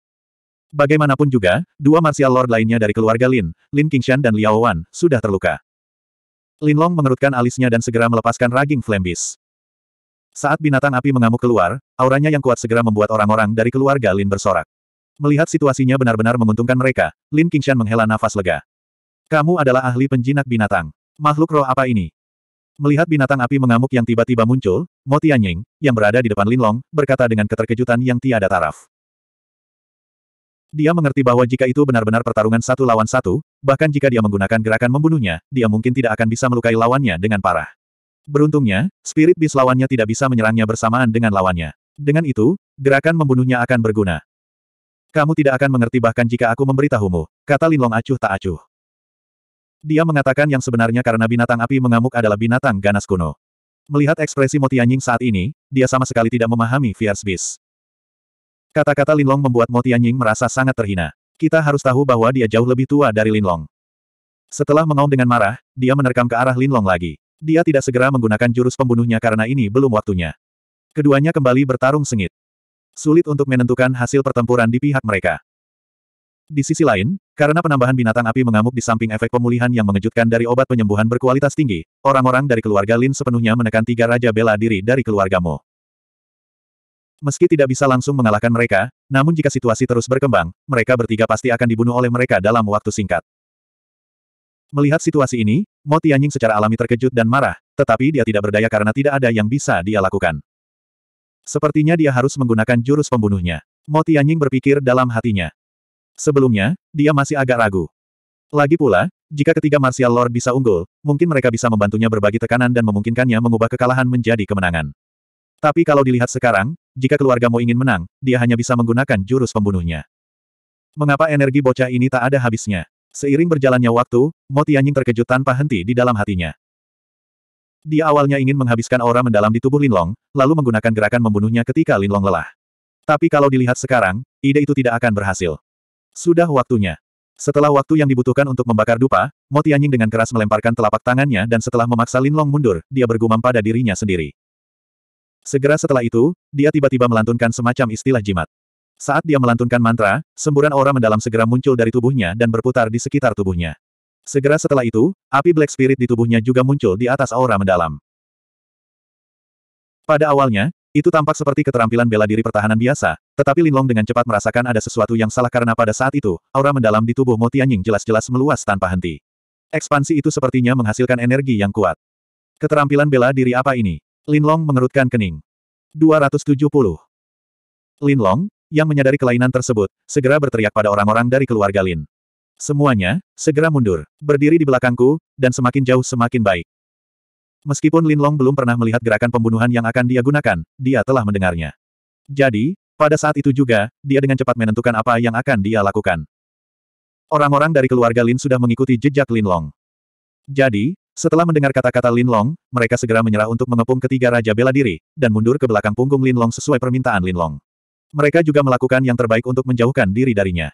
Bagaimanapun juga, dua martial lord lainnya dari keluarga Lin, Lin Qingshan dan Liao Wan, sudah terluka. Linlong mengerutkan alisnya dan segera melepaskan raging flambis. Saat binatang api mengamuk keluar, auranya yang kuat segera membuat orang-orang dari keluarga Lin bersorak. Melihat situasinya benar-benar menguntungkan mereka, Lin Qingshan menghela nafas lega. Kamu adalah ahli penjinak binatang. Makhluk roh apa ini? Melihat binatang api mengamuk yang tiba-tiba muncul, Mo Tianying, yang berada di depan Linlong, berkata dengan keterkejutan yang tiada taraf. Dia mengerti bahwa jika itu benar-benar pertarungan satu lawan satu, bahkan jika dia menggunakan gerakan membunuhnya, dia mungkin tidak akan bisa melukai lawannya dengan parah. Beruntungnya, spirit bis lawannya tidak bisa menyerangnya bersamaan dengan lawannya. Dengan itu, gerakan membunuhnya akan berguna. Kamu tidak akan mengerti bahkan jika aku memberitahumu, kata Linlong acuh tak acuh. Dia mengatakan yang sebenarnya karena binatang api mengamuk adalah binatang ganas kuno. Melihat ekspresi Mo Tianying saat ini, dia sama sekali tidak memahami Fierce Beast. Kata-kata Linlong membuat Mo Tianying merasa sangat terhina. Kita harus tahu bahwa dia jauh lebih tua dari Linlong. Setelah mengaum dengan marah, dia menerkam ke arah Linlong lagi. Dia tidak segera menggunakan jurus pembunuhnya karena ini belum waktunya. Keduanya kembali bertarung sengit. Sulit untuk menentukan hasil pertempuran di pihak mereka. Di sisi lain, karena penambahan binatang api mengamuk di samping efek pemulihan yang mengejutkan dari obat penyembuhan berkualitas tinggi, orang-orang dari keluarga Lin sepenuhnya menekan tiga raja bela diri dari keluargamu. Meski tidak bisa langsung mengalahkan mereka, namun jika situasi terus berkembang, mereka bertiga pasti akan dibunuh oleh mereka dalam waktu singkat. Melihat situasi ini, Mo Tianying secara alami terkejut dan marah, tetapi dia tidak berdaya karena tidak ada yang bisa dia lakukan. Sepertinya dia harus menggunakan jurus pembunuhnya. Mo Tianying berpikir dalam hatinya. Sebelumnya, dia masih agak ragu. Lagi pula, jika ketiga martial lord bisa unggul, mungkin mereka bisa membantunya berbagi tekanan dan memungkinkannya mengubah kekalahan menjadi kemenangan. Tapi kalau dilihat sekarang, jika keluarga Mo ingin menang, dia hanya bisa menggunakan jurus pembunuhnya. Mengapa energi bocah ini tak ada habisnya? Seiring berjalannya waktu, Mo Tianying terkejut tanpa henti di dalam hatinya. Dia awalnya ingin menghabiskan aura mendalam di tubuh Linlong, lalu menggunakan gerakan membunuhnya ketika Linlong lelah. Tapi kalau dilihat sekarang, ide itu tidak akan berhasil. Sudah waktunya. Setelah waktu yang dibutuhkan untuk membakar dupa, Moti Anjing dengan keras melemparkan telapak tangannya dan setelah memaksa Lin Long mundur, dia bergumam pada dirinya sendiri. Segera setelah itu, dia tiba-tiba melantunkan semacam istilah jimat. Saat dia melantunkan mantra, semburan aura mendalam segera muncul dari tubuhnya dan berputar di sekitar tubuhnya. Segera setelah itu, api Black Spirit di tubuhnya juga muncul di atas aura mendalam. Pada awalnya, itu tampak seperti keterampilan bela diri pertahanan biasa, tetapi Lin Long dengan cepat merasakan ada sesuatu yang salah karena pada saat itu, aura mendalam di tubuh Mo Tianying jelas-jelas meluas tanpa henti. Ekspansi itu sepertinya menghasilkan energi yang kuat. Keterampilan bela diri apa ini? Lin Long mengerutkan kening. 270. Long yang menyadari kelainan tersebut, segera berteriak pada orang-orang dari keluarga Lin. Semuanya, segera mundur, berdiri di belakangku, dan semakin jauh semakin baik. Meskipun Lin Long belum pernah melihat gerakan pembunuhan yang akan dia gunakan, dia telah mendengarnya. Jadi, pada saat itu juga, dia dengan cepat menentukan apa yang akan dia lakukan. Orang-orang dari keluarga Lin sudah mengikuti jejak Lin Long. Jadi, setelah mendengar kata-kata Lin Long, mereka segera menyerah untuk mengepung ketiga raja bela diri, dan mundur ke belakang punggung Lin Long sesuai permintaan Lin Long. Mereka juga melakukan yang terbaik untuk menjauhkan diri darinya.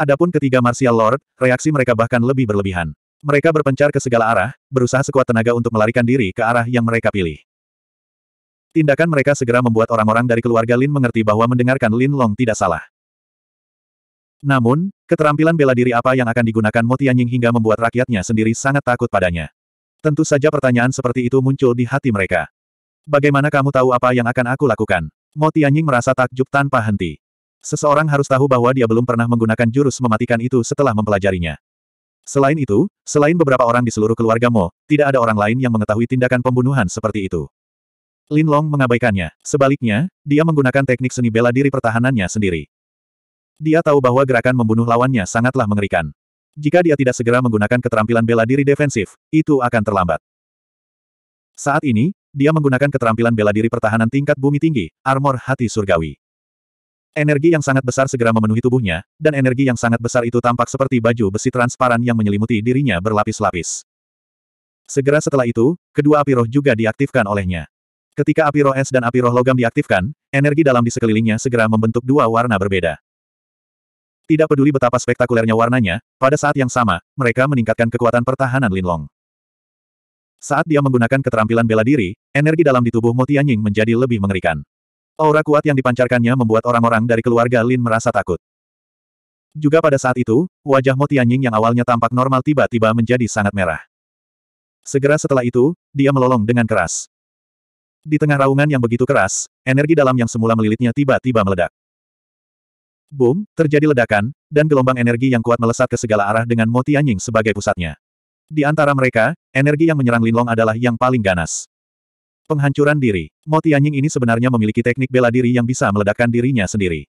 Adapun ketiga Martial Lord, reaksi mereka bahkan lebih berlebihan. Mereka berpencar ke segala arah, berusaha sekuat tenaga untuk melarikan diri ke arah yang mereka pilih. Tindakan mereka segera membuat orang-orang dari keluarga Lin mengerti bahwa mendengarkan Lin Long tidak salah. Namun, keterampilan bela diri apa yang akan digunakan Mo Tianying hingga membuat rakyatnya sendiri sangat takut padanya. Tentu saja pertanyaan seperti itu muncul di hati mereka. Bagaimana kamu tahu apa yang akan aku lakukan? Mo Tianying merasa takjub tanpa henti. Seseorang harus tahu bahwa dia belum pernah menggunakan jurus mematikan itu setelah mempelajarinya. Selain itu, selain beberapa orang di seluruh keluarga Mo, tidak ada orang lain yang mengetahui tindakan pembunuhan seperti itu. Lin Long mengabaikannya. Sebaliknya, dia menggunakan teknik seni bela diri pertahanannya sendiri. Dia tahu bahwa gerakan membunuh lawannya sangatlah mengerikan. Jika dia tidak segera menggunakan keterampilan bela diri defensif, itu akan terlambat. Saat ini, dia menggunakan keterampilan bela diri pertahanan tingkat bumi tinggi, armor hati surgawi. Energi yang sangat besar segera memenuhi tubuhnya, dan energi yang sangat besar itu tampak seperti baju besi transparan yang menyelimuti dirinya berlapis-lapis. Segera setelah itu, kedua api roh juga diaktifkan olehnya. Ketika api roh es dan api roh logam diaktifkan, energi dalam di sekelilingnya segera membentuk dua warna berbeda. Tidak peduli betapa spektakulernya warnanya, pada saat yang sama, mereka meningkatkan kekuatan pertahanan Linlong. Saat dia menggunakan keterampilan bela diri, energi dalam di tubuh Mo Tianying menjadi lebih mengerikan. Aura kuat yang dipancarkannya membuat orang-orang dari keluarga Lin merasa takut. Juga pada saat itu, wajah Mo Tianying yang awalnya tampak normal tiba-tiba menjadi sangat merah. Segera setelah itu, dia melolong dengan keras. Di tengah raungan yang begitu keras, energi dalam yang semula melilitnya tiba-tiba meledak. Boom, terjadi ledakan, dan gelombang energi yang kuat melesat ke segala arah dengan Moti Anying sebagai pusatnya. Di antara mereka, energi yang menyerang Linlong adalah yang paling ganas. Penghancuran diri. Moti Anying ini sebenarnya memiliki teknik bela diri yang bisa meledakkan dirinya sendiri.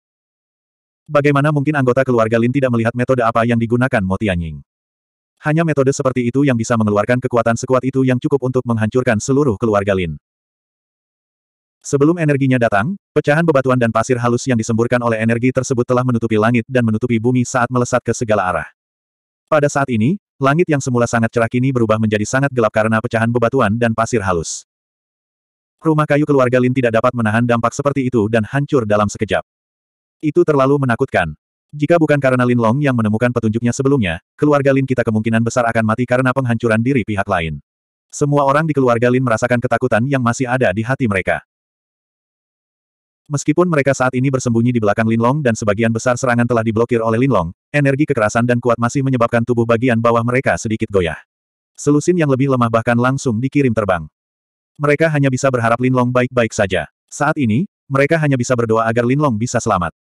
Bagaimana mungkin anggota keluarga Lin tidak melihat metode apa yang digunakan Moti Anying? Hanya metode seperti itu yang bisa mengeluarkan kekuatan sekuat itu yang cukup untuk menghancurkan seluruh keluarga Lin. Sebelum energinya datang, pecahan bebatuan dan pasir halus yang disemburkan oleh energi tersebut telah menutupi langit dan menutupi bumi saat melesat ke segala arah. Pada saat ini, langit yang semula sangat cerah kini berubah menjadi sangat gelap karena pecahan bebatuan dan pasir halus. Rumah kayu keluarga Lin tidak dapat menahan dampak seperti itu dan hancur dalam sekejap. Itu terlalu menakutkan. Jika bukan karena Lin Long yang menemukan petunjuknya sebelumnya, keluarga Lin kita kemungkinan besar akan mati karena penghancuran diri pihak lain. Semua orang di keluarga Lin merasakan ketakutan yang masih ada di hati mereka. Meskipun mereka saat ini bersembunyi di belakang Linlong dan sebagian besar serangan telah diblokir oleh Linlong, energi kekerasan dan kuat masih menyebabkan tubuh bagian bawah mereka sedikit goyah. Selusin yang lebih lemah bahkan langsung dikirim terbang. Mereka hanya bisa berharap Linlong baik-baik saja. Saat ini, mereka hanya bisa berdoa agar Linlong bisa selamat.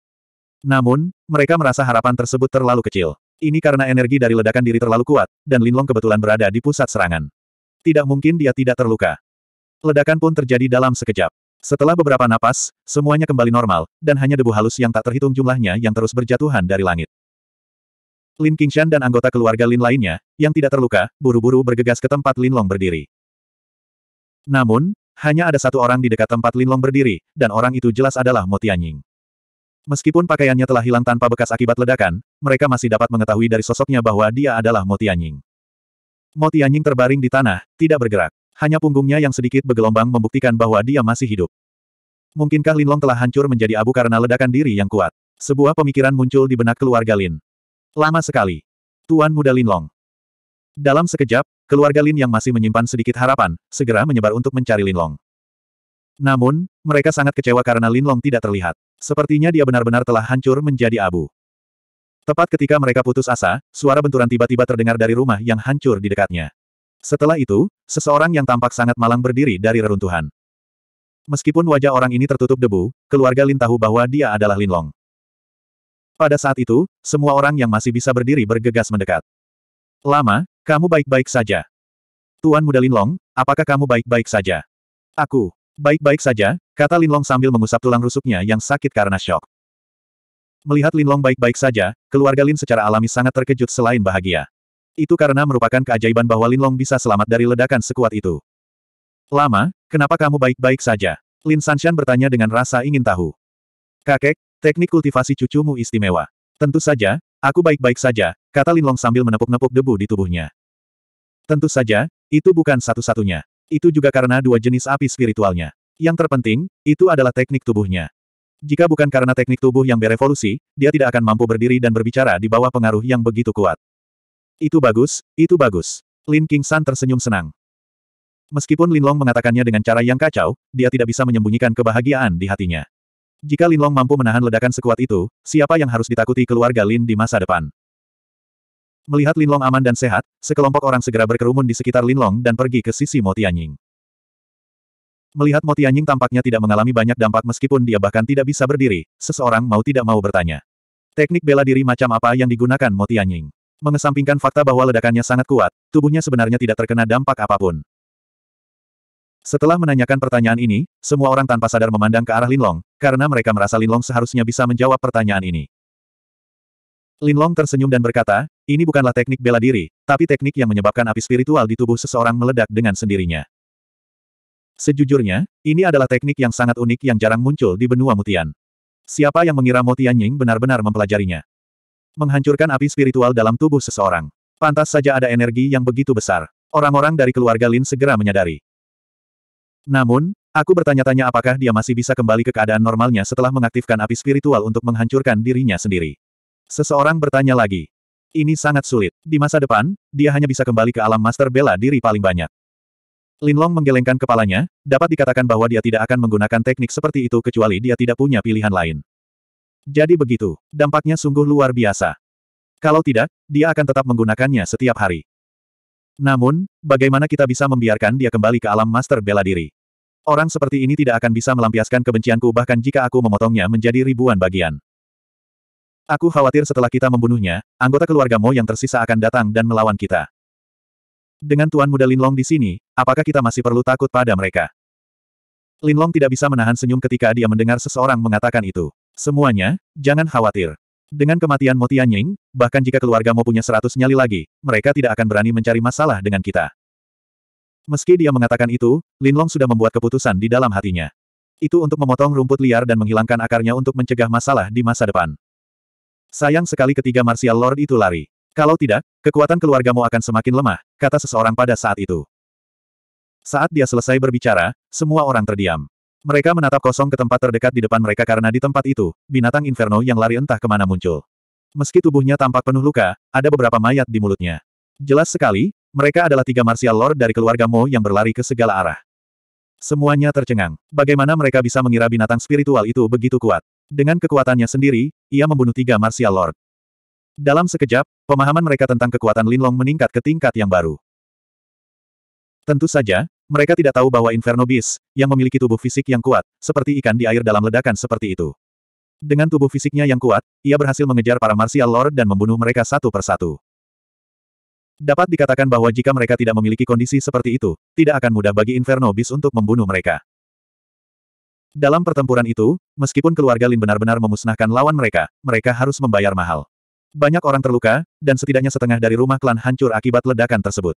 Namun, mereka merasa harapan tersebut terlalu kecil. Ini karena energi dari ledakan diri terlalu kuat, dan Linlong kebetulan berada di pusat serangan. Tidak mungkin dia tidak terluka. Ledakan pun terjadi dalam sekejap. Setelah beberapa napas, semuanya kembali normal, dan hanya debu halus yang tak terhitung jumlahnya yang terus berjatuhan dari langit. Lin Qingshan dan anggota keluarga Lin lainnya, yang tidak terluka, buru-buru bergegas ke tempat Lin Long berdiri. Namun, hanya ada satu orang di dekat tempat Lin Long berdiri, dan orang itu jelas adalah Mo Tianying. Meskipun pakaiannya telah hilang tanpa bekas akibat ledakan, mereka masih dapat mengetahui dari sosoknya bahwa dia adalah Mo Tianying. Mo Tianying terbaring di tanah, tidak bergerak. Hanya punggungnya yang sedikit bergelombang membuktikan bahwa dia masih hidup. Mungkinkah Linlong telah hancur menjadi abu karena ledakan diri yang kuat? Sebuah pemikiran muncul di benak keluarga Lin. Lama sekali. Tuan muda Linlong. Dalam sekejap, keluarga Lin yang masih menyimpan sedikit harapan, segera menyebar untuk mencari Linlong. Namun, mereka sangat kecewa karena Linlong tidak terlihat. Sepertinya dia benar-benar telah hancur menjadi abu. Tepat ketika mereka putus asa, suara benturan tiba-tiba terdengar dari rumah yang hancur di dekatnya. Setelah itu, seseorang yang tampak sangat malang berdiri dari reruntuhan. Meskipun wajah orang ini tertutup debu, keluarga Lin tahu bahwa dia adalah Lin Long. Pada saat itu, semua orang yang masih bisa berdiri bergegas mendekat. Lama, kamu baik-baik saja. Tuan muda Lin Long, apakah kamu baik-baik saja? Aku, baik-baik saja, kata Lin Long sambil mengusap tulang rusuknya yang sakit karena shock. Melihat Lin Long baik-baik saja, keluarga Lin secara alami sangat terkejut selain bahagia. Itu karena merupakan keajaiban bahwa Linlong bisa selamat dari ledakan sekuat itu. Lama, kenapa kamu baik-baik saja? Lin Sanshan bertanya dengan rasa ingin tahu. Kakek, teknik kultivasi cucumu istimewa. Tentu saja, aku baik-baik saja, kata Linlong sambil menepuk-nepuk debu di tubuhnya. Tentu saja, itu bukan satu-satunya. Itu juga karena dua jenis api spiritualnya. Yang terpenting, itu adalah teknik tubuhnya. Jika bukan karena teknik tubuh yang berevolusi, dia tidak akan mampu berdiri dan berbicara di bawah pengaruh yang begitu kuat. Itu bagus, itu bagus. Lin King San tersenyum senang. Meskipun Lin Long mengatakannya dengan cara yang kacau, dia tidak bisa menyembunyikan kebahagiaan di hatinya. Jika Lin Long mampu menahan ledakan sekuat itu, siapa yang harus ditakuti keluarga Lin di masa depan? Melihat Lin Long aman dan sehat, sekelompok orang segera berkerumun di sekitar Lin Long dan pergi ke sisi Mo Tianying. Melihat Mo Tianying tampaknya tidak mengalami banyak dampak meskipun dia bahkan tidak bisa berdiri, seseorang mau tidak mau bertanya. Teknik bela diri macam apa yang digunakan Mo Tianying? Mengesampingkan fakta bahwa ledakannya sangat kuat, tubuhnya sebenarnya tidak terkena dampak apapun. Setelah menanyakan pertanyaan ini, semua orang tanpa sadar memandang ke arah Linlong, karena mereka merasa Linlong seharusnya bisa menjawab pertanyaan ini. Linlong tersenyum dan berkata, ini bukanlah teknik bela diri, tapi teknik yang menyebabkan api spiritual di tubuh seseorang meledak dengan sendirinya. Sejujurnya, ini adalah teknik yang sangat unik yang jarang muncul di benua mutian. Siapa yang mengira Motian Ying benar-benar mempelajarinya? menghancurkan api spiritual dalam tubuh seseorang. Pantas saja ada energi yang begitu besar. Orang-orang dari keluarga Lin segera menyadari. Namun, aku bertanya-tanya apakah dia masih bisa kembali ke keadaan normalnya setelah mengaktifkan api spiritual untuk menghancurkan dirinya sendiri. Seseorang bertanya lagi. Ini sangat sulit. Di masa depan, dia hanya bisa kembali ke alam master bela diri paling banyak. Lin Long menggelengkan kepalanya, dapat dikatakan bahwa dia tidak akan menggunakan teknik seperti itu kecuali dia tidak punya pilihan lain. Jadi begitu, dampaknya sungguh luar biasa. Kalau tidak, dia akan tetap menggunakannya setiap hari. Namun, bagaimana kita bisa membiarkan dia kembali ke alam master bela diri? Orang seperti ini tidak akan bisa melampiaskan kebencianku bahkan jika aku memotongnya menjadi ribuan bagian. Aku khawatir setelah kita membunuhnya, anggota keluarga Mo yang tersisa akan datang dan melawan kita. Dengan Tuan Muda Linlong di sini, apakah kita masih perlu takut pada mereka? Linlong tidak bisa menahan senyum ketika dia mendengar seseorang mengatakan itu. Semuanya, jangan khawatir. Dengan kematian Mo Tianying, bahkan jika keluarga Mo punya seratus nyali lagi, mereka tidak akan berani mencari masalah dengan kita. Meski dia mengatakan itu, Linlong sudah membuat keputusan di dalam hatinya. Itu untuk memotong rumput liar dan menghilangkan akarnya untuk mencegah masalah di masa depan. Sayang sekali ketiga Martial Lord itu lari. Kalau tidak, kekuatan keluargamu akan semakin lemah, kata seseorang pada saat itu. Saat dia selesai berbicara, semua orang terdiam. Mereka menatap kosong ke tempat terdekat di depan mereka karena di tempat itu, binatang inferno yang lari entah kemana muncul. Meski tubuhnya tampak penuh luka, ada beberapa mayat di mulutnya. Jelas sekali, mereka adalah tiga martial lord dari keluarga Mo yang berlari ke segala arah. Semuanya tercengang. Bagaimana mereka bisa mengira binatang spiritual itu begitu kuat? Dengan kekuatannya sendiri, ia membunuh tiga martial lord. Dalam sekejap, pemahaman mereka tentang kekuatan Linlong meningkat ke tingkat yang baru. Tentu saja, mereka tidak tahu bahwa Inferno Beast, yang memiliki tubuh fisik yang kuat, seperti ikan di air dalam ledakan seperti itu. Dengan tubuh fisiknya yang kuat, ia berhasil mengejar para Martial Lord dan membunuh mereka satu persatu. Dapat dikatakan bahwa jika mereka tidak memiliki kondisi seperti itu, tidak akan mudah bagi Inferno Beast untuk membunuh mereka. Dalam pertempuran itu, meskipun keluarga Lin benar-benar memusnahkan lawan mereka, mereka harus membayar mahal. Banyak orang terluka, dan setidaknya setengah dari rumah klan hancur akibat ledakan tersebut.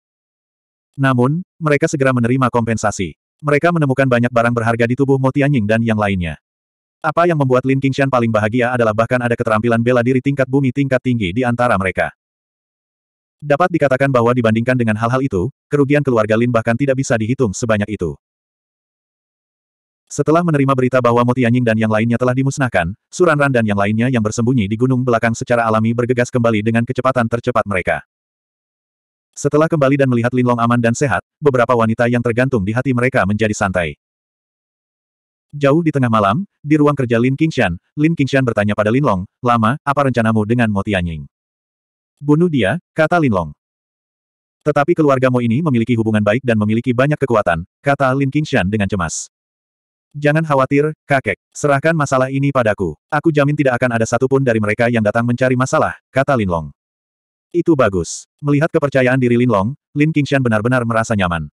Namun, mereka segera menerima kompensasi. Mereka menemukan banyak barang berharga di tubuh Mo Tianying dan yang lainnya. Apa yang membuat Lin Qingshan paling bahagia adalah bahkan ada keterampilan bela diri tingkat bumi tingkat tinggi di antara mereka. Dapat dikatakan bahwa dibandingkan dengan hal-hal itu, kerugian keluarga Lin bahkan tidak bisa dihitung sebanyak itu. Setelah menerima berita bahwa Mo Tianying dan yang lainnya telah dimusnahkan, Suranran dan yang lainnya yang bersembunyi di gunung belakang secara alami bergegas kembali dengan kecepatan tercepat mereka. Setelah kembali dan melihat Linlong aman dan sehat, beberapa wanita yang tergantung di hati mereka menjadi santai. Jauh di tengah malam, di ruang kerja Lin Qingshan, Lin Qingshan bertanya pada Linlong, Lama, apa rencanamu dengan Mo Tianying? Bunuh dia, kata Linlong. Tetapi keluarga Mo ini memiliki hubungan baik dan memiliki banyak kekuatan, kata Lin Qingshan dengan cemas. Jangan khawatir, kakek. Serahkan masalah ini padaku. Aku jamin tidak akan ada satupun dari mereka yang datang mencari masalah, kata Linlong. Itu bagus. Melihat kepercayaan diri Lin Long, Lin Qingshan benar-benar merasa nyaman.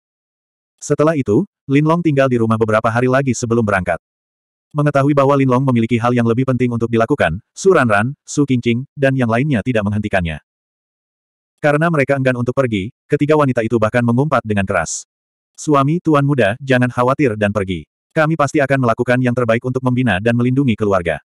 Setelah itu, Lin Long tinggal di rumah beberapa hari lagi sebelum berangkat. Mengetahui bahwa Lin Long memiliki hal yang lebih penting untuk dilakukan, Su Ranran, Su Qingqing, dan yang lainnya tidak menghentikannya. Karena mereka enggan untuk pergi, ketiga wanita itu bahkan mengumpat dengan keras. Suami Tuan Muda, jangan khawatir dan pergi. Kami pasti akan melakukan yang terbaik untuk membina dan melindungi keluarga.